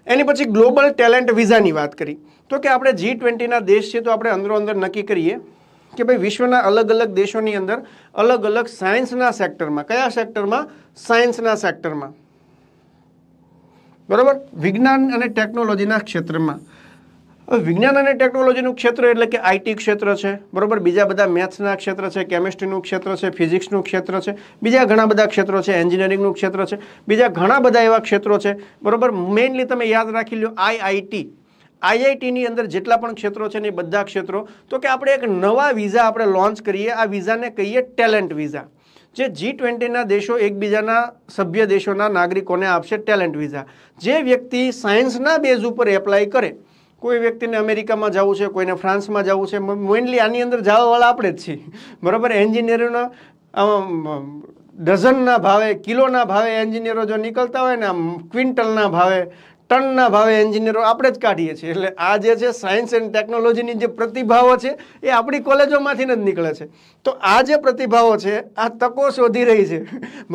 A: એની પછી ગ્લોબલ ટેલેન્ટ વિઝાની વાત કરી તો કે આપણે જી ટ્વેન્ટીના દેશ છે તો આપણે અંદરો અંદર નક્કી કરીએ કે ભાઈ વિશ્વના અલગ અલગ દેશોની અંદર અલગ અલગ સાયન્સના સેક્ટરમાં કયા સેક્ટરમાં સાયન્સના સેક્ટરમાં બરાબર વિજ્ઞાન અને ટેકનોલોજીના ક્ષેત્રમાં વિજ્ઞાન અને ટેકનોલોજીનું ક્ષેત્ર એટલે કે આઈટી ક્ષેત્ર છે બરાબર બીજા બધા મેથ્સના ક્ષેત્ર છે કેમેસ્ટ્રીનું ક્ષેત્ર છે ફિઝિક્સનું ક્ષેત્ર છે બીજા ઘણા બધા ક્ષેત્રો છે એન્જિનિયરિંગનું ક્ષેત્ર છે બીજા ઘણા બધા એવા ક્ષેત્રો છે બરાબર મેઇનલી તમે યાદ રાખી લો આઈઆઈટી આઈઆઈટીની અંદર જેટલા પણ ક્ષેત્રો છે ને એ બધા ક્ષેત્રો તો કે આપણે એક નવા વિઝા આપણે લોન્ચ કરીએ આ વિઝાને કહીએ ટેલેન્ટ વિઝા જે જી ટ્વેન્ટીના દેશો એકબીજાના સભ્ય દેશોના નાગરિકોને આપશે ટેલેન્ટ વિઝા જે વ્યક્તિ સાયન્સના બેઝ ઉપર એપ્લાય કરે કોઈ વ્યક્તિને અમેરિકામાં જવું છે કોઈને ફ્રાન્સમાં જવું છે મેઇનલી આની અંદર જવાવાળા આપણે જ છીએ બરાબર એન્જિનિયરોના ડઝનના ભાવે કિલોના ભાવે એન્જિનિયરો જો નીકળતા હોય ને આમ ક્વિન્ટલના ભાવે ટનના ભાવે એન્જિનિયરો આપણે જ કાઢીએ છીએ એટલે આ જે છે સાયન્સ એન્ડ ટેકનોલોજીની જે પ્રતિભાવો છે એ આપણી કોલેજોમાંથી જ નીકળે છે તો આ જે પ્રતિભાવો છે આ તકો શોધી રહી છે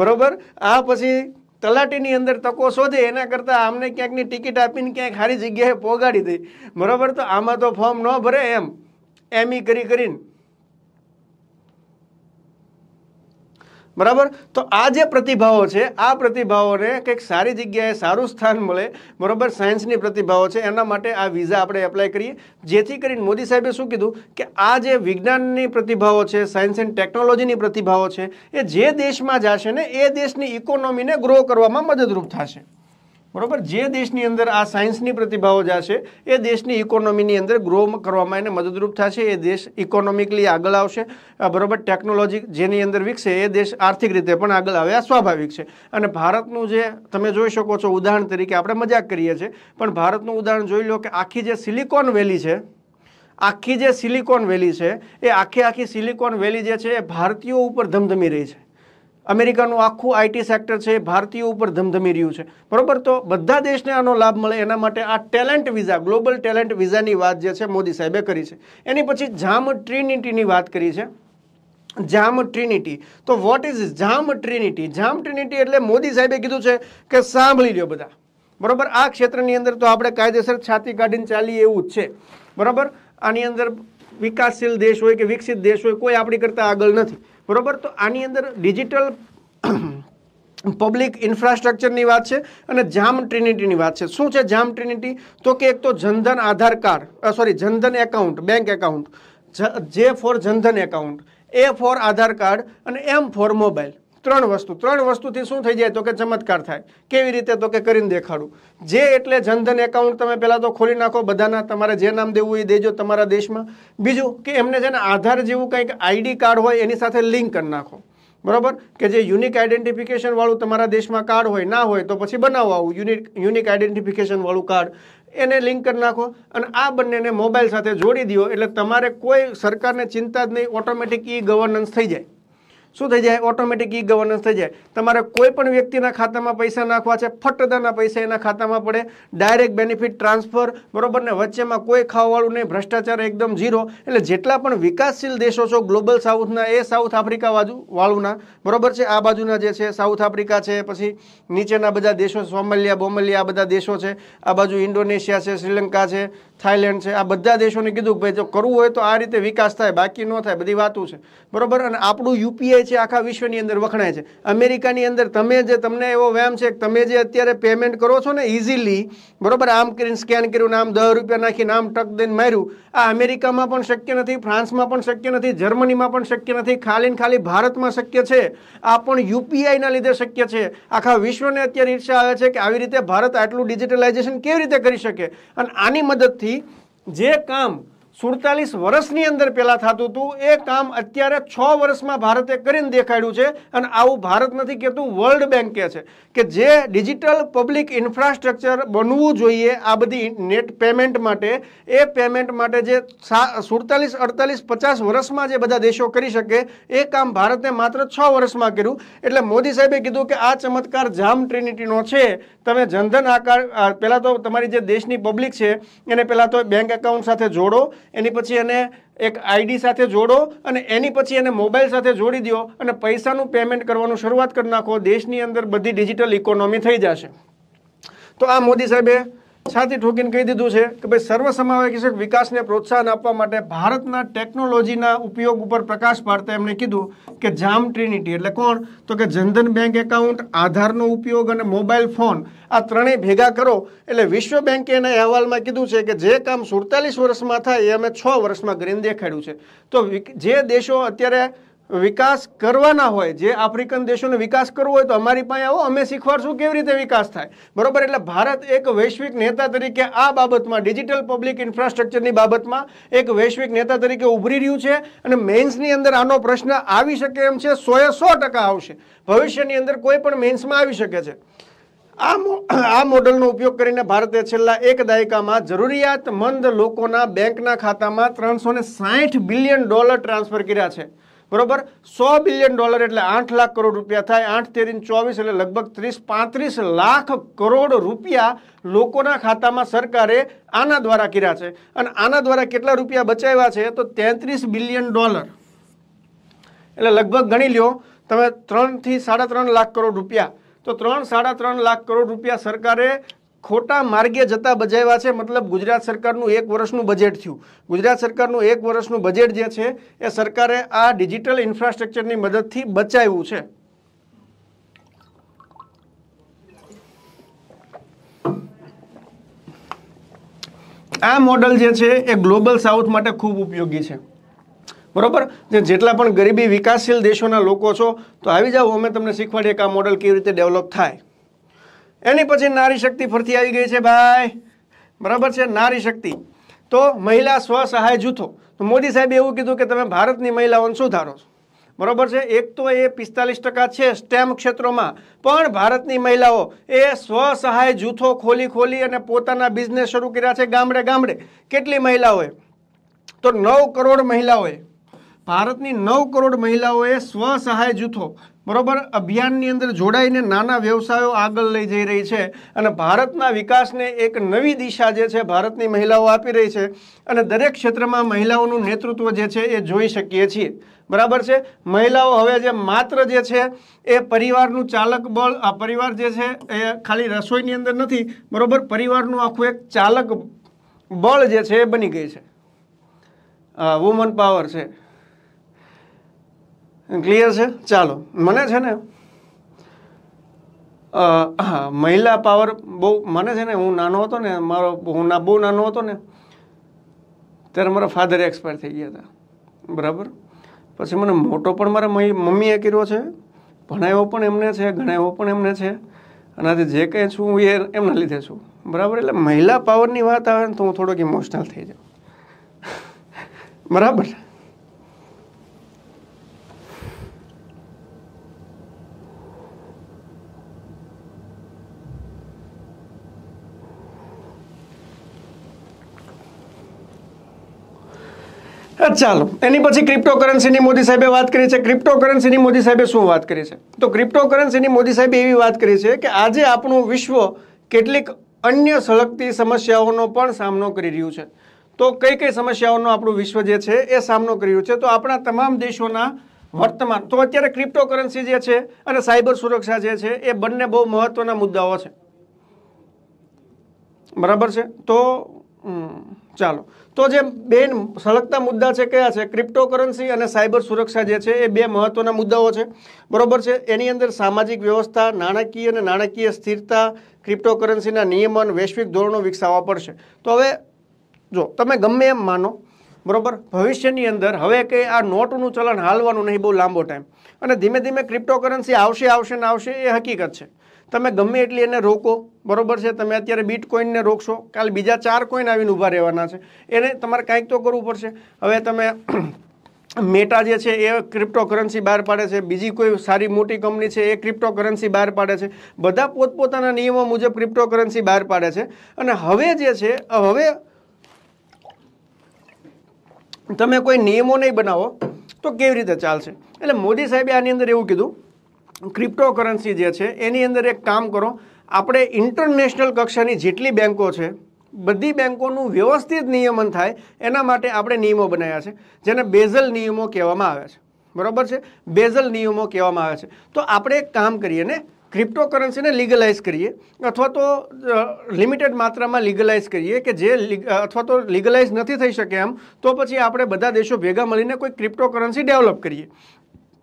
A: બરાબર આ પછી તલાટીની અંદર તકો શોધે એના કરતાં આમને ક્યાંકની ટિકિટ આપીને ક્યાંક સારી જગ્યાએ પોગાડી દે બરાબર તો આમાં તો ફોર્મ ન ભરે એમ એમ કરી કરીને બરાબર તો આ જે પ્રતિભાવો છે આ પ્રતિભાવોને કંઈક સારી જગ્યાએ સારું સ્થાન મળે બરાબર સાયન્સની પ્રતિભાવો છે એના માટે આ વિઝા આપણે એપ્લાય કરીએ જેથી કરીને મોદી સાહેબે શું કીધું કે આ જે વિજ્ઞાનની પ્રતિભાવો છે સાયન્સ એન્ડ ટેકનોલોજીની પ્રતિભાવો છે એ જે દેશમાં જશે ને એ દેશની ઇકોનોમીને ગ્રો કરવામાં મદદરૂપ થશે બરોબર જે દેશની અંદર આ સાયન્સની પ્રતિભાઓ છે એ દેશની ઇકોનોમીની અંદર ગ્રો કરવામાં એને મદદરૂપ થશે એ દેશ ઇકોનોમિકલી આગળ આવશે બરાબર ટેકનોલોજી જેની અંદર વિકસે એ દેશ આર્થિક રીતે પણ આગળ આવે આ સ્વાભાવિક છે અને ભારતનું જે તમે જોઈ શકો છો ઉદાહરણ તરીકે આપણે મજાક કરીએ છીએ પણ ભારતનું ઉદાહરણ જોઈ લો કે આખી જે સિલિકોન વેલી છે આખી જે સિલિકોન વેલી છે એ આખી આખી સિલિકોન વેલી જે છે એ ભારતીયો ઉપર ધમધમી રહી છે અમેરિકાનું આખું આઈટી સેક્ટર છે ભારતીયો ઉપર ધમધમી રહ્યું છે બરાબર તો બધા દેશને આનો લાભ મળે એના માટે આ ટેલેન્ટ વિઝા ગ્લોબલ ટેલેન્ટ વિઝાની વાત જે છે મોદી સાહેબે કરી છે એની પછી જામ ટ્રિનિટીની વાત કરી છે જામ ટ્રિનિટી તો what is JAM trinity JAM trinity એટલે મોદી સાહેબે કીધું છે કે સાંભળી લો બધા બરાબર આ ક્ષેત્રની અંદર તો આપણે કાયદેસર છાતી કાઢીને ચાલીએ એવું જ છે બરાબર આની અંદર વિકાસશીલ દેશ હોય કે વિકસિત દેશ હોય કોઈ આપણી કરતાં આગળ નથી બરાબર તો આની અંદર ડિજિટલ પબ્લિક ઇન્ફ્રાસ્ટ્રક્ચરની વાત છે અને જામ ટ્રિનિટીની વાત છે શું છે જામ ટ્રિનિટી તો કે એક તો Jan Dhan Aadhaar card sorry Jan Dhan account bank account J for Jan Dhan account A for Aadhaar card અને એમ ફોર મોબાઈલ ત્રણ વસ્તુ ત્રણ વસ્તુથી શું થઈ જાય તો કે ચમત્કાર થાય કેવી રીતે તો કે કરીને દેખાડું જે એટલે જનધન એકાઉન્ટ તમે પહેલાં તો ખોલી નાખો બધાના તમારે જે નામ દેવું એ દેજો તમારા દેશમાં બીજું કે એમને જેને આધાર જેવું કંઈક આઈડી કાર્ડ હોય એની સાથે લિંક કરી નાખો બરાબર કે જે યુનિક આઈડેન્ટિફિકેશનવાળું તમારા દેશમાં કાર્ડ હોય ના હોય તો પછી બનાવો આવું યુનિક યુનિક આઈડેન્ટિફિકેશનવાળું કાર્ડ એને લિંક કરી નાખો અને આ બંનેને મોબાઈલ સાથે જોડી દો એટલે તમારે કોઈ સરકારને ચિંતા જ નહીં ઓટોમેટિક ઈ ગવર્નન્સ થઈ જાય શું થઈ જાય ઓટોમેટિક ઈ ગવર્નન્સ થઈ જાય તમારે કોઈ પણ વ્યક્તિના ખાતામાં પૈસા નાખવા છે ફટદાના પૈસા એના ખાતામાં પડે ડાયરેક્ટ બેનિફિટ ટ્રાન્સફર બરોબર ને વચ્ચેમાં કોઈ ખાવાવાળું નહીં ભ્રષ્ટાચાર એકદમ ઝીરો એટલે જેટલા પણ વિકાસશીલ દેશો છો ગ્લોબલ સાઉથના એ સાઉથ આફ્રિકા બાજુ વાળુના બરોબર છે આ બાજુના જે છે સાઉથ આફ્રિકા છે પછી નીચેના બધા દેશો સોમાલિયા બોમલિયા આ બધા દેશો છે આ બાજુ ઇન્ડોનેશિયા છે શ્રીલંકા છે થાઇલેન્ડ છે આ બધા દેશોને કીધું કે ભાઈ જો કરવું હોય તો આ રીતે વિકાસ થાય બાકી ન થાય બધી વાતો છે બરોબર અને આપણું યુપીઆઈ છે આખા વિશ્વની અંદર વખણાય છે અમેરિકાની અંદર તમે જે તમને એવો વ્યામ છે કે તમે જે અત્યારે પેમેન્ટ કરો છો ને ઇઝીલી બરોબર આમ કરીને સ્કેન કર્યું નામ દસ રૂપિયા નાખીને આમ ટક દઈને માર્યું આ અમેરિકામાં પણ શક્ય નથી ફ્રાન્સમાં પણ શક્ય નથી જર્મનીમાં પણ શક્ય નથી ખાલી ને ખાલી ભારતમાં શક્ય છે આ પણ યુપીઆઈના લીધે શક્ય છે આખા વિશ્વને અત્યારે ઈર્ષા આવે છે કે આવી રીતે ભારત આટલું ડિજિટલાઇઝેશન કેવી રીતે કરી શકે અને આની મદદથી જે કામ સુડતાલીસ વર્ષની અંદર પહેલાં થતું હતું એ કામ અત્યારે છ વર્ષમાં ભારતે કરીને દેખાડ્યું છે અને આવું ભારત નથી કહેતું વર્લ્ડ બેન્કે છે કે જે ડિજિટલ પબ્લિક ઇન્ફ્રાસ્ટ્રક્ચર બનવું જોઈએ આ બધી નેટ પેમેન્ટ માટે એ પેમેન્ટ માટે જે સુડતાલીસ અડતાલીસ પચાસ વર્ષમાં જે બધા દેશો કરી શકે એ કામ ભારતે માત્ર છ વર્ષમાં કર્યું એટલે મોદી સાહેબે કીધું કે આ ચમત્કાર જામ ટ્રિનિટીનો છે તમે જનધન આકાર પહેલાં તો તમારી જે દેશની પબ્લિક છે એને પહેલાં તો બેંક એકાઉન્ટ સાથે જોડો એની પછી એને એક આઈડી સાથે જોડો અને એની પછી એને મોબાઈલ સાથે જોડી દો અને પૈસાનું પેમેન્ટ કરવાનું શરૂઆત કરી નાખો દેશની અંદર બધી ડિજિટલ ઇકોનોમી થઈ જશે તો આ મોદી સાહેબે છાતી ઠોકીને કહી દીધું છે કે ભાઈ સર્વસમાવેશક વિકાસને પ્રોત્સાહન આપવા માટે ભારતના ટેકનોલોજીના ઉપયોગ ઉપર પ્રકાશ પાડતા એમણે કીધું કે જામ ટ્રિનિટી એટલે કોણ તો કે જનધન બેંક એકાઉન્ટ આધારનો ઉપયોગ અને મોબાઈલ ફોન આ ત્રણેય ભેગા કરો એટલે વિશ્વ બેંકે એના અહેવાલમાં કીધું છે કે જે કામ સુડતાલીસ વર્ષમાં થાય એ અમે છ વર્ષમાં કરીને દેખાડ્યું છે તો જે દેશો અત્યારે વિકાસ કરવાના હોય જે આફ્રિકન દેશોનો વિકાસ કરવો હોય તો અમારી પાસે આવો અમે શીખવાડશું કેવી રીતે વિકાસ થાય બરોબર એટલે ભારત એક વૈશ્વિક નેતા તરીકે આ બાબતમાં ડિજિટલ પબ્લિક ઇન્ફ્રાસ્ટ્રક્ચરની બાબતમાં એક વૈશ્વિક નેતા તરીકે ઉભરી રહ્યું છે અને મેન્સની અંદર આનો પ્રશ્ન આવી શકે એમ છે સોએ સો ટકા આવશે ભવિષ્યની અંદર કોઈ પણ મેન્સમાં આવી શકે છે આ મોડલનો ઉપયોગ કરીને ભારતે છેલ્લા એક દાયકામાં જરૂરિયાતમંદ લોકોના બેંકના ખાતામાં ત્રણસો બિલિયન ડોલર ટ્રાન્સફર કર્યા છે બરોબર સો બિલિયન ડોલર એટલે આઠ લાખ કરોડ રૂપિયા થાય આઠ તેરીને ચોવીસ એટલે લગભગ ત્રીસ પાંત્રીસ લાખ કરોડ રૂપિયા લોકોના ખાતામાં સરકારે આના દ્વારા કર્યા છે અને આના દ્વારા કેટલા રૂપિયા બચાવ્યા છે તો તેત્રીસ બિલિયન ડોલર એટલે લગભગ ગણી લ્યો તમે ત્રણથી સાડા ત્રણ લાખ કરોડ રૂપિયા તો ત્રણ સાડા ત્રણ લાખ કરોડ રૂપિયા સરકારે ખોટા માર્ગે જતા બજાવ્યા છે મતલબ ગુજરાત સરકારનું એક વર્ષનું બજેટ થયું ગુજરાત સરકારનું એક વર્ષનું બજેટ જે છે એ સરકારે આ ડિજિટલ ઇન્ફ્રાસ્ટ્રક્ચરની મદદથી બચાવ્યું છે આ મોડલ જે છે એ ગ્લોબલ સાઉથ માટે ખૂબ ઉપયોગી છે બરોબર જેટલા પણ ગરીબી વિકાસશીલ દેશોના લોકો છો તો આવી જાઓ અમે તમને શીખવાડીએ કે આ મોડલ કેવી રીતે ડેવલપ થાય એની પછી નારી શક્તિ ફરતી આવી ગઈ છે ભાઈ બરાબર છે નારી શક્તિ તો મહિલા સ્વસહાય જૂથો તો મોદી સાહેબે એવું કીધું કે તમે ભારતની મહિલાઓને સુધારો છો બરોબર છે એક તો એ પિસ્તાલીસ ટકા છે સ્ટેમ ક્ષેત્રોમાં પણ ભારતની મહિલાઓ એ સ્વસહાય જૂથો ખોલી ખોલી અને પોતાના બિઝનેસ શરૂ કર્યા છે ગામડે ગામડે કેટલી મહિલાઓએ તો નવ કરોડ મહિલાઓએ ભારતની નવ કરોડ મહિલાઓએ સ્વસહાય જૂથો બરોબર અભિયાનની અંદર જોડાઈને નાના વ્યવસાયો આગળ લઈ જઈ રહી છે અને ભારતના વિકાસને એક નવી દિશા જે છે ભારતની મહિલાઓ આપી રહી છે અને દરેક ક્ષેત્રમાં મહિલાઓનું નેતૃત્વ જે છે એ જોઈ શકીએ છીએ બરાબર છે મહિલાઓ હવે જે માત્ર જે છે એ પરિવારનું ચાલક બળ આ પરિવાર જે છે એ ખાલી રસોઈની અંદર નથી બરાબર પરિવારનું આખું એક ચાલક બળ જે છે એ બની ગઈ છે વુમન પાવર છે ક્લિયર છે ચાલો મને છે ને હા મહિલા પાવર બહુ મને છે ને હું નાનો હતો ને મારો હું ના બહુ નાનો હતો ને ત્યારે મારા ફાધર એક્સપાયર થઈ ગયા હતા બરાબર પછી મને મોટો પણ મારા મમ્મીએ કર્યો છે ભણાવ્યો પણ એમને છે ગણાવ્યો પણ એમને છે અને આજે જે કંઈ છું હું એ એમના લીધે છું બરાબર એટલે મહિલા પાવરની વાત આવે ને તો હું થોડોક ઇમોશનલ થઈ જાઉં બરાબર છે ચાલો એની પછી ક્રિપ્ટોકરન્સીની મોદી સાહેબે વાત કરી છે ક્રિપ્ટોકરન્સીની મોદી સાહેબે શું વાત કરી છે તો ક્રિપ્ટોકરન્સીની મોદી સાહેબે એવી વાત કરી છે કે આજે આપણું વિશ્વ કેટલીક અન્ય સળગતી સમસ્યાઓનો પણ સામનો કરી રહ્યું છે તો કઈ કઈ સમસ્યાઓનો આપણું વિશ્વ જે છે એ સામનો કરી રહ્યું છે તો આપણા તમામ દેશોના વર્તમાન તો અત્યારે ક્રિપ્ટોકરન્સી જે છે અને સાયબર સુરક્ષા જે છે એ બંને બહુ મહત્ત્વના મુદ્દાઓ છે બરાબર છે તો ચાલો તો જે બેન સળગતા મુદ્દા છે કયા છે ક્રિપ્ટોકરન્સી અને સાયબર સુરક્ષા જે છે એ બે મહત્વના મુદ્દાઓ છે બરાબર છે એની અંદર સામાજિક વ્યવસ્થા નાણાકીય અને નાણાકીય સ્થિરતા ક્રિપ્ટોકરન્સીના નિયમન વૈશ્વિક ધોરણો વિકસાવવા પડશે તો હવે જો તમે ગમે એમ માનો બરાબર ભવિષ્યની અંદર હવે કે આ નોટનું ચલણ હાલવાનું નહીં બહુ લાંબો ટાઈમ અને ધીમે ધીમે ક્રિપ્ટોકરન્સી આવશે આવશે ને આવશે એ હકીકત છે તમે ગમે એટલી એને રોકો બરોબર છે તમે અત્યારે બીટકોઇનને રોકશો કાલ બીજા ચાર કોઈન આવીને ઊભા રહેવાના છે એને તમારે કાંઈક તો કરવું પડશે હવે તમે મેટા જે છે એ ક્રિપ્ટોકરન્સી બહાર પાડે છે બીજી કોઈ સારી મોટી કંપની છે એ ક્રિપ્ટોકરન્સી બહાર પાડે છે બધા પોતપોતાના નિયમો મુજબ ક્રિપ્ટોકરન્સી બહાર પાડે છે અને હવે જે છે હવે તમે કોઈ નિયમો નહીં બનાવો તો કેવી રીતે ચાલશે એટલે મોદી સાહેબે આની અંદર એવું કીધું ક્રિપ્ટોકરન્સી જે છે એની અંદર એક કામ કરો આપણે ઇન્ટરનેશનલ કક્ષાની જેટલી બેન્કો છે બધી બેન્કોનું વ્યવસ્થિત નિયમન થાય એના માટે આપણે નિયમો બનાવ્યા છે જેને બેઝલ નિયમો કહેવામાં આવે છે બરાબર છે બેઝલ નિયમો કહેવામાં આવે છે તો આપણે એક કામ કરીએ ને ક્રિપ્ટોકરન્સીને લીગલાઇઝ કરીએ અથવા તો લિમિટેડ માત્રામાં લીગલાઇઝ કરીએ કે જે અથવા તો લીગલાઇઝ નથી થઈ શકે એમ તો પછી આપણે બધા દેશો ભેગા મળીને કોઈ ક્રિપ્ટોકરન્સી ડેવલપ કરીએ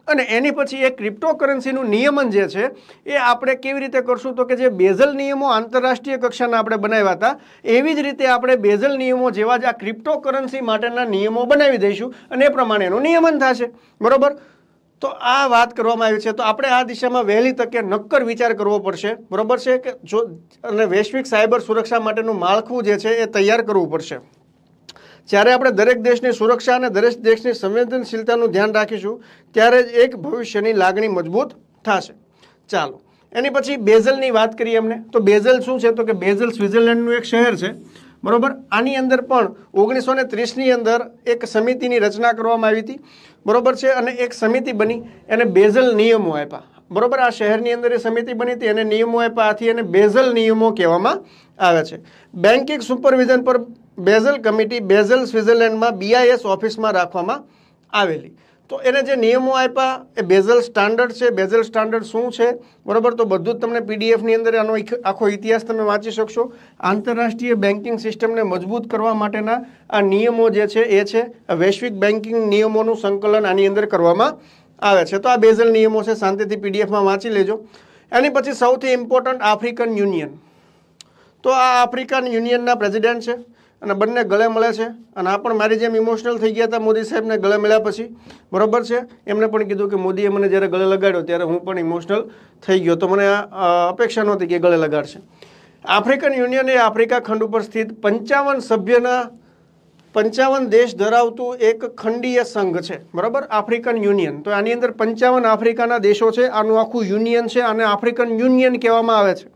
A: અને એની પછી એ ક્રિપ્ટોકરન્સીનું નિયમન જે છે એ આપણે કેવી રીતે કરશું તો કે જે બેઝલ નિયમો આંતરરાષ્ટ્રીય કક્ષાના આપણે બનાવ્યા હતા એવી જ રીતે આપણે બેઝલ નિયમો જેવા જ આ ક્રિપ્ટોકરન્સી માટેના નિયમો બનાવી દઈશું અને એ પ્રમાણે એનું નિયમન થશે બરાબર તો આ વાત કરવામાં આવી છે તો આપણે આ દિશામાં વહેલી તકે નક્કર વિચાર કરવો પડશે બરાબર છે કે જો અને વૈશ્વિક સાયબર સુરક્ષા માટેનું માળખું જે છે એ તૈયાર કરવું પડશે જ્યારે આપણે દરેક દેશની સુરક્ષા અને દરેક દેશની સંવેદનશીલતાનું ધ્યાન રાખીશું ત્યારે જ એક ભવિષ્યની લાગણી મજબૂત થશે ચાલો એની પછી બેઝલની વાત કરીએ એમને તો બેઝલ શું છે તો કે બેઝલ સ્વિટ્ઝરલેન્ડનું એક શહેર છે બરાબર આની અંદર પણ ઓગણીસો ને ત્રીસની અંદર એક સમિતિની રચના કરવામાં આવી હતી બરોબર છે અને એક સમિતિ બની એને બેઝલ નિયમો આપ્યા બરાબર આ શહેરની અંદર એ સમિતિ બની હતી એને નિયમો આપ્યા આથી એને બેઝલ નિયમો કહેવામાં આવે છે બેન્કિંગ સુપરવિઝન પર બેઝલ કમિટી બેઝલ સ્વિટરલેન્ડમાં બીઆઈએસ ઓફિસમાં રાખવામાં આવેલી તો એને જે નિયમો આપ્યા એ બેઝલ સ્ટાન્ડર્ડ છે બેઝલ સ્ટાન્ડર્ડ શું છે બરાબર તો બધું જ તમને પીડીએફની અંદર આનો આખો ઇતિહાસ તમે વાંચી શકશો આંતરરાષ્ટ્રીય બેન્કિંગ સિસ્ટમને મજબૂત કરવા માટેના આ નિયમો જે છે એ છે વૈશ્વિક બેન્કિંગ નિયમોનું સંકલન આની અંદર કરવામાં આવે છે તો આ બેઝલ નિયમો છે શાંતિથી પીડીએફમાં વાંચી લેજો એની પછી સૌથી ઇમ્પોર્ટન્ટ આફ્રિકન યુનિયન તો આ આફ્રિકન યુનિયનના પ્રેસિડેન્ટ છે અને બંને ગળે મળે છે અને આ પણ મારી જેમ ઇમોશનલ થઈ ગયા હતા મોદી સાહેબને ગળે મળ્યા પછી બરોબર છે એમણે પણ કીધું કે મોદીએ મને જ્યારે ગળે લગાડ્યો ત્યારે હું પણ ઇમોશનલ થઈ ગયો તો મને આ અપેક્ષા નહોતી કે ગળે લગાડશે આફ્રિકન યુનિયન એ આફ્રિકા ખંડ ઉપર સ્થિત પંચાવન સભ્યના પંચાવન દેશ ધરાવતું એક ખંડીય સંઘ છે બરાબર આફ્રિકન યુનિયન તો આની અંદર પંચાવન આફ્રિકાના દેશો છે આનું આખું યુનિયન છે આને આફ્રિકન યુનિયન કહેવામાં આવે છે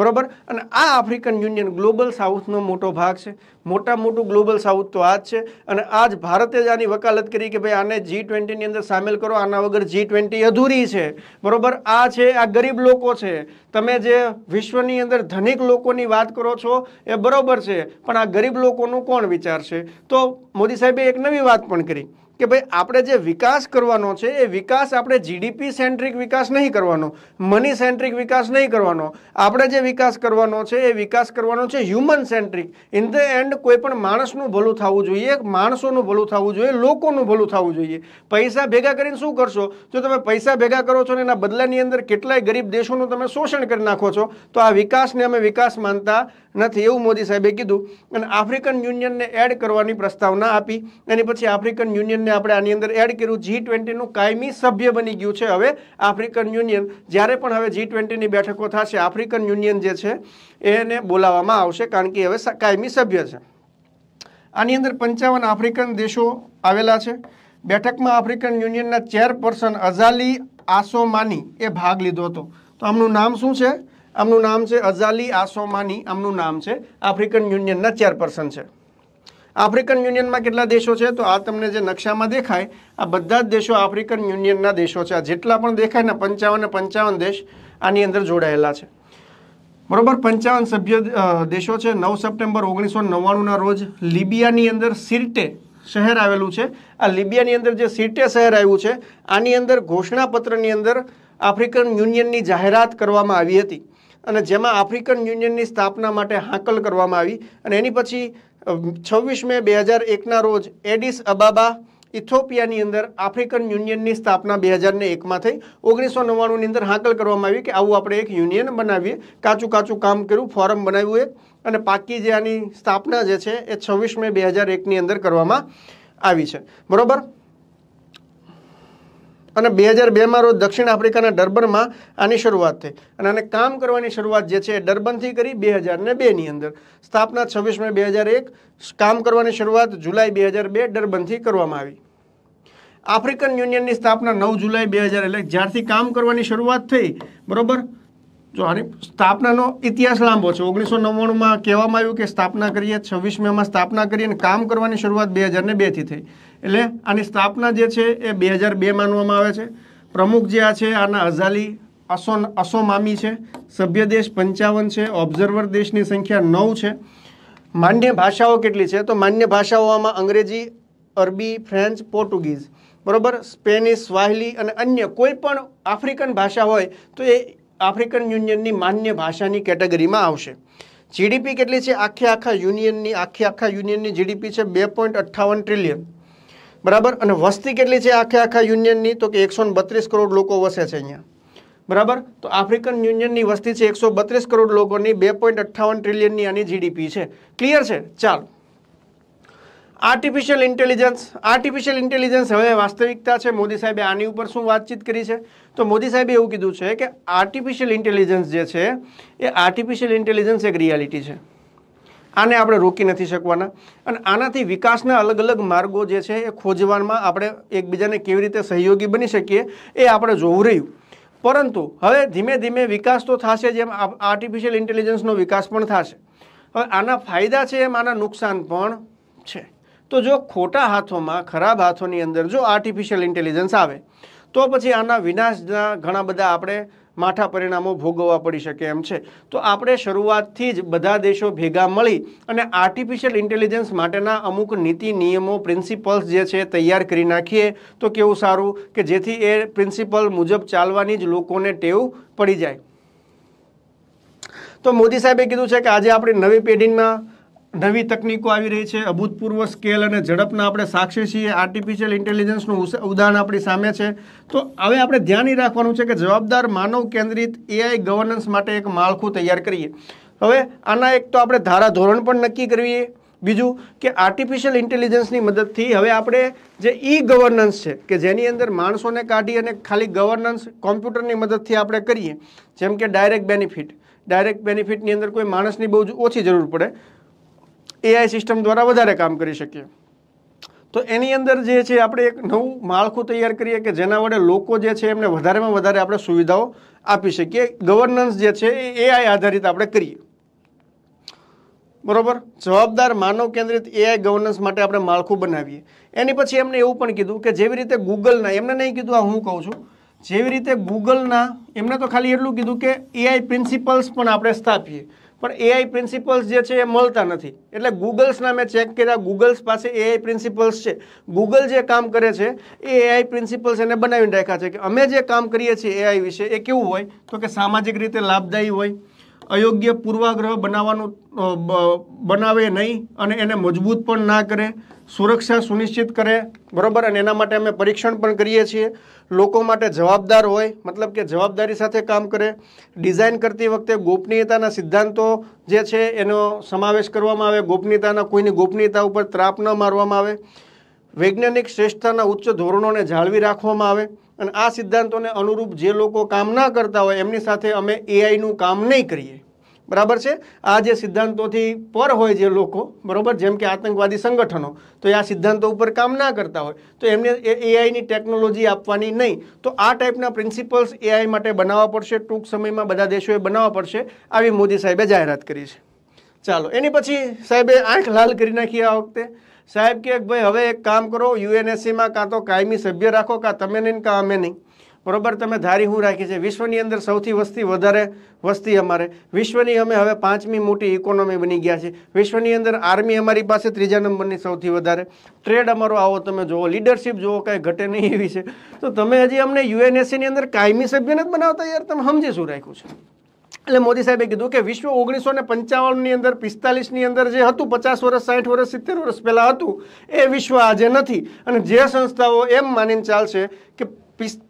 A: બરાબર અને આ આફ્રિકન યુનિયન ગ્લોબલ સાઉથનો મોટો ભાગ છે મોટા મોટું ગ્લોબલ સાઉથ તો આ જ છે અને આજ ભારતે જ આની વકાલત કરી કે ભાઈ આને જી ટ્વેન્ટીની અંદર સામેલ કરો આના વગર જી ટ્વેન્ટી અધૂરી છે બરાબર આ છે આ ગરીબ લોકો છે તમે જે વિશ્વની અંદર ધનિક લોકોની વાત કરો છો એ બરાબર છે પણ આ ગરીબ લોકોનું કોણ વિચાર છે તો મોદી સાહેબે એક નવી વાત પણ કરી કે ભાઈ આપણે જે વિકાસ કરવાનો છે એ વિકાસ આપણે જીડીપી સેન્ટ્રિક વિકાસ નહીં કરવાનો મની સેન્ટ્રિક વિકાસ નહીં કરવાનો આપણે જે વિકાસ કરવાનો છે એ વિકાસ કરવાનો છે human centric in the end કોઈ પણ માણસનું ભલું થવું જોઈએ માણસોનું ભલું થવું જોઈએ લોકોનું ભલું થવું જોઈએ પૈસા ભેગા કરીને શું કરશો જો તમે પૈસા ભેગા કરો છો ને એના બદલાની અંદર કેટલાય ગરીબ દેશોનું તમે શોષણ કરી નાખો છો તો આ વિકાસને અમે વિકાસ માનતા નથી એવું મોદી સાહેબે કીધું અને આફ્રિકન યુનિયનને એડ કરવાની પ્રસ્તાવના આપી એની પછી આફ્રિકન યુનિયનને આપણે આની અંદર એડ કર્યું જી ટ્વેન્ટીનું કાયમી સભ્ય બની ગયું છે હવે આફ્રિકન યુનિયન જ્યારે પણ હવે જી ટ્વેન્ટીની બેઠકો થશે આફ્રિકન યુનિયન જે છે એને બોલાવવામાં આવશે કારણ કે હવે કાયમી સભ્ય છે આની અંદર પંચાવન આફ્રિકન દેશો આવેલા છે બેઠકમાં આફ્રિકન યુનિયનના ચેરપર્સન અઝાલી આસોમાની એ ભાગ લીધો હતો તો આમનું નામ શું છે આમનું નામ છે અઝાલી આસોમાની આમનું નામ છે આફ્રિકન યુનિયનના ચેરપર્સન છે આફ્રિકન યુનિયનમાં કેટલા દેશો છે તો આ તમને જે નકશામાં દેખાય આ બધા જ દેશો આફ્રિકન યુનિયનના દેશો છે આ જેટલા પણ દેખાય ને પંચાવન પંચાવન દેશ આની અંદર જોડાયેલા છે બરોબર પંચાવન સભ્ય દેશો છે નવ સપ્ટેમ્બર ઓગણીસો નવ્વાણુંના રોજ લિબિયાની અંદર સિર્ટે શહેર આવેલું છે આ લિબિયાની અંદર જે સિર્ટે શહેર આવ્યું છે આની અંદર ઘોષણાપત્રની અંદર આફ્રિકન યુનિયનની જાહેરાત કરવામાં આવી હતી અને જેમાં આફ્રિકન યુનિયનની સ્થાપના માટે હાંકલ કરવામાં આવી અને એની પછી છવ્વીસ મે બે હજાર એકના રોજ એડિસ અબાબા ઇથોપિયાની અંદર આફ્રિકન યુનિયનની સ્થાપના બે હજારને એકમાં થઈ ઓગણીસો નવ્વાણુંની અંદર હાંકલ કરવામાં આવી કે આવું આપણે એક યુનિયન બનાવીએ કાચું કાચું કામ કર્યું ફોરમ બનાવ્યું એક અને પાકી જે આની સ્થાપના જે છે એ છવ્વીસ મે બે હજાર એકની અંદર કરવામાં આવી છે બરાબર અને બે હજાર બેમાં રોજ દક્ષિણ આફ્રિકાના ડર્બનમાં આની શરૂઆત થઈ અને આને કામ કરવાની શરૂઆત જે છે એ ડર્બનથી કરી બે હજાર ને બેની અંદર સ્થાપના છવ્વીસ મે બે હજાર એક કામ કરવાની શરૂઆત જુલાઈ બે હજાર બે ડર્બનથી કરવામાં આવી આફ્રિકન યુનિયનની સ્થાપના નવ જુલાઈ બે હજાર એટલે જ્યારથી કામ કરવાની શરૂઆત થઈ બરાબર જો આની સ્થાપનાનો ઇતિહાસ લાંબો છે ઓગણીસો નવ્વાણુંમાં કહેવામાં આવ્યું કે સ્થાપના કરીએ છવ્વીસ મેમાં સ્થાપના કરી અને કામ કરવાની શરૂઆત બે હજાર ને બેથી થઈ એટલે આની સ્થાપના જે છે એ બે હજાર બે માનવામાં આવે છે પ્રમુખ જે આ છે આના અઝાલી અસો અસોમામી છે સભ્ય દેશ પંચાવન છે ઓબ્ઝર્વર દેશની સંખ્યા નવ છે માન્ય ભાષાઓ કેટલી છે તો માન્ય ભાષાઓમાં અંગ્રેજી અરબી ફ્રેન્ચ પોર્ટુગીઝ બરાબર સ્પેનિશ સ્વાહિલી અને અન્ય કોઈ પણ આફ્રિકન ભાષા હોય તો એ આફ્રિકન યુનિયનની માન્ય ભાષાની કેટેગરીમાં આવશે જીડીપી કેટલી છે આખે આખા યુનિયનની આખે આખા યુનિયનની જીડીપી છે બે પોઈન્ટ અઠ્ઠાવન ટ્રિલિયન બરાબર અને વસ્તી કેટલી છે આખે આખા યુનિયનની તો કે એકસો બત્રીસ કરોડ લોકો વસે છે અહીંયા બરાબર તો આફ્રિકન યુનિયનની વસ્તી છે એકસો બત્રીસ કરોડ લોકોની બે પોઈન્ટ અઠ્ઠાવન ટ્રિલિયનની આની જીડીપી છે ક્લિયર છે ચાલો આર્ટિફિશિયલ ઇન્ટેલિજન્સ આર્ટિફિશિયલ ઇન્ટેલિજન્સ હવે વાસ્તવિકતા છે મોદી સાહેબે આની ઉપર શું વાતચીત કરી છે તો મોદી સાહેબે એવું કીધું છે કે આર્ટિફિશિયલ ઇન્ટેલિજન્સ જે છે એ આર્ટિફિશિયલ ઇન્ટેલિજન્સ એક રિયાલિટી છે આને આપણે રોકી નથી શકવાના અને આનાથી વિકાસના અલગ અલગ માર્ગો જે છે એ ખોજવામાં આપણે એકબીજાને કેવી રીતે સહયોગી બની શકીએ એ આપણે જોવું રહ્યું પરંતુ હવે ધીમે ધીમે વિકાસ તો થશે જેમ આર્ટિફિશિયલ ઇન્ટેલિજન્સનો વિકાસ પણ થશે હવે આના ફાયદા છે એમ આના નુકસાન પણ છે તો જો ખોટા હાથોમાં ખરાબ હાથોની અંદર જો આર્ટિફિશિયલ ઇન્ટેલિજન્સ આવે તો પછી આના વિનાશના ઘણા બધા આપણે માઠા પરિણામો ભોગવવા પડી શકે એમ છે તો આપણે શરૂઆતથી જ બધા દેશો ભેગા મળી અને આર્ટિફિશિયલ ઇન્ટેલિજન્સ માટેના અમુક નીતિ નિયમો પ્રિન્સિપલ્સ જે છે તૈયાર કરી નાખીએ તો કેવું સારું કે જેથી એ પ્રિન્સિપલ મુજબ ચાલવાની જ લોકોને ટેવ પડી જાય તો મોદી સાહેબે કીધું છે કે આજે આપણી નવી પેઢીમાં નવી તકનીકો આવી રહી છે અભૂતપૂર્વ સ્કેલ અને ઝડપના આપણે સાક્ષી છીએ આર્ટિફિશિયલ ઇન્ટેલિજન્સનું ઉદાહરણ આપણી સામે છે તો હવે આપણે ધ્યાન એ રાખવાનું છે કે જવાબદાર માનવ કેન્દ્રિત એઆઈ ગવર્નન્સ માટે એક માળખું તૈયાર કરીએ હવે આના એક તો આપણે ધારાધોરણ પણ નક્કી કરીએ બીજું કે આર્ટિફિશિયલ ઇન્ટેલિજન્સની મદદથી હવે આપણે જે ઈ e ગવર્નન્સ છે કે જેની અંદર માણસોને કાઢી અને ખાલી ગવર્નન્સ કોમ્પ્યુટરની મદદથી આપણે કરીએ જેમ કે ડાયરેક્ટ બેનિફિટ ડાયરેક્ટ બેનિફિટની અંદર કોઈ માણસની બહુ જ ઓછી જરૂર પડે એઆઈ સિસ્ટમ દ્વારા વધારે કામ કરી શકીએ તો એની અંદર જે છે આપણે એક નવું માળખું તૈયાર કરીએ કે જેના વડે લોકો જે છે એમને વધારેમાં વધારે આપણે સુવિધાઓ આપી શકીએ ગવર્નન્સ જે છે એ એઆઈ આધારિત આપણે કરીએ બરોબર જવાબદાર માનવ કેન્દ્રિત એઆઈ ગવર્નન્સ માટે આપણે માળખું બનાવીએ એની પછી એમને એવું પણ કીધું કે જેવી રીતે ગૂગલના એમને નહીં કીધું આ હું કહું છું જેવી રીતે ગૂગલના એમને તો ખાલી એટલું કીધું કે એઆઈ પ્રિન્સિપલ્સ પણ આપણે સ્થાપીએ પણ એઆઈ પ્રિન્સિપલ્સ જે છે એ મળતા નથી એટલે ગૂગલ્સના મેં ચેક કર્યા ગૂગલ્સ પાસે એઆઈ પ્રિન્સિપલ્સ છે ગૂગલ જે કામ કરે છે એ એઆઈ પ્રિન્સિપલ્સ એને બનાવીને રાખ્યા છે કે અમે જે કામ કરીએ છીએ એઆઈ વિશે એ કેવું હોય તો કે સામાજિક રીતે લાભદાયી હોય અયોગ્ય પૂર્વાગ્રહ બનાવવાનું બનાવે નહીં અને એને મજબૂત પણ ના કરે સુરક્ષા સુનિશ્ચિત કરે બરાબર અને એના માટે અમે પરીક્ષણ પણ કરીએ છીએ લોકો માટે જવાબદાર હોય મતલબ કે જવાબદારી સાથે કામ કરે ડિઝાઇન કરતી વખતે ગોપનીયતાના સિદ્ધાંતો જે છે એનો સમાવેશ કરવામાં આવે ગોપનીયતાના કોઈની ગોપનીયતા ઉપર ત્રાપ ન મારવામાં આવે વૈજ્ઞાનિક શ્રેષ્ઠતાના ઉચ્ચ ધોરણોને જાળવી રાખવામાં આવે અને આ સિદ્ધાંતોને અનુરૂપ જે લોકો કામ ના કરતા હોય એમની સાથે અમે એઆઈનું કામ નહીં કરીએ બરાબર છે આ જે સિદ્ધાંતોથી પર હોય જે લોકો બરાબર જેમ કે આતંકવાદી સંગઠનો તો એ આ સિદ્ધાંતો ઉપર કામ ના કરતા હોય તો એમને એઆઈની ટેકનોલોજી આપવાની નહીં તો આ ટાઈપના પ્રિન્સિપલ્સ એઆઈ માટે બનાવવા પડશે ટૂંક સમયમાં બધા દેશોએ બનાવવા પડશે આવી મોદી સાહેબે જાહેરાત કરી છે ચાલો એની પછી સાહેબે આંખ લાલ કરી નાખી આ વખતે સાહેબ કે ભાઈ હવે એક કામ કરો યુએનએસસીમાં કાં તો કાયમી સભ્ય રાખો કાં તમે નહીં કાં અમે નહીં બરોબર તમે ધારી હું રાખી છે વિશ્વની અંદર સૌથી વસ્તી વધારે વસ્તી અમારે વિશ્વની અમે હવે પાંચમી મોટી ઇકોનોમી બની ગયા છીએ વિશ્વની અંદર આર્મી અમારી પાસે ત્રીજા નંબરની સૌથી વધારે ટ્રેડ અમારો આવો તમે જુઓ લીડરશિપ જુઓ કાંઈ ઘટે નહીં એવી છે તો તમે હજી અમને યુએનએસસીની અંદર કાયમી સભ્ય નથી બનાવતા યાર તમે સમજી શું રાખ્યું છે એટલે મોદી સાહેબે કીધું કે વિશ્વ ઓગણીસો ને પંચાવનની અંદર પિસ્તાલીસની અંદર જે હતું પચાસ વર્ષ સાઠ વર્ષ સિત્તેર વર્ષ પહેલાં હતું એ વિશ્વ આજે નથી અને જે સંસ્થાઓ એમ માનીને ચાલશે કે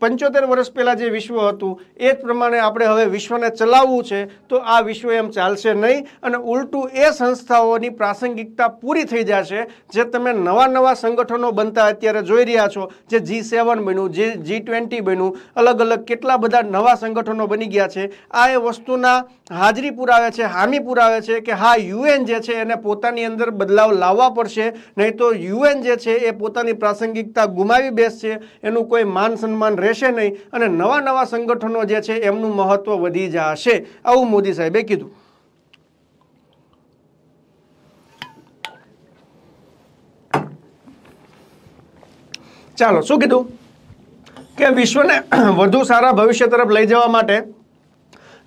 A: પંચોતેર વર્ષ પહેલાં જે વિશ્વ હતું એ જ પ્રમાણે આપણે હવે વિશ્વને ચલાવવું છે તો આ વિશ્વ એમ ચાલશે નહીં અને ઉલટું એ સંસ્થાઓની પ્રાસંગિકતા પૂરી થઈ જશે જે તમે નવા નવા સંગઠનો બનતા અત્યારે જોઈ રહ્યા છો જે જી સેવન બન્યું જે જી ટ્વેન્ટી બન્યું અલગ અલગ કેટલા બધા નવા સંગઠનો બની ગયા છે આ એ વસ્તુના હાજરી પુરાવે છે હામી પુરાવે છે કે હા યુએન જે છે એને પોતાની અંદર બદલાવ લાવવા પડશે નહીં તો યુએન જે છે એ પોતાની પ્રાસંગિકતા ગુમાવી બેસશે એનું કોઈ માન સન્માન સન્માન રહેશે નહીં અને નવા નવા સંગઠનો જે છે એમનું મહત્વ વધી જશે આવું મોદી સાહેબે કીધું ચાલો શું કીધું કે વિશ્વને વધુ સારા ભવિષ્ય તરફ લઈ જવા માટે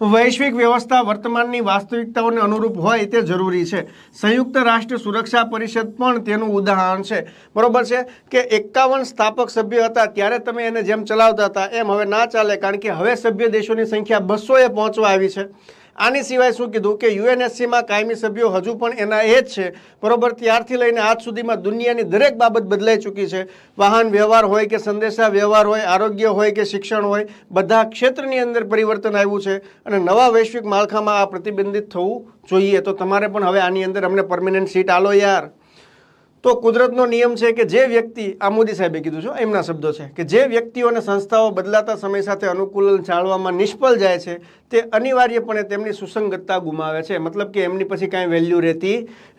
A: વૈશ્વિક વ્યવસ્થા વર્તમાનની વાસ્તવિકતાઓને અનુરૂપ હોય તે જરૂરી છે સંયુક્ત રાષ્ટ્ર સુરક્ષા પરિષદ પણ તેનું ઉદાહરણ છે બરાબર છે કે એકાવન સ્થાપક સભ્ય હતા ત્યારે તમે એને જેમ ચલાવતા હતા એમ હવે ના ચાલે કારણ કે હવે સભ્ય દેશોની સંખ્યા બસોએ પહોંચવા આવી છે આની સિવાય શું કીધું કે યુએનએસસીમાં કાયમી સભ્યો હજુ પણ એના એ જ છે બરોબર ત્યારથી લઈને આજ સુધીમાં દુનિયાની દરેક બાબત બદલાઈ ચૂકી છે વાહન વ્યવહાર હોય કે સંદેશા વ્યવહાર હોય આરોગ્ય હોય કે શિક્ષણ હોય બધા ક્ષેત્રની અંદર પરિવર્તન આવ્યું છે અને નવા વૈશ્વિક માળખામાં આ પ્રતિબંધિત થવું જોઈએ તો તમારે પણ હવે આની અંદર અમને પરમિનન્ટ સીટ આલો યાર તો કુદરતનો નિયમ છે કે જે વ્યક્તિ આ મોદી સાહેબે કીધું છે એમના શબ્દો છે કે જે વ્યક્તિઓ અને સંસ્થાઓ બદલાતા સમય સાથે અનુકૂલન જાળવામાં નિષ્ફળ જાય છે તે અનિવાર્યપણે તેમની સુસંગતતા ગુમાવે છે મતલબ કે એમની પછી કાંઈ વેલ્યુ રહેતી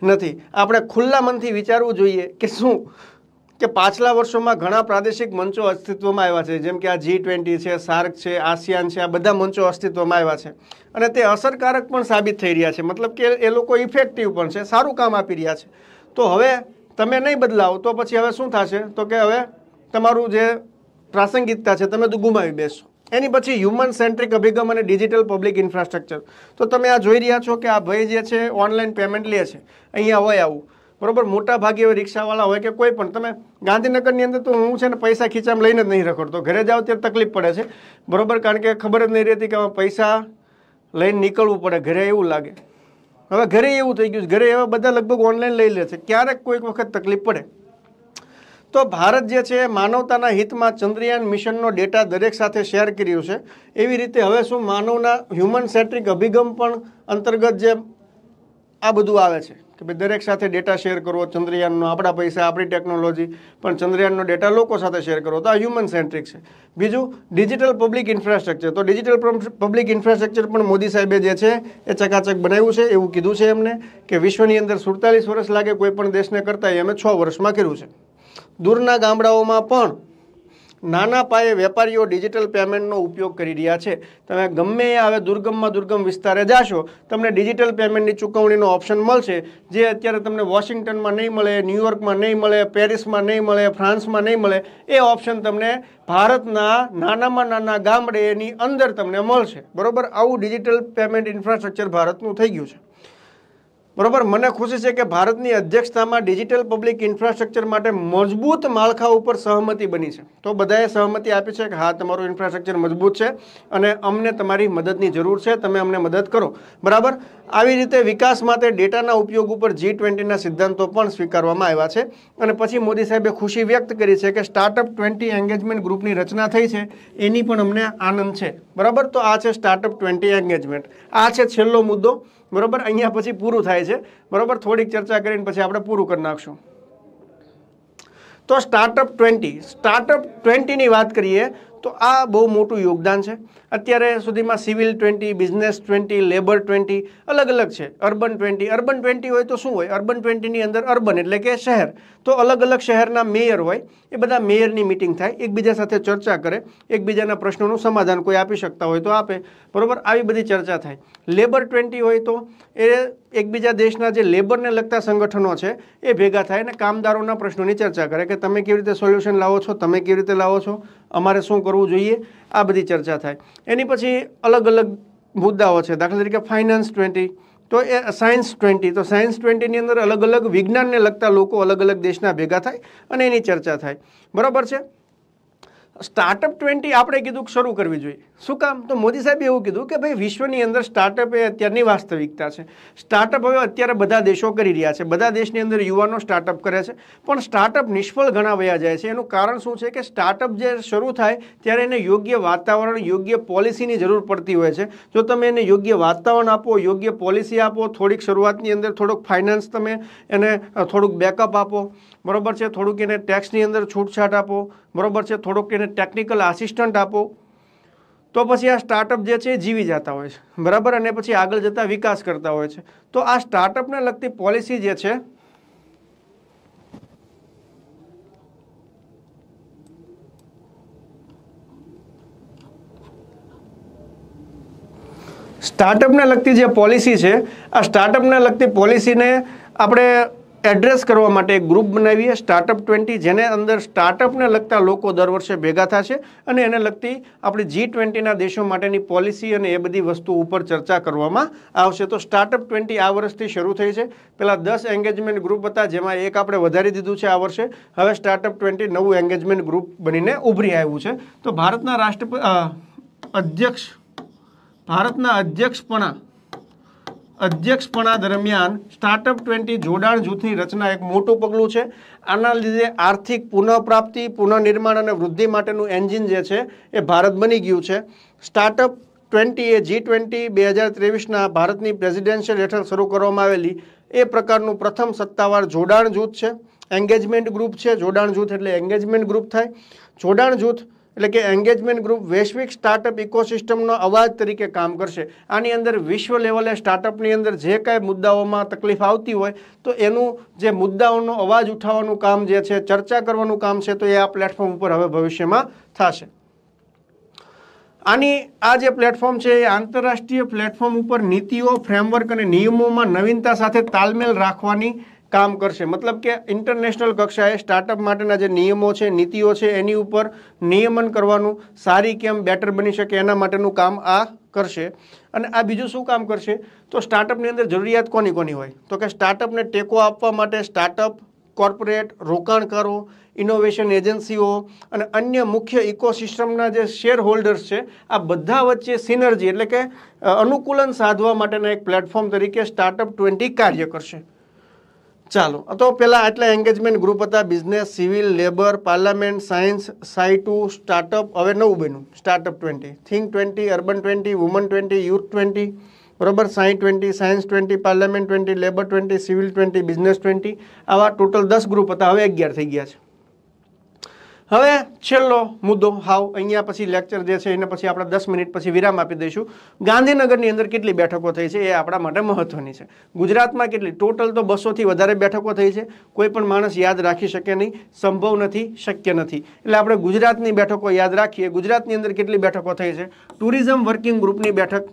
A: નથી આપણે ખુલ્લા મનથી વિચારવું જોઈએ કે શું કે પાછલા વર્ષોમાં ઘણા પ્રાદેશિક મંચો અસ્તિત્વમાં આવ્યા છે જેમ કે આ જી ટ્વેન્ટી છે સાર્ક છે આસિયાન છે આ બધા મંચો અસ્તિત્વમાં આવ્યા છે અને તે અસરકારક પણ સાબિત થઈ રહ્યા છે મતલબ કે એ લોકો ઇફેક્ટિવ પણ છે સારું કામ આપી રહ્યા છે તો હવે તમે નહીં બદલાવો તો પછી હવે શું થશે તો કે હવે તમારું જે પ્રાસંગિકતા છે તમે તો ગુમાવી બેસો એની પછી હ્યુમન સેન્ટ્રિક અભિગમ અને ડિજિટલ પબ્લિક ઇન્ફ્રાસ્ટ્રક્ચર તો તમે આ જોઈ રહ્યા છો કે આ ભાઈ જે છે ઓનલાઈન પેમેન્ટ લે છે અહીંયા હોય આવું બરોબર મોટા ભાગે હવે રિક્ષાવાળા હોય કે કોઈ પણ તમે ગાંધીનગરની અંદર તો હું છે ને પૈસા ખીચામાં લઈને જ નહીં રખડતો ઘરે જાઓ ત્યારે તકલીફ પડે છે બરોબર કારણ કે ખબર જ નહીં રહેતી કે પૈસા લઈને નીકળવું પડે ઘરે એવું લાગે હવે ઘરે એવું થઈ ગયું છે ઘરે એવા બધા લગભગ ઓનલાઈન લઈ લે છે ક્યારેક કોઈક વખત તકલીફ પડે તો ભારત જે છે માનવતાના હિતમાં ચંદ્રયાન મિશનનો ડેટા દરેક સાથે શેર કર્યો છે એવી રીતે હવે શું માનવના હ્યુમન સેન્ટ્રિક અભિગમ પણ અંતર્ગત જે આ બધું આવે છે કે ભાઈ દરેક સાથે ડેટા શેર કરવો ચંદ્રયાનનો આપણા પૈસા આપણી ટેકનોલોજી પણ ચંદ્રયાનનો ડેટા લોકો સાથે શેર કરવો તો આ હ્યુમન સેન્ટ્રિક છે બીજું ડિજિટલ પબ્લિક ઇન્ફ્રાસ્ટ્રક્ચર તો ડિજિટલ પબ્લિક ઇન્ફ્રાસ્ટ્રક્ચર પણ મોદી સાહેબે જે છે એ ચકાચક બનાવ્યું છે એવું કીધું છે એમને કે વિશ્વની અંદર સુડતાલીસ વર્ષ લાગે કોઈ પણ દેશને કરતાં એ અમે છ વર્ષમાં કર્યું છે દૂરના ગામડાઓમાં પણ નાના પાયે વેપારીઓ ડિજિટલ પેમેન્ટનો ઉપયોગ કરી રહ્યા છે તમે ગમે આવે દુર્ગમમાં દુર્ગમ વિસ્તારે જાશો તમને ડિજિટલ પેમેન્ટની ચૂકવણીનો ઓપ્શન મળશે જે અત્યારે તમને વોશિંગ્ટનમાં નહીં મળે ન્યુયોર્કમાં નહીં મળે પેરિસમાં નહીં મળે ફ્રાન્સમાં નહીં મળે એ ઓપ્શન તમને ભારતના નાનામાં નાના ગામડે એની અંદર તમને મળશે બરાબર આવું ડિજિટલ પેમેન્ટ ઇન્ફ્રાસ્ટ્રક્ચર ભારતનું થઈ ગયું છે બરોબર મને ખુશી છે કે ભારતની અધ્યક્ષતામાં ડિજિટલ પબ્લિક ઇન્ફ્રાસ્ટ્રક્ચર માટે મજબૂત માળખા ઉપર સહમતિ બની છે તો બધાએ સહમતિ આપી છે કે હા તમારું ઇન્ફ્રાસ્ટ્રક્ચર મજબૂત છે અને અમને તમારી મદદની જરૂર છે તમે અમને મદદ કરો બરાબર આવી રીતે વિકાસ માટે ડેટાના ઉપયોગ ઉપર જી ટ્વેન્ટીના સિદ્ધાંતો પણ સ્વીકારવામાં આવ્યા છે અને પછી મોદી સાહેબે ખુશી વ્યક્ત કરી છે કે સ્ટાર્ટઅપ ટ્વેન્ટી એન્ગેજમેન્ટ ગ્રુપની રચના થઈ છે એની પણ અમને આનંદ છે બરાબર તો આ છે સ્ટાર્ટઅપ ટ્વેન્ટી એન્ગેજમેન્ટ આ છે છેલ્લો મુદ્દો બરાબર અહીંયા પછી પૂરું થાય છે બરાબર થોડીક ચર્ચા કરીને પછી આપણે પૂરું કરી નાખશું તો સ્ટાર્ટઅપ ટ્વેન્ટી સ્ટાર્ટઅપ ટ્વેન્ટીની વાત કરીએ તો આ બહુ મોટું યોગદાન છે અત્યારે સુધીમાં civil twenty business twenty labour twenty અલગ અલગ છે અર્બન ટ્વેન્ટી અર્બન ટ્વેન્ટી હોય તો શું હોય અર્બન ટ્વેન્ટીની અંદર અર્બન એટલે કે શહેર તો અલગ અલગ શહેરના મેયર હોય એ બધા મેયરની મિટિંગ થાય એકબીજા સાથે ચર્ચા કરે એકબીજાના પ્રશ્નોનું સમાધાન કોઈ આપી શકતા હોય તો આપે બરાબર આવી બધી ચર્ચા થાય લેબર ટ્વેન્ટી હોય તો એ એકબીજા દેશના જે લેબરને લગતા સંગઠનો છે એ ભેગા થાય અને કામદારોના પ્રશ્નોની ચર્ચા કરે કે તમે કેવી રીતે સોલ્યુશન લાવો છો તમે કેવી રીતે લાવો છો અમારે શું કરવું જોઈએ આ બધી ચર્ચા થાય એની પછી અલગ અલગ મુદ્દાઓ છે દાખલા તરીકે ફાઇનાન્સ ટ્વેન્ટી તો એ સાયન્સ ટ્વેન્ટી તો સાયન્સ ટ્વેન્ટીની અંદર અલગ અલગ વિજ્ઞાનને લગતા લોકો અલગ અલગ દેશના ભેગા થાય અને એની ચર્ચા થાય બરાબર છે સ્ટાર્ટઅપ ટ્વેન્ટી આપણે કીધું શરૂ કરવી જોઈએ શું કામ તો મોદી સાહેબે એવું કીધું કે ભાઈ વિશ્વની અંદર સ્ટાર્ટઅપ એ અત્યારની વાસ્તવિકતા છે સ્ટાર્ટઅપ હવે અત્યારે બધા દેશો કરી રહ્યા છે બધા દેશની અંદર યુવાનો સ્ટાર્ટઅપ કરે છે પણ સ્ટાર્ટઅપ નિષ્ફળ ઘણા ગણાવ્યા જાય છે એનું કારણ શું છે કે સ્ટાર્ટઅપ જે શરૂ થાય ત્યારે એને યોગ્ય વાતાવરણ યોગ્ય પોલિસીની જરૂર પડતી હોય છે જો તમે એને યોગ્ય વાતાવરણ આપો યોગ્ય પોલિસી આપો થોડીક શરૂઆતની અંદર થોડુંક ફાઇનાન્સ તમે એને થોડુંક બેકઅપ આપો બરાબર છે થોડુંક એને ટેક્સની અંદર છૂટછાટ આપો બરાબર છે થોડુંક એને ટેકનિકલ આસિસ્ટન્ટ આપો તો પછી આ સ્ટાર્ટઅપ જે છે એ જીવી જતા હોય છે બરાબર અને પછી આગળ જતાં વિકાસ કરતા હોય છે તો આ સ્ટાર્ટઅપને લગતી પોલિસી જે છે સ્ટાર્ટઅપને લગતી જે પોલિસી છે આ સ્ટાર્ટઅપને લગતી પોલિસીને આપણે એડ્રેસ કરવા માટે એક ગ્રુપ બનાવીએ સ્ટાર્ટઅપ ટ્વેન્ટી જેને અંદર સ્ટાર્ટઅપને લગતા લોકો દર વર્ષે ભેગા થશે અને એને લગતી આપણી જી ટ્વેન્ટીના દેશો માટેની પોલિસી અને એ બધી વસ્તુ ઉપર ચર્ચા કરવામાં આવશે તો સ્ટાર્ટઅપ ટ્વેન્ટી આ વર્ષથી શરૂ થઈ છે પહેલાં દસ એન્ગેજમેન્ટ ગ્રુપ હતા જેમાં એક આપણે વધારી દીધું છે આ વર્ષે હવે સ્ટાર્ટઅપ ટ્વેન્ટી નવું એન્ગેજમેન્ટ ગ્રુપ બનીને ઉભરી આવ્યું છે તો ભારતના રાષ્ટ્રપતિ અધ્યક્ષ ભારતના અધ્યક્ષપણા અધ્યક્ષપણા દરમિયાન સ્ટાર્ટઅપ ટ્વેન્ટી જોડાણ જૂથની રચના એક મોટું પગલું છે આના લીધે આર્થિક પુનઃપ્રાપ્તિ પુનઃનિર્માણ અને વૃદ્ધિ માટેનું એન્જિન જે છે એ ભારત બની ગયું છે સ્ટાર્ટઅપ ટ્વેન્ટી એ જી ટ્વેન્ટી બે હજાર ત્રેવીસના ભારતની પ્રેસિડેન્શિયલ હેઠળ શરૂ કરવામાં આવેલી એ પ્રકારનું પ્રથમ સત્તાવાર જોડાણ જૂથ છે એન્ગેજમેન્ટ ગ્રુપ છે જોડાણ જૂથ એટલે એન્ગેજમેન્ટ ગ્રુપ થાય જોડાણ જૂથ એટલે કે એન્ગેજમેન્ટ ગ્રુપ વૈશ્વિક સ્ટાર્ટઅપ ઇકોસિસ્ટમનો અવાજ તરીકે કામ કરશે આની અંદર વિશ્વ લેવલે સ્ટાર્ટઅપની અંદર જે કાંઈ મુદ્દાઓમાં તકલીફ આવતી હોય તો એનું જે મુદ્દાઓનો અવાજ ઉઠાવવાનું કામ જે છે ચર્ચા કરવાનું કામ છે તો એ આ પ્લેટફોર્મ ઉપર હવે ભવિષ્યમાં થશે આની આ જે પ્લેટફોર્મ છે એ આંતરરાષ્ટ્રીય પ્લેટફોર્મ ઉપર નીતિઓ ફ્રેમવર્ક અને નિયમોમાં નવીનતા સાથે તાલમેલ રાખવાની કામ કરશે મતલબ કે ઇન્ટરનેશનલ કક્ષાએ સ્ટાર્ટઅપ માટેના જે નિયમો છે નીતિઓ છે એની ઉપર નિયમન કરવાનું સારી કેમ બેટર બની શકે એના માટેનું કામ આ કરશે અને આ બીજું શું કામ કરશે તો સ્ટાર્ટઅપની અંદર જરૂરિયાત કોની કોની હોય તો કે સ્ટાર્ટઅપને ટેકો આપવા માટે સ્ટાર્ટઅપ કોર્પોરેટ રોકાણકારો ઇનોવેશન એજન્સીઓ અને અન્ય મુખ્ય ઇકોસિસ્ટમના જે શેર હોલ્ડર્સ છે આ બધા વચ્ચે સિનર્જી એટલે કે અનુકૂલન સાધવા માટેના એક પ્લેટફોર્મ તરીકે સ્ટાર્ટઅપ ટ્વેન્ટી કાર્ય કરશે ચાલો તો પહેલાં આટલા એન્ગેજમેન્ટ ગ્રુપ હતા business civil labour parliament science SAI to startup હવે નવું બન્યું startup twenty think twenty urban twenty woman twenty youth twenty બરાબર SAI twenty science twenty parliament twenty labour twenty civil twenty business twenty આવા total દસ group હતા હવે અગિયાર થઈ ગયા છે હવે છેલ્લો મુદ્દો હાવ અહીંયા પછી લેક્ચર જે છે એને પછી આપણે દસ મિનિટ પછી વિરામ આપી દઈશું ગાંધીનગરની અંદર કેટલી બેઠકો થઈ છે એ આપણા માટે મહત્વની છે ગુજરાતમાં કેટલી ટોટલ તો બસોથી વધારે બેઠકો થઈ છે કોઈ પણ માણસ યાદ રાખી શકે નહીં સંભવ નથી શક્ય નથી એટલે આપણે ગુજરાતની બેઠકો યાદ રાખીએ ગુજરાતની અંદર કેટલી બેઠકો થઈ છે ટુરિઝમ વર્કિંગ ગ્રુપની બેઠક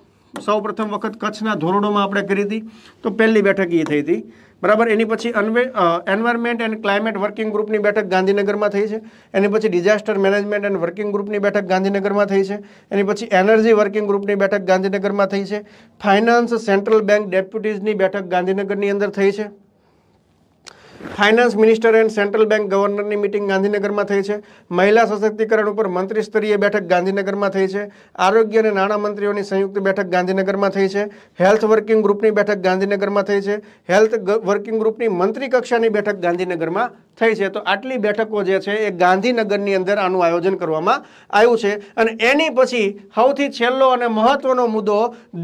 A: સૌ વખત કચ્છના ધોરણોમાં આપણે કરી હતી તો પહેલી બેઠક એ થઈ હતી બરાબર એની પછી anyway environment and climate working ગ્રુપની બેઠક ગાંધીનગરમાં થઈ છે એની પછી ડિઝાસ્ટર મેનેજમેન્ટ એન્ડ વર્કિંગ ગ્રુપની બેઠક ગાંધીનગરમાં થઈ છે એની પછી એનર્જી વર્કિંગ ગ્રુપની બેઠક ગાંધીનગરમાં થઈ છે ફાઇનાન્સ સેન્ટ્રલ બેંક ડેપ્યુટીઝની બેઠક ગાંધીનગરની અંદર થઈ છે finance minister and central bank ગવર્નરની મિટિંગ ગાંધીનગરમાં થઈ છે મહિલા સશક્તિકરણ ઉપર મંત્રી સ્તરીય બેઠક ગાંધીનગરમાં થઈ છે આરોગ્ય અને નાણાં મંત્રીઓની સંયુક્ત બેઠક ગાંધીનગરમાં થઈ છે હેલ્થ વર્કિંગ ગ્રુપની બેઠક ગાંધીનગરમાં થઈ છે હેલ્થ વર્કિંગ ગ્રુપની મંત્રી કક્ષાની બેઠક ગાંધીનગરમાં થઈ છે તો આટલી બેઠકો જે છે એ ગાંધીનગરની અંદર આનું આયોજન કરવામાં આવ્યું છે અને એની પછી સૌથી છેલ્લો અને મહત્વનો મુદ્દો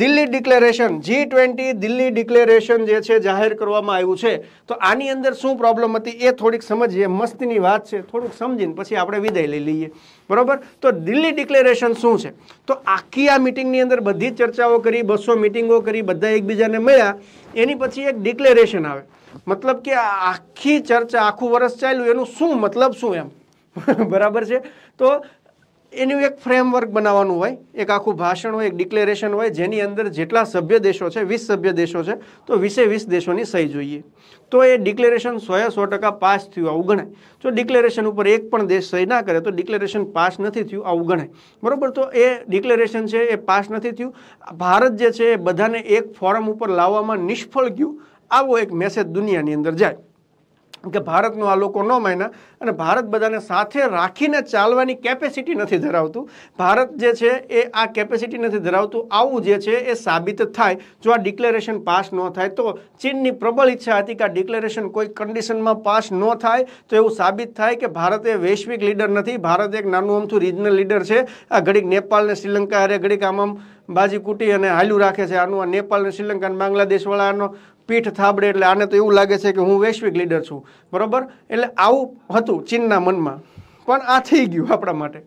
A: Delhi declaration G twenty Delhi declaration જે છે જાહેર કરવામાં આવ્યું છે તો આની અંદર શું પ્રોબ્લેમ હતી એ થોડીક સમજીએ મસ્તીની વાત છે થોડુંક સમજીને પછી આપણે વિદાય લઈ લઈએ બરાબર તો દિલ્હી ડિક્લેરેશન શું છે તો આખી આ મિટિંગની અંદર બધી ચર્ચાઓ કરી બસો મિટિંગો કરી બધા એકબીજાને મળ્યા એની પછી એક ડિક્લેરેશન આવે મતલબ કે આખી ચર્ચા આખું વર્ષ ચાલ્યું એનું શું મતલબ શું એમ બરાબર છે તો એનું એક ફ્રેમવર્ક બનાવવાનું હોય એક આખું ભાષણ હોય એક ડિક્લેરેશન હોય જેની અંદર જેટલા સભ્ય દેશો છે વીસ સભ્ય દેશો છે તો વીસે વીસ દેશોની સહી જોઈએ તો એ ડિક્લેરેશન સોએ સો ટકા પાસ થયું આવું ગણાય જો ડિક્લેરેશન ઉપર એક પણ દેશ સહી ના કરે તો ડિક્લેરેશન પાસ નથી થયું આવું ગણાય બરાબર તો એ ડિક્લેરેશન છે એ પાસ નથી થયું ભારત જે છે એ બધાને એક ફોરમ ઉપર લાવવામાં નિષ્ફળ ગયું આવો એક મેસેજ દુનિયાની અંદર જાય કે ભારતનો આ લોકો ન માન્યા અને ભારત બધાને સાથે રાખીને ચાલવાની કેપેસિટી નથી ધરાવતું ભારત જે છે એ આ કેપેસિટી નથી ધરાવતું આવું જે છે એ સાબિત થાય જો આ ડિક્લેરેશન પાસ ન થાય તો ચીનની પ્રબળ ઈચ્છા હતી કે આ ડિક્લેરેશન કોઈ કન્ડિશનમાં પાસ ન થાય તો એવું સાબિત થાય કે ભારત એ વૈશ્વિક લીડર નથી ભારત એક નાનું અમથું રિજનલ લીડર છે આ ઘડીક નેપાળ ને શ્રીલંકા અરે ઘડીક આમ આમ બાજી કૂટી અને હાલ્યું રાખે છે આનું આ નેપાળ અને શ્રીલંકા અને બાંગ્લાદેશવાળાનો પીઠ થાબડે એટલે આને તો એવું લાગે છે કે હું વૈશ્વિક લીડર છું બરાબર એટલે આવું હતું ચીનના મનમાં પણ આ થઈ ગયું આપણા માટે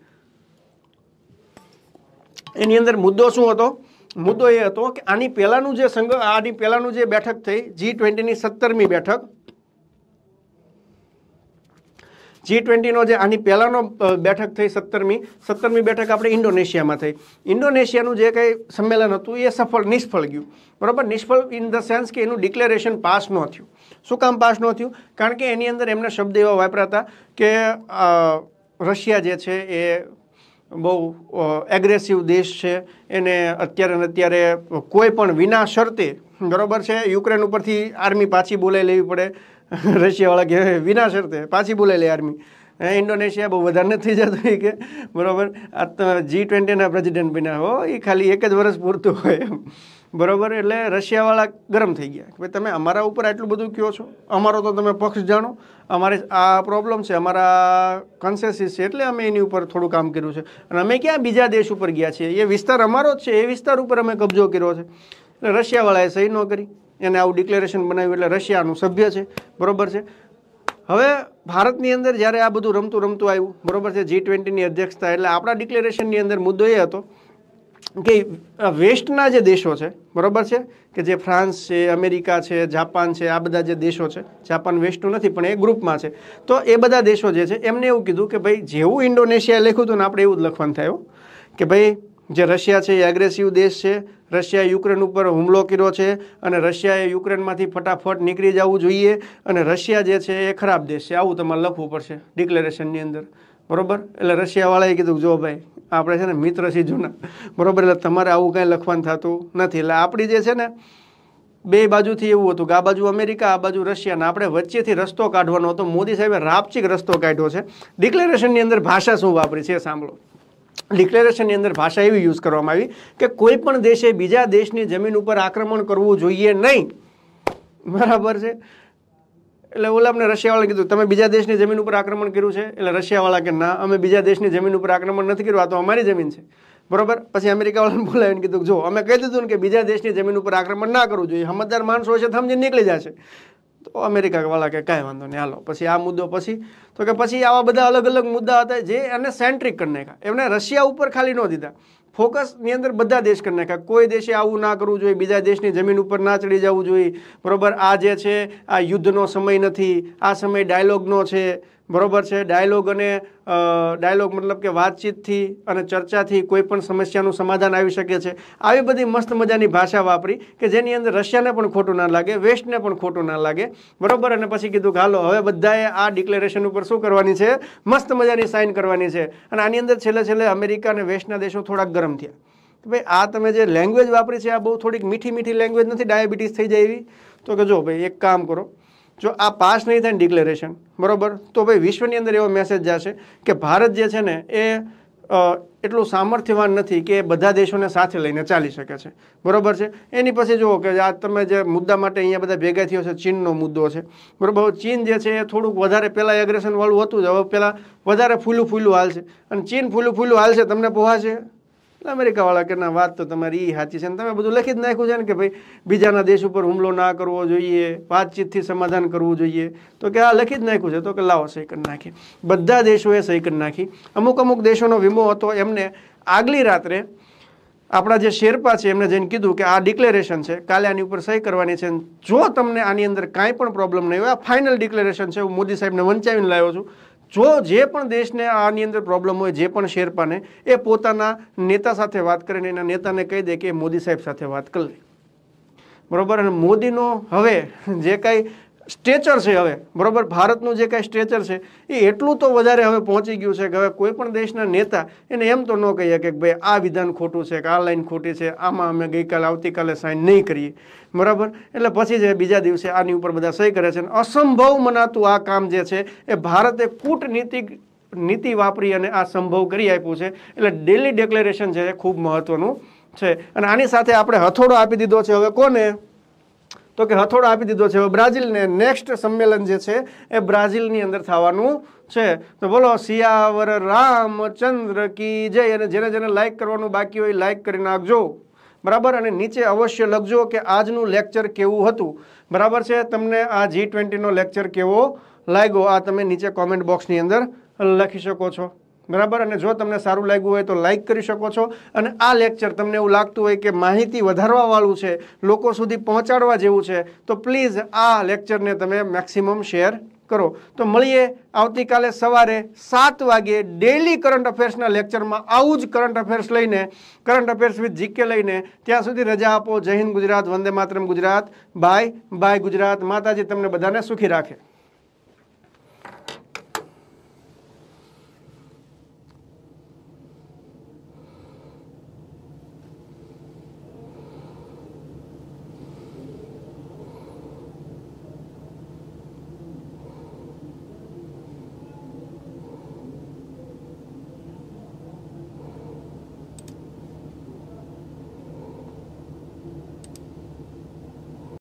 A: એની અંદર મુદ્દો શું હતો મુદ્દો એ હતો કે આની પહેલાંનું જે સંઘ આની પહેલાંનું જે બેઠક થઈ જી ટ્વેન્ટીની સત્તરમી બેઠક જી ટ્વેન્ટીનો જે આની પહેલાંનો બેઠક થઈ સત્તરમી સત્તરમી બેઠક આપણે ઇન્ડોનેશિયામાં થઈ ઇન્ડોનેશિયાનું જે કંઈ સંમેલન હતું એ સફળ નિષ્ફળ ગયું બરાબર નિષ્ફળ ઇન ધ સેન્સ કે એનું ડિક્લેરેશન પાસ ન થયું શું કામ પાસ ન થયું કારણ કે એની અંદર એમના શબ્દ એવા વાપરાતા કે રશિયા જે છે એ બહુ એગ્રેસિવ દેશ છે એને અત્યારે ને અત્યારે કોઈ પણ વિના શરતે બરાબર છે યુક્રેન ઉપરથી આર્મી પાછી બોલાવી લેવી પડે રશિયાવાળા કે વિના શરતે પાછી બોલે લે આર્મી ઇન્ડોનેશિયા બહુ વધારે નથી જતું કે બરાબર આ જી ટ્વેન્ટીના પ્રેસિડેન્ટ બન્યા હો એ ખાલી એક જ વર્ષ પૂરતું હોય એમ બરાબર એટલે રશિયાવાળા ગરમ થઈ ગયા ભાઈ તમે અમારા ઉપર આટલું બધું કહો છો અમારો તો તમે પક્ષ જાણો અમારે આ પ્રોબ્લેમ છે અમારા કન્સેસિસ છે એટલે અમે એની ઉપર થોડું કામ કર્યું છે અને અમે ક્યાં બીજા દેશ ઉપર ગયા છીએ એ વિસ્તાર અમારો જ છે એ વિસ્તાર ઉપર અમે કબજો કર્યો છે એટલે રશિયાવાળાએ સહી ન કરી એને આવું ડિક્લેરેશન બનાવ્યું એટલે રશિયાનું સભ્ય છે બરોબર છે હવે ભારતની અંદર જ્યારે આ બધું રમતું રમતું આવ્યું બરોબર છે જી ટ્વેન્ટીની અધ્યક્ષતા એટલે આપણા ડિક્લેરેશનની અંદર મુદ્દો એ હતો કે વેસ્ટના જે દેશો છે બરોબર છે કે જે ફ્રાન્સ છે અમેરિકા છે જાપાન છે આ બધા જે દેશો છે જાપાન વેસ્ટનું નથી પણ એ ગ્રુપમાં છે તો એ બધા દેશો જે છે એમને એવું કીધું કે ભાઈ જેવું ઇન્ડોનેશિયા લખ્યું હતું ને આપણે એવું જ લખવાનું થયું કે ભાઈ જે રશિયા છે એ એગ્રેસિવ દેશ છે રશિયાએ યુક્રેન ઉપર હુમલો કર્યો છે અને રશિયાએ યુક્રેનમાંથી ફટાફટ નીકળી જવું જોઈએ અને રશિયા જે છે એ ખરાબ દેશ છે આવું તમારે લખવું પડશે ડિક્લેરેશનની અંદર બરાબર એટલે રશિયાવાળાએ કીધું જો ભાઈ આપણે છે ને મિત્ર છીએ જૂના બરાબર એટલે તમારે આવું કાંઈ લખવાનું થતું નથી એટલે આપણી જે છે ને બે બાજુથી એવું હતું કે આ બાજુ અમેરિકા આ બાજુ રશિયાના આપણે વચ્ચેથી રસ્તો કાઢવાનો હતો મોદી સાહેબે રાપચિક રસ્તો કાઢ્યો છે ડિક્લેરેશનની અંદર ભાષા શું વાપરી છે સાંભળો ડિક્લેરેશનની અંદર ભાષા એવી યુઝ કરવામાં આવી કે કોઈ પણ દેશે બીજા દેશની જમીન ઉપર આક્રમણ કરવું જોઈએ નહીં બરાબર છે એટલે ઓલા અમને રશિયાવાળા કીધું તમે બીજા દેશની જમીન ઉપર આક્રમણ કર્યું છે એટલે રશિયાવાળા કે ના અમે બીજા દેશની જમીન ઉપર આક્રમણ નથી કર્યું આ તો અમારી જમીન છે બરોબર પછી અમેરિકાવાળાને બોલાવીને કીધું જો અમે કહી દીધું ને કે બીજા દેશની જમીન ઉપર આક્રમણ ના કરવું જોઈએ સમજદાર માણસો છે સમજી નીકળી જશે તો અમેરિકા વાળા કે કાંઈ વાંધો નહીં હાલો પછી આ મુદ્દો પછી તો કે પછી આવા બધા અલગ અલગ મુદ્દા હતા જે એને સેન્ટ્રિક કરી નાખ્યા એમને રશિયા ઉપર ખાલી ન દીધા ફોકસની અંદર બધા દેશ કરી નાખ્યા કોઈ દેશે આવું ના કરવું જોઈએ બીજા દેશની જમીન ઉપર ના ચડી જવું જોઈએ બરાબર આ જે છે આ યુદ્ધનો સમય નથી આ સમય ડાયલોગનો છે બરાબર છે ડાયલોગ અને ડાયલોગ મતલબ કે વાતચીતથી અને ચર્ચાથી કોઈ પણ સમસ્યાનું સમાધાન આવી શકે છે આવી બધી મસ્ત મજાની ભાષા વાપરી કે જેની અંદર રશિયાને પણ ખોટું ના લાગે વેસ્ટને પણ ખોટું ના લાગે બરોબર અને પછી કીધું કે હાલો હવે બધાએ આ ડિક્લેરેશન ઉપર શું કરવાની છે મસ્ત મજાની સાઇન કરવાની છે અને આની અંદર છેલ્લે છેલ્લે અમેરિકા અને વેસ્ટના દેશો થોડાક ગરમ થયા કે ભાઈ આ તમે જે લેંગ્વેજ વાપરી છે આ બહુ થોડીક મીઠી મીઠી લેંગ્વેજ નથી ડાયાબિટીસ થઈ જાય એવી તો કે જો ભાઈ એક કામ કરો જો આ પાસ નહીં થાય ડિક્લેરેશન બરાબર તો ભાઈ વિશ્વની અંદર એવો મેસેજ જશે કે ભારત જે છે ને એ એટલું સામર્થ્યવાન નથી કે બધા દેશોને સાથે લઈને ચાલી શકે છે બરાબર છે એની પછી જુઓ કે આ તમે જે મુદ્દા માટે અહીંયા બધા ભેગા થયો છે ચીનનો મુદ્દો છે બરાબર ચીન જે છે એ થોડુંક વધારે પહેલાં એગ્રેશનવાળું હતું જ હવે પહેલાં વધારે ફૂલું ફૂલું હાલશે અને ચીન ફૂલું ફૂલું હાલશે તમને પોહાશે એટલે અમેરિકાવાળા કે ના વાત તો તમારી એ સાચી છે ને તમે બધું લખી જ નાખ્યું છે ને કે ભાઈ બીજાના દેશ ઉપર હુમલો ના કરવો જોઈએ વાતચીતથી સમાધાન કરવું જોઈએ તો કે આ લખી જ નાખ્યું છે તો કે લાવો સહી કરી નાખી બધા દેશોએ સહી કરી નાખી અમુક અમુક દેશોનો વીમો હતો એમને આગલી રાત્રે આપણા જે શેરપા છે એમને જઈને કીધું કે આ ડિક્લેરેશન છે કાલે આની ઉપર સહી કરવાની છે જો તમને આની અંદર કાંઈ પણ પ્રોબ્લેમ નહીં હોય આ ફાઇનલ ડિક્લેરેશન છે હું મોદી સાહેબને વંચાવીને લાવ્યો છું જો જે પણ દેશને આની અંદર પ્રોબ્લેમ હોય જે પણ શેરપાને એ પોતાના નેતા સાથે વાત કરીને એના નેતાને કહી દે કે મોદી સાહેબ સાથે વાત કરી લે બરાબર અને મોદીનો હવે જે કાંઈ સ્ટ્રેચર છે હવે બરાબર ભારતનું જે કાંઈ સ્ટ્રેચર છે એ એટલું તો વધારે હવે પહોંચી ગયું છે કે હવે કોઈ પણ દેશના નેતા એને એમ તો ન કહીએ કે ભાઈ આ વિધાન ખોટું છે કે આ લાઈન ખોટી છે આમાં અમે ગઈકાલે આવતીકાલે સાઇન નહીં કરીએ બરાબર એટલે પછી જે બીજા દિવસે આની ઉપર બધા સહી કરે છે અને અસંભવ મનાતું આ કામ જે છે એ ભારતે કૂટનીતિ નીતિ વાપરી અને આ સંભવ કરી આપ્યું છે એટલે ડેલી ડિક્લેરેશન છે એ ખૂબ મહત્ત્વનું છે અને આની સાથે આપણે હથોડો આપી દીધો છે હવે કોને તો કે હથોડો આપી દીધો છે હવે બ્રાઝિલને નેક્સ્ટ સંમેલન જે છે એ બ્રાઝિલની અંદર થવાનું છે તો બોલો સિયાવર રામચંદ્ર કી જય અને જેને જેને લાઇક કરવાનું બાકી હોય લાઇક કરી નાખજો બરાબર અને નીચે અવશ્ય લખજો કે આજનું લેક્ચર કેવું હતું બરાબર છે તમને આ જી ટ્વેન્ટીનો લેક્ચર કેવો લાગ્યો આ તમે નીચે કોમેન્ટ બોક્સની અંદર લખી શકો છો બરાબર અને જો તમને સારું લાગ્યું હોય તો લાઇક કરી શકો છો અને આ લેક્ચર તમને એવું લાગતું હોય કે માહિતી વધારવાવાળું છે લોકો સુધી પહોંચાડવા જેવું છે તો પ્લીઝ આ લેક્ચરને તમે મેક્સિમમ શેર કરો તો મળીએ આવતીકાલે સવારે સાત વાગે ડેલી કરંટ અફેર્સના લેક્ચરમાં આવું જ કરંટ અફેર્સ લઈને કરંટ અફેર્સ વિથ જીકે લઈને ત્યાં સુધી રજા આપો જય હિન્દ ગુજરાત વંદે માતરમ ગુજરાત બાય બાય ગુજરાત માતાજી તમને બધાને સુખી રાખે